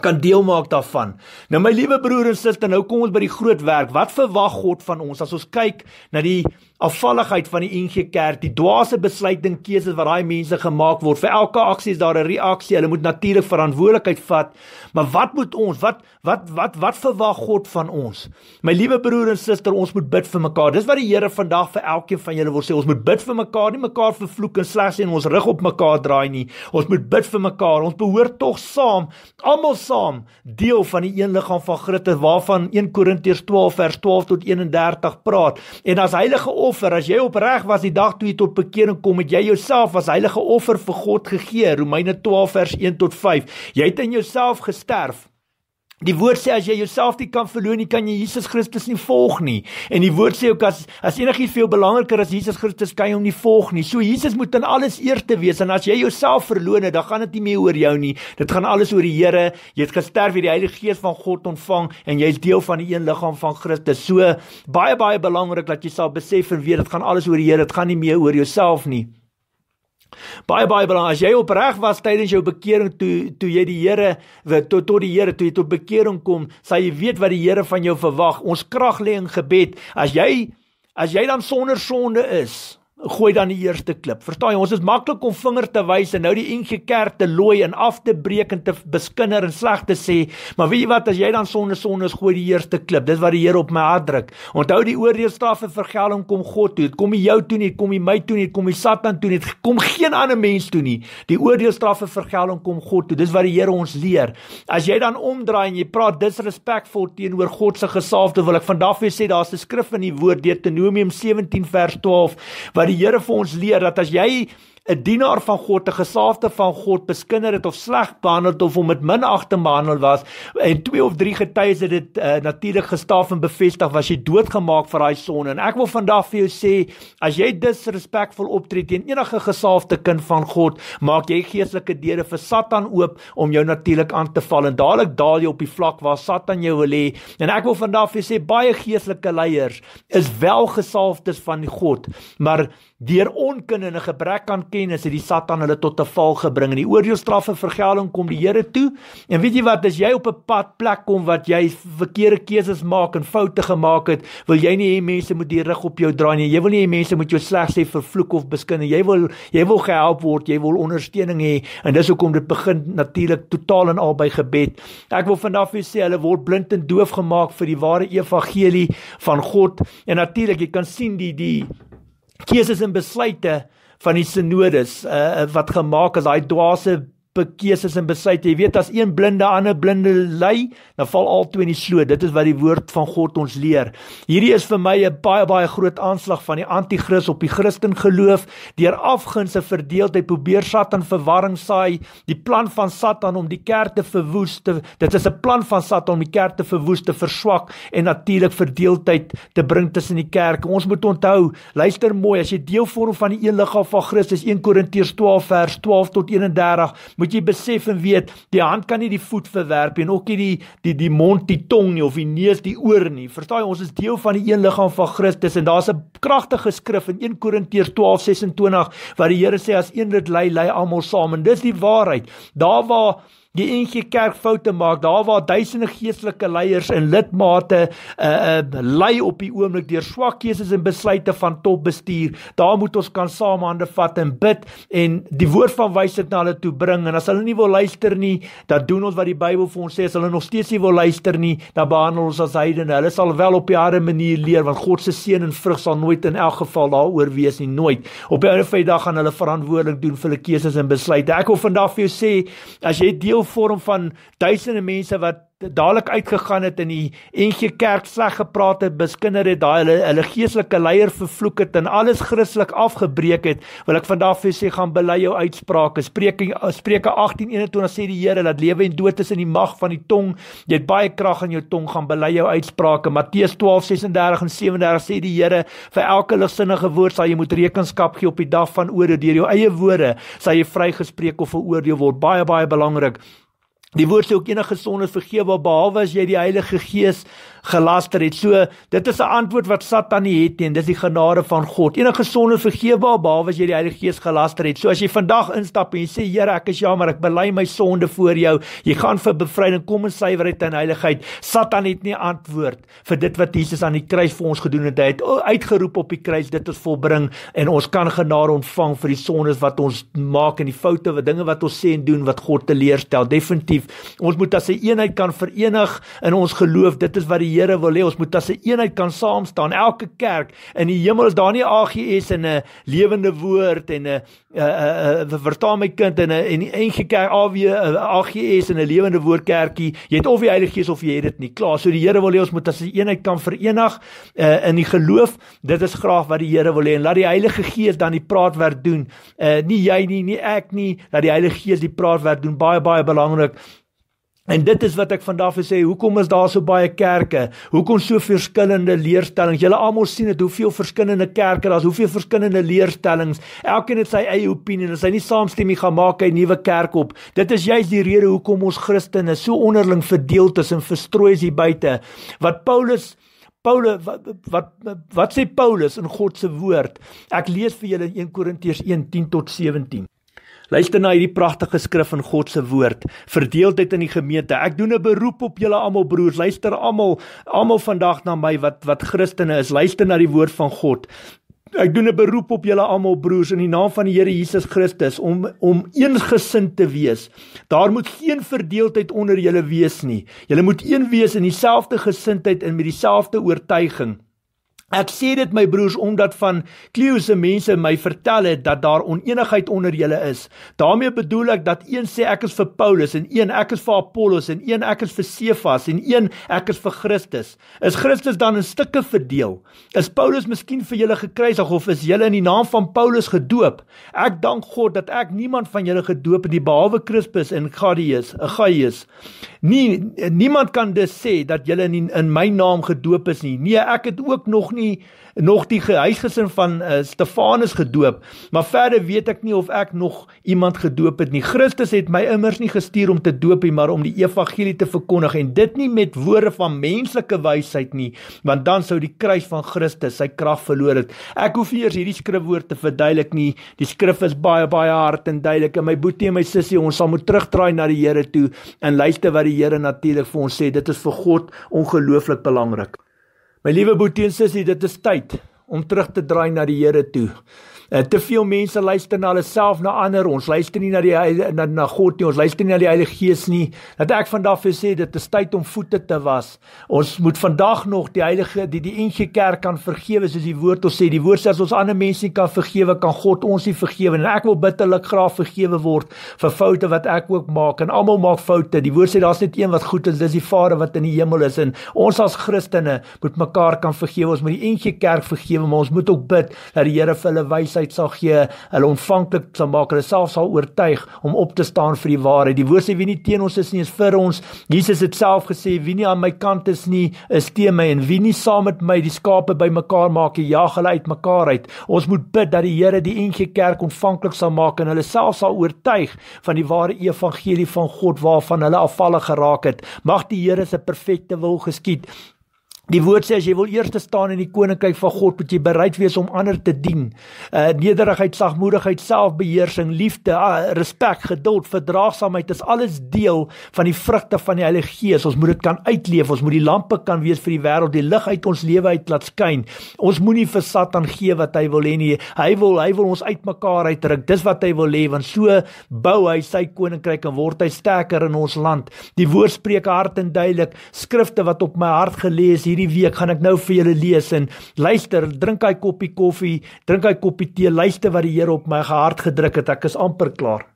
kan deel maak daarvan. Nou my liewe broer en suster, nou kom ons by die groot werk. Wat verwag God van ons as ons kyk na die afvalligheid van die NG Kerk, die dwaase besluite en keuses wat daai mense gemaak word. Vir elke aksie is daar 'n reaksie. Hulle moet natuurlik verantwoordelikheid vat. Maar wat moet ons? Wat wat wat wat verwag God van ons? My liewe broer en suster, ons moet bid vir mekaar. Dis wat die Here vandag vir elkeen van julle wil sê. Ons moet bid vir mekaar, nie mekaar vervloek en slegs en ons rug op mekaar draai nie. Ons moet bid vir mekaar. Ons behoort tog saam, almal saam, deel van die een liggaam van Christus waarvan 1 Korintiërs 12 vers 12 tot 31 praat. En as heilige oor offer. As jy opreg was die dag toe jy tot bekering kom, het jy jouself as heilige offer vir God gegee. Romeine 12 vers 1 tot 5. Jy het in jouself gesterf. Die woord sê as jy jouself nie kan verloon nie, kan jy Jesus Christus nie volg nie. En die woord sê ook as as enigiets vir jou belangriker as Jesus Christus, kan jy hom nie volg nie. So Jesus moet in alles eerste wees en as jy jouself verloon het, dan gaan dit nie meer oor jou nie. Dit gaan alles oor die Here. Jy het gesterf vir die Heilige Gees van God ontvang en jy's deel van die een liggaam van Christus. So baie baie belangrik dat jy sal besef en weet dit gaan alles oor die Here. Dit gaan nie meer oor jouself nie. Baie baie belangrik as jy opreg was tydens jou bekering toe toe jy die Here tot tot die Here toe jy tot bekering kom, sal jy weet wat die Here van jou verwag. Ons krag lê in gebed. As jy as jy dan sonder sonde is, gooi dan die eerste klip. Verstaan jy, ons is maklik om vinger te wys en nou die ingekerk te looi en af te breek en te beskinder en sleg te sê. Maar weet jy wat, as jy dan sonde sonde is, gooi die eerste klip. Dis wat die Here op my hart druk. Onthou die oordeelstaaf en vergelding kom God toe. Dit kom nie jou toe nie, dit kom nie my toe nie, dit kom nie Satan toe nie, dit kom geen ander mens toe nie. Die oordeelstaaf en vergelding kom God toe. Dis wat die Here ons leer. As jy dan omdraai en jy praat disrespekvol teenoor God se gesaafde, wil ek vandag vir jou sê daar's 'n skrif in die Woord Deuteronomium 17 vers 12 wat die Here vir ons leer dat as jy 'n dienaar van God, 'n gesaafde van God, beskinder het of sleg behandel het of hom met minagting behandel was en twee of drie getuies het dit uh, natuurlik gestaaf en bevestig was jy doodgemaak vir daai sonde. En ek wil vandag vir jou sê, as jy disrespekvol optree teen enige gesaafde kind van God, maak jy geestelike deure vir Satan oop om jou natuurlik aan te val en dadelik daal jy op die vlak waar Satan jou wil hê. En ek wil vandag vir jou sê baie geestelike leiers is wel gesaafdes van God, maar deur onkunde en 'n gebrek aan kennis kennis het die Satan hulle tot 'n val gebring en die oordeelstraf en vergelding kom die Here toe. En weet jy wat, as jy op 'n pad plek kom wat jy verkeerde keuses maak en foute gemaak het, wil jy nie hê mense moet die rug op jou draai nie. Jy wil nie hê mense moet jou sleg sê vir vloek of beskinde. Jy wil jy wil gehelp word, jy wil ondersteuning hê en dis hoekom dit begin natuurlik totaal en al by gebed. Ek wil vandag vir sê hulle word blind en doof gemaak vir die ware evangelie van God. En natuurlik jy kan sien die die keuses en besluite van die sinodes uh, wat gemaak is daai dwaase keuses en besluite. Jy weet as een blinde ander blinde lei, dan val al twee in die sloot. Dit is wat die woord van God ons leer. Hierdie is vir my 'n baie baie groot aanslag van die anti-kris op die Christen geloof. Deur afgunse verdeel, hy probeer Satan verwarring saai. Die plan van Satan om die kerk te verwoes, te, dit is 'n plan van Satan om die kerk te verwoes, te verswak en natuurlik verdeeldheid te bring tussen die kerk. Ons moet onthou, luister mooi, as jy deel vorm van die een liggaam van Christus, 1 Korintiërs 12 vers 12 tot 31, moet moet jy besef en weet die hand kan nie die voet verwerp en ook nie die die die mond die tong nie of die neus die oor nie. Verstaan jy ons is deel van die een liggaam van Christus en daar's 'n kragtige skrif in 1 Korintiërs 12:26 waar die Here sê as een lid ly, ly almal saam en dis die waarheid. Daar waar die NG Kerk foute maak, daar waar duisende geestelike leiers en lidmate uh uh lei op die oomblik deur swak keuses en besluite van topbestuur, daar moet ons kan samehande vat en bid en die woord van wysheid na hulle toe bring en as hulle nie wil luister nie, dan doen ons wat die Bybel vir ons sê, as hulle nog steeds nie wil luister nie, dan behandel ons as heidene. Hulle sal wel op 'n harde manier leer want God se seën en vrug sal nooit in elk geval daaroor wees nie nooit. Op 'n ander feit dag gaan hulle verantwoordelik doen vir hulle keuses en besluite. Ek wil vandag vir jou sê, as jy deel deel vorm van duisende mense wat dadelik uitgegaan het in die NG Kerk sleg gepraat het, beskinder het, daai hulle hulle geestelike leier vervloek het en alles Christelik afgebreek het. Wil ek vandag vir sê gaan bely jou uitsprake. Eh, Spreuke Spreuke 18:21 sê die Here dat lewe en dood is in die mag van die tong. Jy het baie krag in jou tong gaan bely jou uitsprake. Matteus 12:36 en 37 sê die Here vir elke ligsinnige woord sal jy moet rekenskap gee op die dag van oordeel deur jou eie woorde. Sal jy vrygespreek of veroordeel word. Baie baie belangrik. Die woord sê ook enige sonde vergewe behalwe as jy die Heilige Gees gelaster het. So dit is 'n antwoord wat Satan nie het nie en dis die genade van God. Enige sonde vergewe behalwe as jy die Heilige Gees gelaster het. So as jy vandag instap en jy sê Here, ek is jammer, ek bely my sonde voor jou. Jy gaan vir bevryding kom in suiwerheid en heiligheid. Satan het nie antwoord vir dit wat Jesus aan die kruis vir ons gedoen het. Hy het uitgeroep op die kruis dit is volbring en ons kan genade ontvang vir die sondes wat ons maak en die foute wat dinge wat ons sê en doen wat God teleerstel. Definitief. Ons moet as 'n eenheid kan verenig in ons geloof. Dit is wat die Here wil hê. Ons moet as 'n een eenheid kan saam staan. Elke kerk in die hemel is daar nie AGS en 'n lewende woord en 'n uh uh vertaal my kind en 'n en die enge kerk AW eh, AGS en 'n lewende woord kerkie. Jy het of die Heilige Gees of jy het dit nie. Klaar. So die Here wil hê ons moet as 'n een eenheid kan verenig uh in die geloof. Dit is graag wat die Here wil hê en laat die Heilige Gees dan die praat werk doen. Uh nie jy nie, nie ek nie, dat die Heilige Gees die praat werk doen. Baie baie belangrik. En dit is wat ek vandag wil sê, hoekom is daar so baie kerke? Hoekom so verskillende leerstellings? Julle almal sien dit, hoeveel verskillende kerke daar is, hoeveel verskillende leerstellings. Elkeen het sy eie opinie en as hy nie saamstem nie, gaan maak hy 'n nuwe kerk op. Dit is juis die rede hoekom ons Christene so onderling verdeel tussen verstrooi is hier buite. Wat Paulus Paulus wat, wat wat wat sê Paulus in God se woord? Ek lees vir julle 1 Korintiërs 1:10 tot 17. Luister na hierdie pragtige skrif in God se woord. Verdeel dit in die gemeente. Ek doen 'n beroep op julle almal broers. Luister almal, almal vandag na my wat wat Christene is. Luister na die woord van God. Ek doen 'n beroep op julle almal broers in die naam van die Here Jesus Christus om om eensgesind te wees. Daar moet geen verdeeldheid onder julle wees nie. Julle moet een wees in dieselfde gesindheid en met dieselfde oortuiging. Ek sê dit my broers omdat van Kleo se mense my vertel het dat daar onenigheid onder julle is. daarmee bedoel ek dat een sê ek is vir Paulus en een ek is vir Apollos en een ek is vir Cephas en een ek is vir Christus. Is Christus dan in stukke verdeel? Is Paulus miskien vir julle gekruisig of is julle in die naam van Paulus gedoop? Ek dank God dat ek niemand van julle gedoop het nie behalwe Crispus en Gaius, Gaius Nie niemand kan dus sê dat jy in in my naam gedoop is nie. Nee, ek het ook nog nie nog die huisgesin van uh, Stefanus gedoop, maar verder weet ek nie of ek nog iemand gedoop het nie. Christus het my immers nie gestuur om te doop nie, maar om die evangelie te verkondig en dit nie met woorde van menslike wysheid nie, want dan sou die kruis van Christus sy krag verloor het. Ek hoef nie eers hierdie skrifwoord te verduidelik nie. Die skrif is baie baie hard en duidelik en my boetie en my sussie, ons sal moet terugdraai na die Here toe en luister wat die Here natuurlik vir ons sê. Dit is vir God ongelooflik belangrik. My liewe boetie en sussie, dit is tyd om terug te draai na die Here toe. Eh, te veel mense luister na hulle self na ander ons luister nie na die na, na God nie ons luister nie na die Heilige Gees nie dat ek vandag vir sê dit is tyd om voete te was ons moet vandag nog die heilige die die enige kerk kan vergewe soos die woord ons sê die woord sê as ons ander mense nie kan vergewe kan God ons nie vergewe en ek wil bitterlik graag vergewe word vir foute wat ek ook maak en almal maak foute die woord sê daar's net een wat goed is dis die Vader wat in die hemel is en ons as Christene moet mekaar kan vergewe ons moet die enige kerk vergewe maar ons moet ook bid dat die Here vir hulle wys wysheid sal gee, hulle ontvanklik sal maak, hulle self sal oortuig om op te staan vir die waarheid. Die woord sê wie nie teen ons is nie is vir ons. Jesus het self gesê wie nie aan my kant is nie is teen my en wie nie saam met my die skape bymekaar maak en jag hulle uit mekaar uit. Ons moet bid dat die Here die enige kerk ontvanklik sal maak en hulle self sal oortuig van die ware evangelie van God waarvan hulle afvallig geraak het. Mag die Here se perfekte wil geskied Die woord sê as jy wil eers te staan in die koninkryk van God, moet jy bereid wees om ander te dien. Uh nederigheid, sagmoedigheid, selfbeheersing, liefde, uh, respek, geduld, verdraagsaamheid is alles deel van die vrugte van die Heilige Gees. Ons moet dit kan uitleef. Ons moet die lampe kan wees vir die wêreld, die lig uit ons lewe uit laat skyn. Ons moenie vir Satan gee wat hy wil hê nie. Hy wil hy wil ons uitmekaar uitdruk. Dis wat hy wil hê want so bou hy sy koninkryk en word hy sterker in ons land. Die woord spreek hard en duidelik. Skrifte wat op my hart gelees hierdie week gaan ek nou vir julle lees en luister, drink hy koppie koffie, drink hy koppie tee, luister wat die Here op my hart gedruk het. Ek is amper klaar.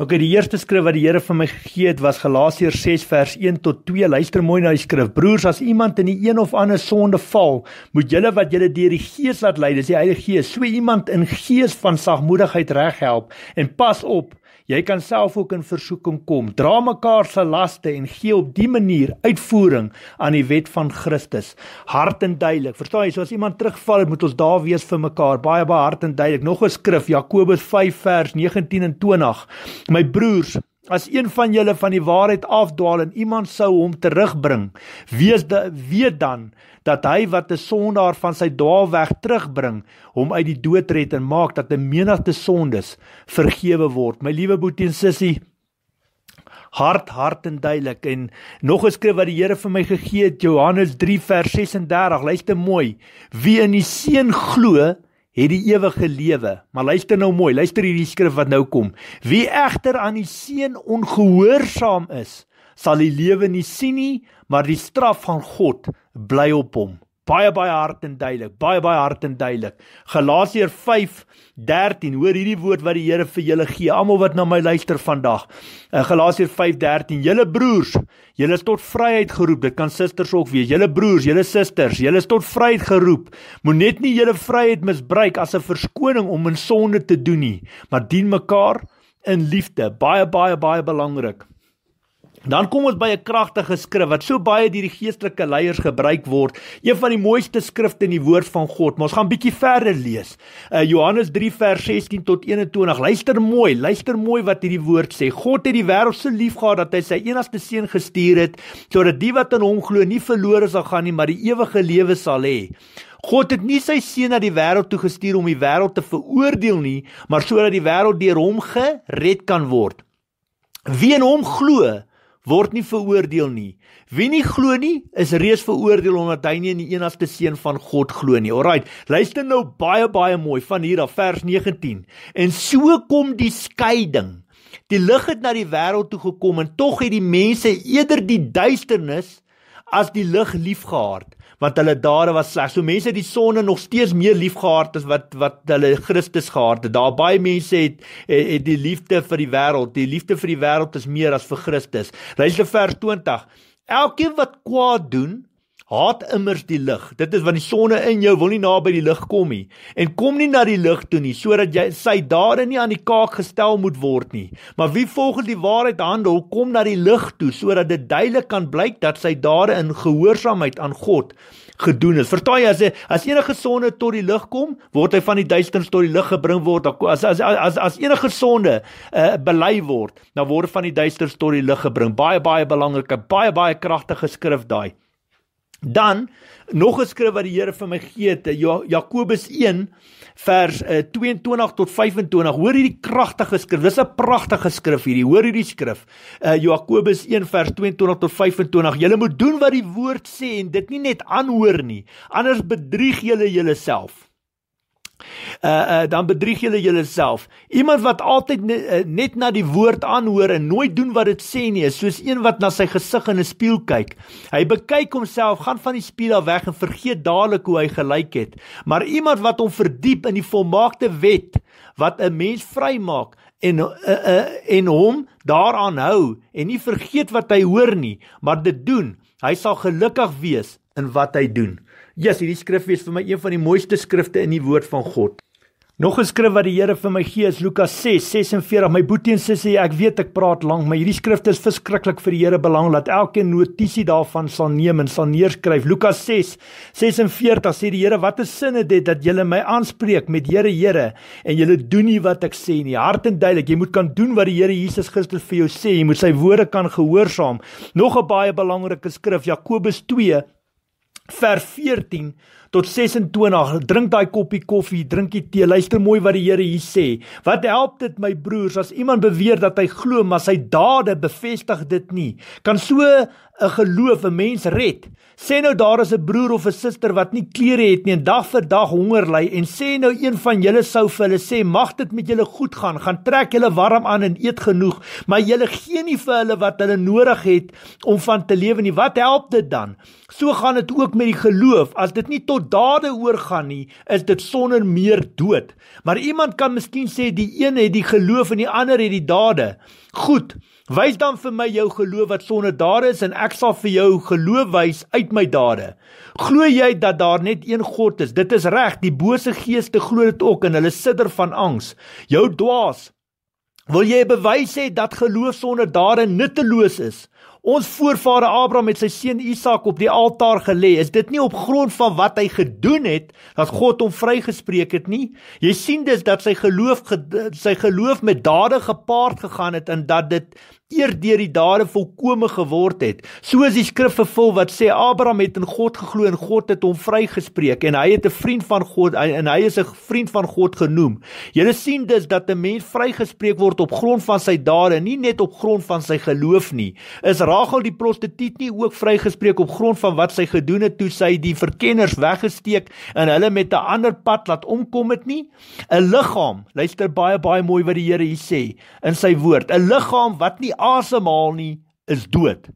OK, die eerste skrif wat die Here vir my gegee het was Galasiërs 6 vers 1 tot 2. Luister mooi na die skrif. Broers, as iemand in die een of ander sonde val, moet julle wat julle deur die Gees laat lei, dis die Heilige Gees, so iemand in gees van sagmoedigheid reghelp en pas op Jy kan self ook in versoeking kom. Dra mekaar se laste en gee op die manier uitvoering aan die wet van Christus. Hart en duidelik. Verstaan jy? So as iemand terugval, moet ons daar wees vir mekaar. Baie baie hart en duidelik. Nog 'n skrif, Jakobus 5 vers 19 en 20. My broers, as een van julle van die waarheid afdwaal en iemand sou hom terugbring, wees weet dan dat hy wat 'n sondaar van sy dwaal weg terugbring, hom uit die dood red en maak dat 'n menigte sondes vergewe word. My liewe boetie en sussie, hart hart en duidelik en nog 'n skrif wat die Here vir my gegee het, Johannes 3 vers 36. Luister mooi. Wie in die seun glo, het die ewige lewe. Maar luister nou mooi, luister hierdie skrif wat nou kom. Wie egter aan die seun ongehoorsaam is, sal die lewe nie sien nie, maar die straf van God bly op hom. Baie baie hard en duidelik, baie baie hard en duidelik. Galasiërs 5:13, hoor hierdie woord wat die Here vir julle gee, almal wat na my luister vandag. Eh, Galasiërs 5:13, julle broers, julle is tot vryheid geroep. Dit kan susters ook wees. Julle broers, julle susters, julle is tot vryheid geroep. Moenie net nie julle vryheid misbruik as 'n verskoning om in sonde te doen nie, maar dien mekaar in liefde. Baie baie baie belangrik. Dan kom ons by 'n kragtige skrif wat so baie deur die geestelike leiers gebruik word. Een van die mooiste skrifte in die woord van God. Maar ons gaan bietjie verder lees. Uh, Johannes 3 vers 16 tot 21. Luister mooi, luister mooi wat hierdie woord sê. God het die wêreld so liefgehad dat hy sy enigste seun gestuur het sodat die wat in hom glo nie verlore sal gaan nie, maar die ewige lewe sal hê. God het nie sy seun na die wêreld toe gestuur om die wêreld te veroordeel nie, maar sodat die wêreld deur hom gered kan word. Wie in hom glo, word nie veroordeel nie. Wie nie glo nie, is reeds veroordeel omdat hy nie in die enigste seun van God glo nie. Alraait, luister nou baie baie mooi van hier af vers 19. En so kom die skeiding. Die lig het na die wêreld toe gekom en tog het die mense eerder die duisternis as die lig liefgehad want hulle dade was sleg. So mense het die sonde nog steeds meer liefgehad as wat wat hulle Christus gehad het. Daar baie mense het, het het die liefde vir die wêreld, die liefde vir die wêreld is meer as vir Christus. Rysle vers 20. Elkeen wat kwaad doen, haat immers die lig. Dit is want die sonne in jou wil nie naby die lig kom nie en kom nie na die lig toe nie sodat jy sy dade nie aan die kaak gestel moet word nie. Maar wie volgens die waarheid handel, kom na die lig toe sodat dit duidelik kan blyk dat sy dade in gehoorsaamheid aan God gedoen is. Vertaai as as enige sonde tot die lig kom, word hy van die duisternis tot die lig gebring word. As as as as, as enige sonde uh, bely word, dan word van die duisternis tot die lig gebring. Baie baie belangrike, baie baie kragtige skrif daai. Dan nog 'n skrif wat die Here vir my gee te eh, ja-, Jakobus 1 vers 22 eh, tot 25. Hoor hierdie kragtige skrif. Dis 'n pragtige skrif hierdie. Hoor hierdie skrif. Uh Jakobus 1 vers 22 tot 25. Julle moet doen wat die woord sê en dit nie net aanhoor nie. Anders bedrieg julle jy jouself. Uh, uh dan bedrieg julle julleself. Iemand wat altyd ne, uh, net na die woord aanhoor en nooit doen wat dit sê nie, is soos een wat na sy gesig in 'n spieël kyk. Hy bekyk homself, gaan van die spieël af weg en vergeet dadelik hoe hy gelyk het. Maar iemand wat hom verdiep in die volmaakte wet wat 'n mens vrymaak en uh, uh, en hom daaraan hou en nie vergeet wat hy hoor nie, maar dit doen, hy sal gelukkig wees in wat hy doen. Ja, yes, hierdie skrif is vir my een van die mooiste skrifte in die woord van God. Nog 'n skrif wat die Here vir my gee is Lukas 6:46. My boetie en sussie, ek weet ek praat lank, maar hierdie skrif is verskriklik vir die Here belang dat elkeen notisie daarvan sal neem en sal neerskryf. Lukas 6:46 sê die Here, "Wat 'n sin het dit dat julle my aanspreek met Here, Here en julle doen nie wat ek sê nie." Hart en duidelik, jy moet kan doen wat die Here Jesus Christus vir jou sê. Jy moet sy woorde kan gehoorsaam. Nog 'n baie belangrike skrif, Jakobus 2 vers 14 tot 26 drink daai koppie koffie drink die tee luister mooi wat die Here hier sê wat help dit my broers as iemand beweer dat hy glo maar sy dade bevestig dit nie kan so 'n geloof 'n mens red sê nou daar is 'n broer of 'n suster wat nie klere het nie en dag vir dag honger ly en sê nou een van julle sou vir hulle sê mag dit met julle goed gaan gaan trek julle warm aan en eet genoeg maar julle gee nie vir hulle wat hulle nodig het om van te lewe nie wat help dit dan so gaan dit ook met die geloof as dit nie tot dade oor gaan nie, is dit sonder meer dood. Maar iemand kan miskien sê die een het die geloof en die ander het die dade. Goed, wys dan vir my jou geloof wat sonder dade is en ek sal vir jou geloof wys uit my dade. Glo jy dat daar net een God is? Dit is reg, die bose geeste glo dit ook en hulle sidder van angs. Jou dwaas Wil jy bewys hê dat geloof sonder dade nutteloos is? ons voorvader Abraham met sy seun Isak op die altaar gelê. Is dit nie op grond van wat hy gedoen het dat God hom vrygespreek het nie? Jy sien dus dat sy geloof sy geloof met dade gepaard gegaan het en dat dit eer deur die dade volkome geword het. Soos die skrif vervul wat sê Abraham het in God geglo en God het hom vrygespreek en hy het 'n vriend van God en hy is 'n vriend van God genoem. Julle sien dus dat 'n mens vrygespreek word op grond van sy dade, nie net op grond van sy geloof nie. Is Rachel die prostituut nie ook vrygespreek op grond van wat sy gedoen het toe sy die verkenners weggesteek en hulle met 'n ander pad laat omkom het nie? 'n Liggaam, luister baie baie mooi wat die Here hier sê in sy woord. 'n Liggaam wat nie asemhaal nie, is dood.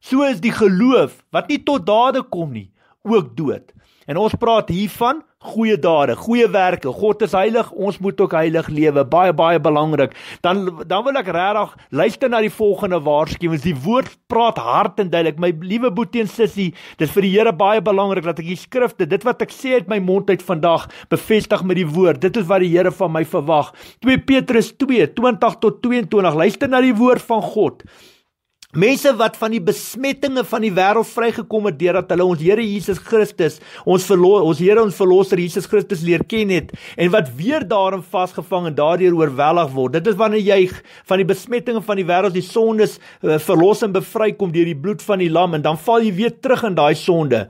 So is die geloof wat nie tot dade kom nie, ook dood. En ons praat hiervan goeie dade, goeie werke. God is heilig, ons moet ook heilig lewe. Baie baie belangrik. Dan dan wil ek regtig luister na die volgende waarskuwings. Die woord praat hard en duidelik. My liewe boetie en sussie, dis vir die Here baie belangrik dat ek hier skrifte, dit wat ek sê uit my mond uit vandag, bevestig met die woord. Dit is wat die Here van my verwag. 2 Petrus 2:20 tot 22. Luister na die woord van God. Mense wat van die besmettinge van die wêreld vrygekom het deurdat hulle ons Here Jesus Christus, ons verlos ons Here ons verlosser Jesus Christus leer ken het en wat weer daarin vasgevang en daardeur oorweldig word. Dit is wanneer jy van die besmettinge van die wêreld, die sondes eh, verlos en bevry kom deur die bloed van die lam en dan val jy weer terug in daai sonde.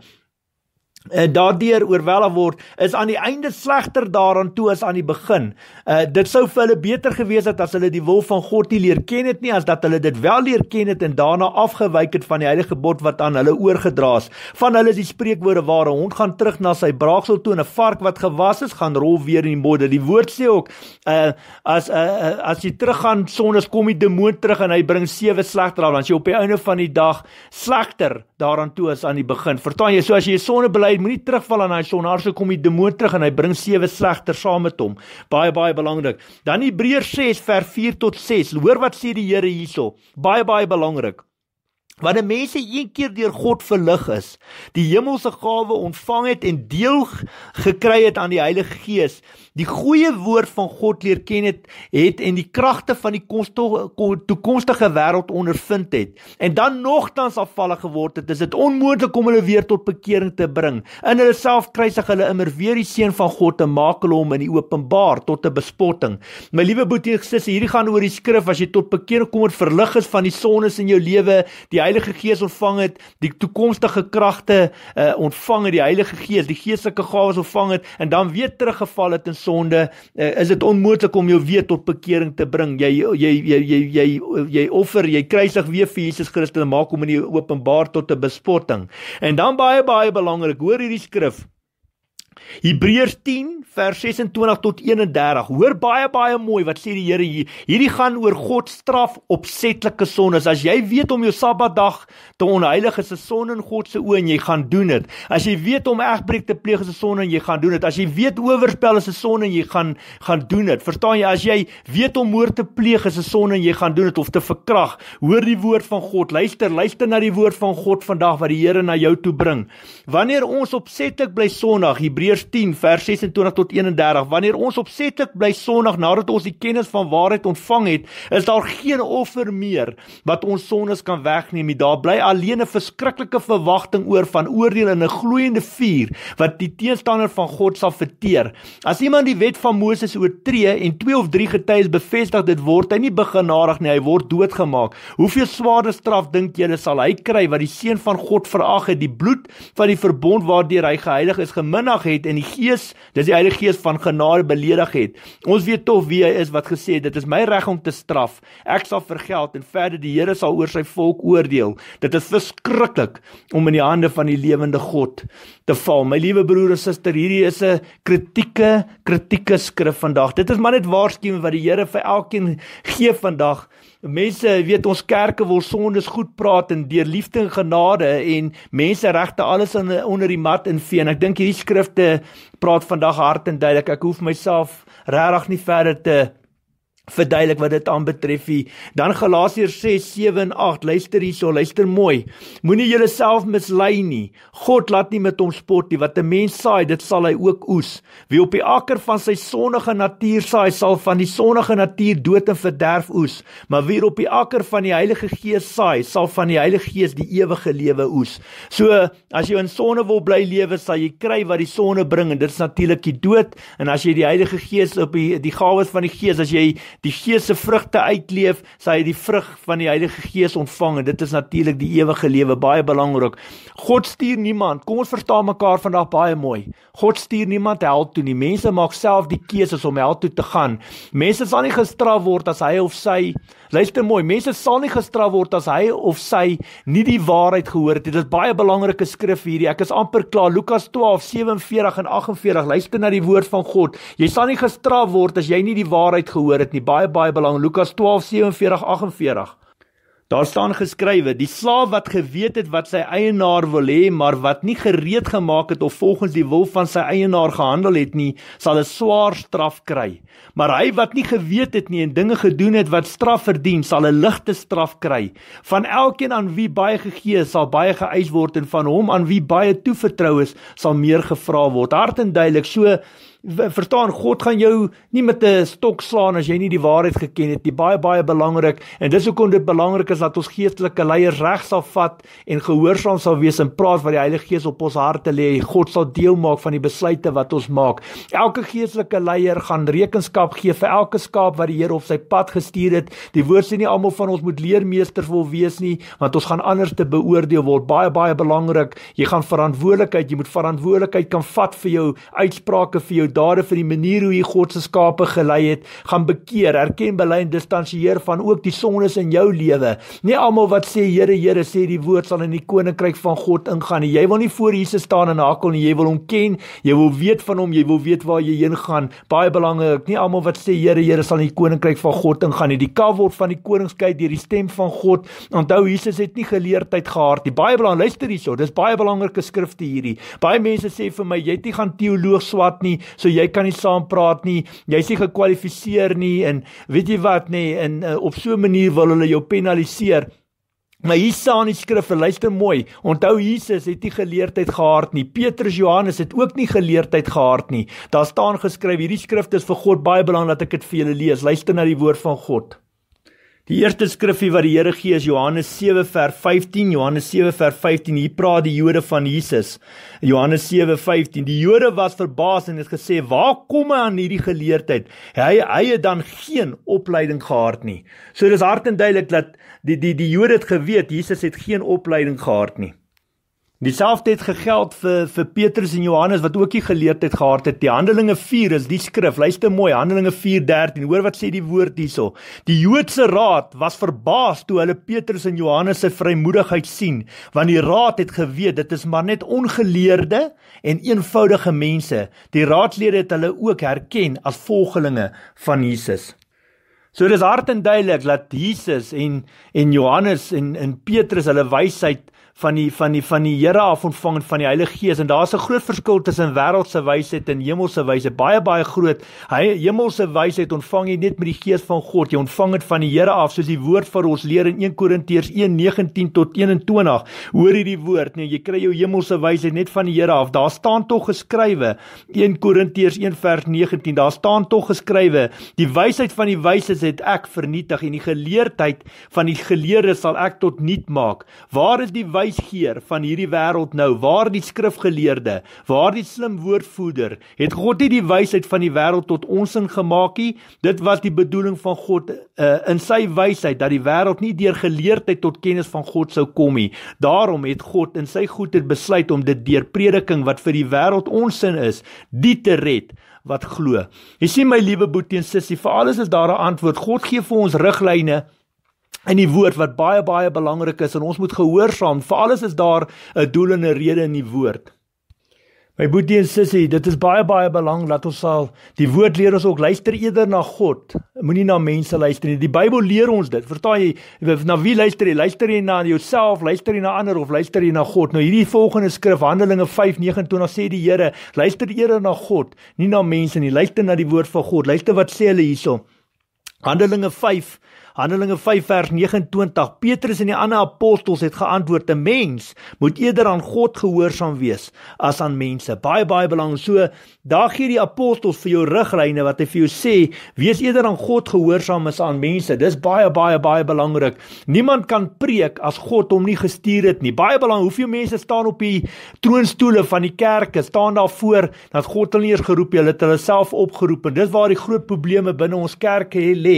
Eh, daardeur oorweldig word is aan die einde slegter daaraan toe as aan die begin. Uh, dit sou vir hulle beter gewees het as hulle die wil van God nie leer ken het nie as dat hulle dit wel leer ken het en daarna afgewyk het van die heilige bod wat aan hulle oorgedra is. Van hulle is die spreekwoorde waar 'n hond gaan terug na sy braaksel toe en 'n vark wat gewas is gaan rol weer in die modde. Die woord sê ook uh, as uh, uh, as jy teruggaan sondes kom die demoon terug en hy bring sewe slegter af dan jy op die einde van die dag slegter daaraan toe as aan die begin. Vertel jy so as jy jou sonde bely moenie terugval aan daai sonhaarse kom die demoon terug en hy bring sewe slegter saam met hom. Baie baie belangrik. Dan Hebreërs 6 vers 4 tot 6. Hoor wat sê die Here hierso. Baie baie belangrik. Wanneer mense eendag deur God verlig is, die hemelse gawe ontvang het en deel gekry het aan die Heilige Gees, die goeie woord van God leer ken het, het en die kragte van die toekomstige wêreld ondervind het en dan nogtans afvallig geword het, is dit onmoontlik om hulle weer tot bekering te bring. In hulle self kruisig hulle immer weer die seun van God en maak hulle hom in die openbaar tot 'n bespotting. My liewe boetie en sussie, hierdie gaan oor die skrif as jy tot bekering kom en verlig is van die sones in jou lewe, die Heilige Gees ontvang het, die toekomstige kragte uh, ontvang het, die Heilige Gees, die geestelike gawes ontvang het en dan weer teruggeval het in sonde uh, is dit onmoontlik om jou weer tot bekering te bring jy jy jy jy jy, jy offer jy kruisig weer vir Jesus Christus en maak hom in die openbaar tot 'n bespotting en dan baie baie belangrik hoor hierdie skrif Hebreërs 10 vers 26 tot 31. Hoor baie baie mooi wat sê die Here hier. Hierdie gaan oor God straf opsetlike sondes. As jy weet om jou Sabbatdag te onheilig is 'n sonde in God se oë en jy gaan doen dit. As jy weet om egbreek te pleeg is 'n sonde en jy gaan doen dit. As jy weet oorspel is 'n sonde en jy gaan gaan doen dit. Verstaan jy? As jy weet om moord te pleeg is 'n sonde en jy gaan doen dit of te verkrag. Hoor die woord van God. Luister, luister na die woord van God vandag wat die Here na jou toe bring. Wanneer ons opsetlik bly sondig, Hebreërs Hebreërs 10 vers 26 tot 31 wanneer ons opsetlik bly sondig nadat ons die kennis van waarheid ontvang het is daar geen offer meer wat ons sondes kan wegneem daar bly alleen 'n verskriklike verwagting oor van oordeel in 'n gloeiende vuur wat die teenstander van God sal verteer as iemand die wet van Moses oortree en twee of drie getuies bevestig dit word hy nie begenadig nie hy word doodgemaak hoeveel swaarder straf dink julle sal hy kry wat die seun van God verag het die bloed van die verbond waardeur hy geheilig is geminnig het en die Gees, dis die Heilige Gees van genade beledig het. Ons weet tog wie hy is wat gesê het dit is my reg om te straf. Ek sal vergeld en verder die Here sal oor sy volk oordeel. Dit is verskriklik om in die hande van die lewende God te val. My liewe broer en suster, hierdie is 'n kritieke kritieke skrif vandag. Dit is maar net waarskuwing wat die Here vir elkeen gee vandag. Mense, jy weet ons kerke wil sondes goed praat en deur liefde en genade en menseregte alles in, onder die mat invee. Ek dink hierdie skrifte praat vandag hard en duidelik. Ek hoef myself regtig nie verder te verduidelik wat dit aanbetref. Dan Galasiërs 6:7 en 8. Luister hierso, luister mooi. Moenie jouself mislei nie. God laat nie met hom spot nie. Wat 'n mens saai, dit sal hy ook oes. Wie op die akker van sy sondige natuur saai, sal van die sondige natuur dood en verderf oes. Maar wie op die akker van die Heilige Gees saai, sal van die Heilige Gees die ewige lewe oes. So, as jy in sonde wil bly lewe, sal jy kry wat die sonde bring en dit is natuurlik die dood. En as jy die Heilige Gees op die die gawes van die Gees, as jy die Gees se vrugte uitleef, sal jy die vrug van die Heilige Gees ontvang en dit is natuurlik die ewige lewe baie belangrik. God stuur niemand. Kom ons verstaan mekaar vandag baie mooi. God stuur niemand hel toe nie. Mense maak self die keuses om hel toe te gaan. Mense sal nie gestraf word as hy of sy Luister mooi, mense sal nie gestraf word as hy of sy nie die waarheid gehoor het nie. Dit is baie belangrike skrif hierdie. Ek is amper klaar. Lukas 12:47 en 48. Luister na die woord van God. Jy sal nie gestraf word as jy nie die waarheid gehoor het nie. Baie baie belangrik. Lukas 12:47 en 48. Daar staan geskrywe: Die slaaf wat geweet het wat sy eienaar wil hê, maar wat nie gereed gemaak het of volgens die wil van sy eienaar gehandel het nie, sal 'n swaar straf kry. Maar hy wat nie geweet het nie en dinge gedoen het wat straf verdien, sal 'n ligte straf kry. Van elkeen aan wie baie gegee is, sal baie geëis word en van hom aan wie baie toevertrou is, sal meer gevra word. Hart en duidelik, so verstaan God gaan jou nie met 'n stok slaan as jy nie die waarheid geken het nie. Baie baie belangrik en dis hoekom dit belangrik is dat ons geestelike leiers reg sal vat en gehoorsaam sal wees en praat wat die Heilige Gees op ons harte lê. God sal deel maak van die besluite wat ons maak. Elke geestelike leier gaan rekenskap gee vir elke skaap wat die Here op sy pad gestuur het. Die Woord sê nie almal van ons moet leermeester wil wees nie, want ons gaan anders te beoordeel word. Baie baie belangrik. Jy gaan verantwoordelikheid, jy moet verantwoordelikheid kan vat vir jou uitsprake vir jou dade vir die manier hoe jy God se skape gelei het, gaan bekeer, erken, bely en distansieer van ook die sondes in jou lewe. Nie almal wat sê Here, Here sê die woord sal in die koninkryk van God ingaan nie. Jy wil nie voor Jesus staan en hakel nie. Jy wil hom ken, jy wil weet van hom, jy wil weet waar jy heen gaan. Baie belangrik, nie almal wat sê Here, Here sal in die koninkryk van God ingaan nie. Die kaf word van die koningskyk deur die stem van God. Onthou Jesus het nie geleerdheid gehad nie. Baie belangrik, luister hierso. Dis baie belangrike skrifte hierdie. Baie mense sê vir my jy het nie gaan teoloog swat nie so jy kan nie saam praat nie, jy's nie gekwalifiseer nie en weet jy wat nê en uh, op so 'n manier wil hulle jou penaliseer. Maar hier staan die skrif, luister mooi. Onthou Jesus het nie geleerdheid gehad nie. Petrus, Johannes het ook nie geleerdheid gehad nie. Daar staan geskryf, hierdie skrif is vir God baie belangrik dat ek dit vir julle lees. Luister na die woord van God. Die eerste skrifgie wat die Here gee is Johannes 7 vers 15. Johannes 7 vers 15. Hier praat die Jode van Jesus. Johannes 7 15. Die Jode was verbaas en het gesê: "Waar kom hy aan hierdie geleerdheid? Hy hy het dan geen opleiding gehad nie." So dis hart en duidelik dat die die die Jode het geweet Jesus het geen opleiding gehad nie. Dieselfde het gegeld vir vir Petrus en Johannes wat ook die geleerdheid gehad het. Die Handelinge 4 is die skrif. Luister mooi, Handelinge 4:13. Hoor wat sê die woord hierso. Die Joodse raad was verbaas toe hulle Petrus en Johannes se vrymoedigheid sien, want die raad het geweet dit is maar net ongeleerde en eenvoudige mense. Die raadslede het hulle ook herken as volgelinge van Jesus. So dis hard en duidelik dat Jesus en en Johannes en en Petrus hulle wysheid van die van die van die Here af ontvang en van die Heilige Gees en daar's 'n groot verskil tussen wêreldse wysheid en hemelse wysheid baie baie groot hy hemelse wysheid ontvang jy net met die gees van God jy ontvang dit van die Here af soos die woord vir ons leer in 1 Korintiërs 1:19 tot 21 hoor hierdie woord nee jy kry jou hemelse wysheid net van die Here af daar staan tog geskrywe 1 Korintiërs 1:19 daar staan tog geskrywe die wysheid van die wyses het ek vernietig en die geleerdheid van die geleerdes sal ek tot niut maak waar is die wijsheid? wysgeer van hierdie wêreld nou, waar die skrifgeleerde, waar die slim woordvoerder, het God nie die wysheid van die wêreld tot ons ingemaak nie. Dit was die bedoeling van God uh, in sy wysheid dat die wêreld nie deur geleerdheid tot kennis van God sou kom nie. Daarom het God in sy goedheid besluit om dit deur prediking wat vir die wêreld onsin is, die te red wat glo. Jy sien my liewe boetie en sussie, vir alles is daar 'n antwoord. God gee vir ons riglyne in die woord wat baie baie belangrik is en ons moet gehoorsaam. Vir alles is daar 'n doel en 'n rede in die woord. My boetie en sussie, dit is baie baie belangrik dat ons sal die woord leer ons ook luister eerder na God, moenie na mense luister nie. Die Bybel leer ons dit. Vertaal jy na wie luister jy? Luister jy na jouself, luister jy na ander of luister jy na God? Nou hierdie volgende skrif Handelinge 5:29 sê die Here, luister eerder na God, nie na mense nie. Luister na die woord van God. Luister wat sê hulle hierso. Handelinge Handelinge 5 vers 29 Petrus en die ander apostels het geantwoord: "Die mens moet eerder aan God gehoorsaam wees as aan mense." Baie baie belangrik. So Daar gee die apostels vir jou riglyne wat hy vir jou sê, wees eerder aan God gehoorsaam as aan mense. Dis baie baie baie belangrik. Niemand kan preek as God hom nie gestuur het nie. Baie belangrik, hoeveel mense staan op die troonstoele van die kerke, staan daar voor dat God hulle eers geroep het, hulle het hulle self opgeroep en dis waar die groot probleme binne ons kerke lê.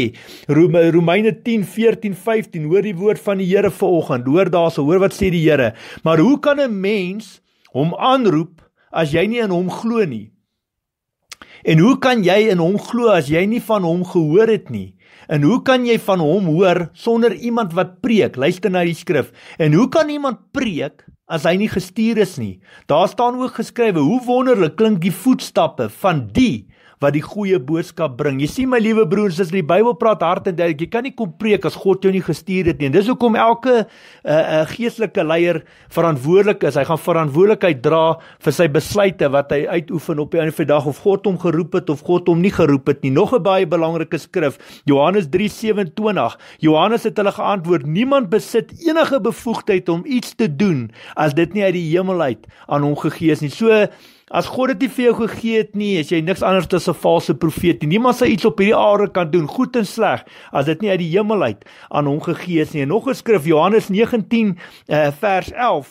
Romeine 10 14 15, hoor die woord van die Here vanoggend. Hoor daarse, hoor wat sê die Here. Maar hoe kan 'n mens hom aanroep as jy nie in hom glo nie? En hoe kan jy in hom glo as jy nie van hom gehoor het nie? En hoe kan jy van hom hoor sonder iemand wat preek? Luister na die skrif. En hoe kan iemand preek as hy nie gestuur is nie? Daar staan ook geskrywe: "Hoe wonderlik klink die voetstappe van die wat die goeie boodskap bring. Jy sien my liewe broers, as die Bybel praat hard en duidelik, jy kan nie kom preek as God jou nie gestuur het nie. En dis hoekom elke uh, uh, geestelike leier verantwoordelik is. Hy gaan verantwoordelikheid dra vir sy besluite wat hy uitoefen op die einde van die dag of God hom geroep het of God hom nie geroep het nie. Nog 'n baie belangrike skrif, Johannes 3:27. Johannes het hulle geantwoord: "Niemand besit enige bevoegdheid om iets te doen as dit nie uit die hemel uit aan hom gegee is nie." So As God dit nie vir jou gegee het nie, as jy niks anders as 'n valse profeet nie. Niemand sal iets op hierdie aarde kan doen, goed en sleg, as dit nie uit die hemel uit aan hom gegee is nie. En nog 'n skrif Johannes 19 uh, eh, vers 11.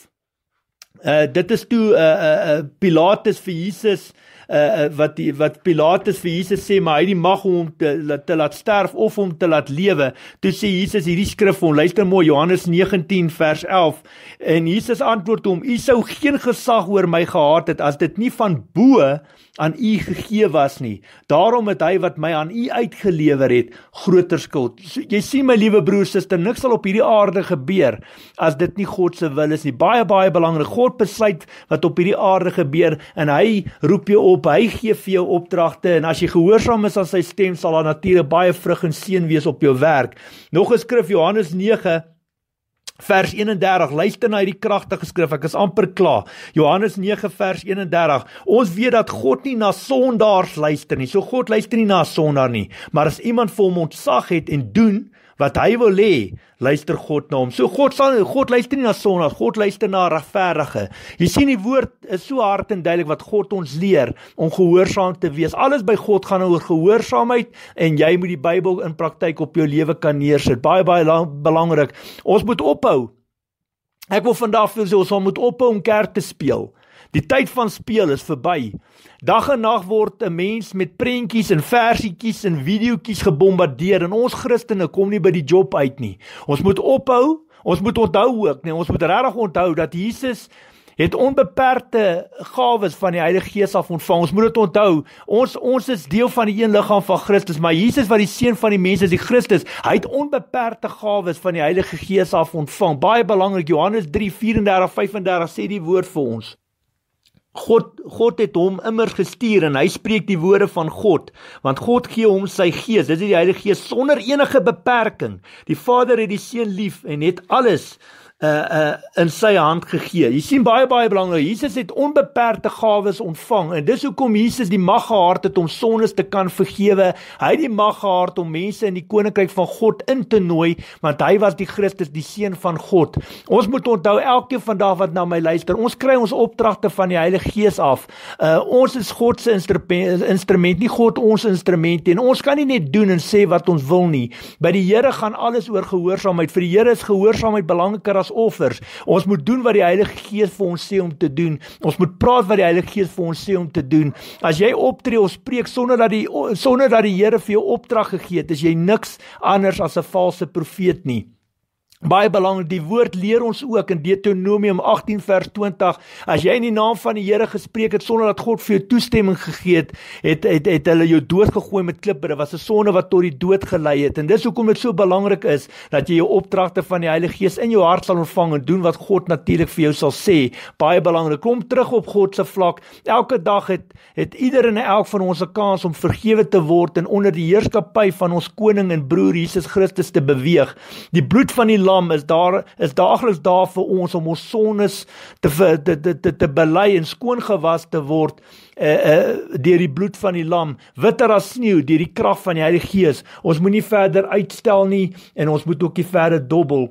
Uh eh, dit is toe uh uh Pilatus vir Jesus Eh, eh, wat die wat Pilatus vir Jesus sê maar hy die mag om hom te, te laat sterf of om te laat lewe. Toe sê Jesus hierdie skrif vir hom. Luister mooi Johannes 19 vers 11. En Jesus antwoord hom: "U sou geen gesag oor my gehad het as dit nie van bo aan u gegee was nie. Daarom het hy wat my aan u uitgelewer het, groter skuld. Jy sien my liewe broer, suster, niks sal op hierdie aarde gebeur as dit nie God se wil is nie. Baie baie belangrik. God besluit wat op hierdie aarde gebeur en hy roep jou op. Hy gee vir jou opdragte en as jy gehoorsaam is aan sy stem, sal daar natuurlik baie vrug en seën wees op jou werk. Nog 'n skrif Johannes 9 Vers 31 luister na hierdie kragtige skrif ek is amper klaar Johannes 9 vers 31 ons weet dat God nie na sondaars luister nie so God luister nie na sondaar nie maar as iemand vir hom ontsag het en doen wat hy wil hê, luister God na hom. So God sal God luister nie na sondaars, God luister na regverdige. Jy sien die woord is so hard en duidelik wat God ons leer om gehoorsaam te wees. Alles by God gaan oor gehoorsaamheid en jy moet die Bybel in praktyk op jou lewe kan neersit. Baie baie lang, belangrik. Ons moet ophou. Ek wil vandag vir julle sê ons moet ophou om kerk te speel. Die tyd van speel is verby. Dag en nag word 'n mens met prentjies en versietjies en videoetjies gebombardeer en ons Christene kom nie by die job uit nie. Ons moet ophou. Ons moet onthou ook, nee, ons moet regtig onthou dat Jesus het onbeperkte gawes van die Heilige Gees af ontvang. Ons moet dit onthou. Ons ons is deel van die een liggaam van Christus, maar Jesus wat die seun van die mens is, die Christus, hy het onbeperkte gawes van die Heilige Gees af ontvang. Baie belangrik Johannes 3:34-35 sê die woord vir ons. God God het hom immers gestuur en hy spreek die woorde van God want God gee hom sy gees dis die Heilige Gees sonder enige beperking die Vader het die seun lief en het alles uh uh in sy hand gegee. Jy sien baie baie belangrik. Jesus het onbeperkte gawes ontvang en dis hoekom Jesus die mag gehad het om sondes te kan vergewe. Hy het die mag gehad om mense in die koninkryk van God in te nooi want hy was die Christus, die seun van God. Ons moet onthou elkeen van daardie wat na my luister, ons kry ons opdragte van die Heilige Gees af. Uh ons is God se instrument, nie God ons instrument nie. Ons kan nie net doen en sê wat ons wil nie. By die Here gaan alles oor gehoorsaamheid. Vir die Here is gehoorsaamheid belangriker as as offers. Ons moet doen wat die Heilige Gees vir ons sê om te doen. Ons moet praat wat die Heilige Gees vir ons sê om te doen. As jy optree of spreek sonder dat die sonder dat die Here vir jou opdrag gegee het, is jy niks anders as 'n valse profeet nie. Baie belangrik, die woord leer ons ook in Deuteronomium 18 vers 20, as jy in die naam van die Here gespreek het sonder dat God vir jou toestemming gegee het, het het hulle jou doodgegooi met klippe. Dit was 'n sonde wat tot die dood gelei het. En dis hoekom dit so belangrik is dat jy jou opdragte van die Heilige Gees in jou hart sal ontvang en doen wat God natuurlik vir jou sal sê. Baie belangrik, kom terug op God se vlak. Elke dag het het ieder en elk van ons 'n kans om vergewe te word en onder die heerskappy van ons koning en broer Jesus Christus te beweeg. Die bloed van die lam is daar is daagliks daar vir ons om ons sones te te te te, te, te bely en skoon gewas te word uh, uh, deur die bloed van die lam witter as sneeu deur die krag van die Heilige Gees ons moenie verder uitstel nie en ons moet ook nie verder dobbel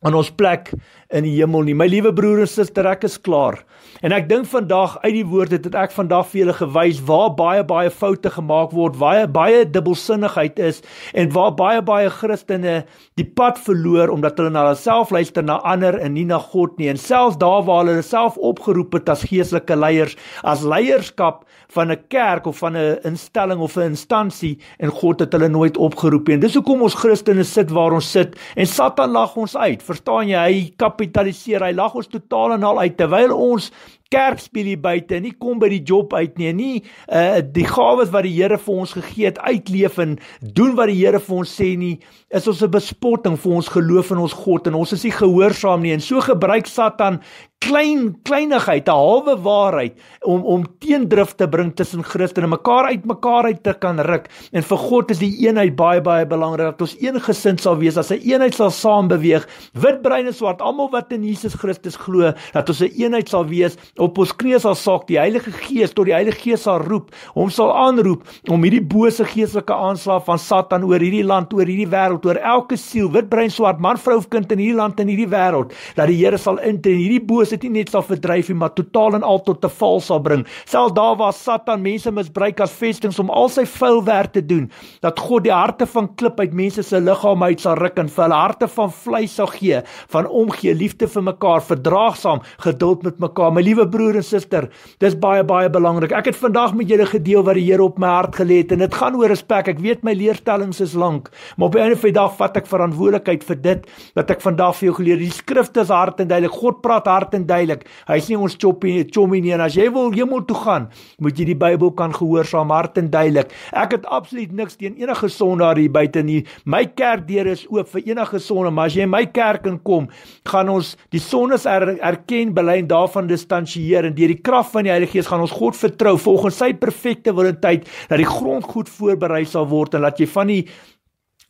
aan ons plek in die hemel nie. My liewe broers en susters, ek is klaar. En ek dink vandag uit die woorde het ek vandag vir julle gewys waar baie baie foute gemaak word, waar baie baie dubbelsinnigheid is en waar baie baie Christene die pad verloor omdat hulle na hulself luister na ander en nie na God nie. En selfs daar waar hulle self opgeroep het as geestelike leiers, as leierskap van 'n kerk of van 'n instelling of 'n instansie en God het hulle nooit opgeroep nie. Dis hoekom ons Christene sit waar ons sit en Satan lag ons uit Verstaan jy? Hy kapitaliseer. Hy lag ons totaal en al uit terwyl ons kerk speel jy buite nie kom by die job uit nie nie uh, die gawes wat die Here vir ons gegee het uitleef en doen wat die Here vir ons sê nie is ons 'n bespotting vir ons geloof in ons God en ons is nie gehoorsaam nie en so gebruik Satan klein kleinigheid 'n halwe waarheid om om teendrif te bring tussen Christene mekaar uit mekaar uit te kan ruk en vir God is die eenheid baie baie belangrik dat ons een gesind sal wees as 'n eenheid sal saam beweeg wit brein en swart almal wat in Jesus Christus glo dat ons 'n eenheid sal wees op ons knieë sal sak die Heilige Gees tot die Heilige Gees sal roep hom sal aanroep om hierdie bose geestelike aanslag van Satan oor hierdie land oor hierdie wêreld oor elke siel wit brein swart man vrou of kind in hierdie land en hierdie wêreld dat die Here sal intree en hierdie bose dit nie net sal verdryf nie maar totaal en al tot 'n val sal bring selfs daar waar Satan mense misbruik as vestinge om al sy vuil werk te doen dat God die harte van klip uit mense se liggame uit sal ruk en vir hulle harte van vleis sal gee van omgee liefde vir mekaar verdraagsaam geduld met mekaar my liewe broer en suster, dis baie baie belangrik. Ek het vandag met julle gedeel wat die Here op my hart gelê het en dit gaan oor respek. Ek weet my leerstellings is lank, maar op 'n einde van die dag vat ek verantwoordelikheid vir dit wat ek vandag vir jou geleer het. Die skrifte is hard en duidelik. God praat hard en duidelik. Hy sê ons choppie nie, chommie nie. En as jy wil hemel toe gaan, moet jy die Bybel kan gehoorsaam hard en duidelik. Ek het absoluut niks teen enige sondaar hier buite nie. My kerk deur is oop vir enige sonde, maar as jy in my kerk inkom, gaan ons die sondes er, erken, bely en daarvan distansie assosieer en deur die krag van die Heilige Gees gaan ons God vertrou volgens sy perfekte wil en tyd dat die grond goed voorberei sal word en dat jy van die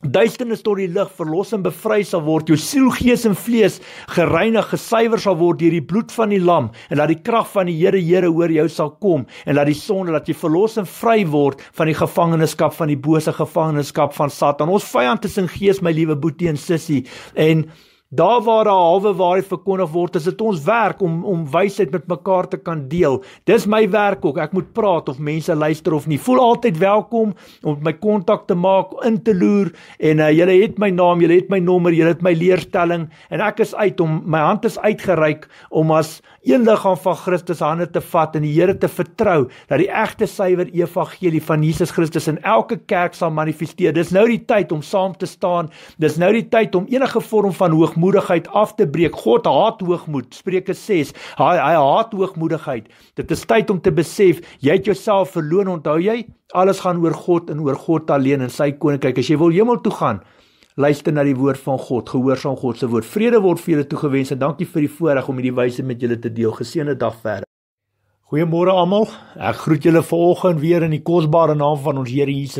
duisternis tot die lig verlos en bevry sal word jou siel gees en vlees gereinig gesuiwer sal word deur die bloed van die lam en dat die krag van die Here Here oor jou sal kom en dat die sonde dat jy verlos en vry word van die gevangenskap van die bose gevangenskap van Satan ons vyand is in gees my liewe boetie en sussie en Daar waar daar hawe waarheid verkondig word, is dit ons werk om om wysheid met mekaar te kan deel. Dis my werk ook. Ek moet praat of mense luister of nie. Voel altyd welkom om my kontak te maak, in te loer en uh, julle het my naam, julle het my nommer, julle het my leerstelling en ek is uit om my hand is uitgereik om as een liggaam van Christus hande te vat en die Here te vertrou dat die egte suiwer evangelie van Jesus Christus in elke kerk sal manifesteer. Dis nou die tyd om saam te staan. Dis nou die tyd om enige vorm van hoogmoedigheid af te breek. God haat hoogmoed. Spreuke 6. Hy hy haat hoogmoedigheid. Dit is tyd om te besef jy het jouself verloon. Onthou jy? Alles gaan oor God en oor God alleen en sy koninkryk. As jy wil hemel toe gaan, luister na die woord van God, gehoorsaam God se woord. Vrede word vir julle toegewens en dankie vir die voorreg om hierdie wyse met julle te deel. Geseënde dag verder. Goeiemôre almal. Ek groet julle vanoggend weer in die kosbare naam van ons Here Jesus.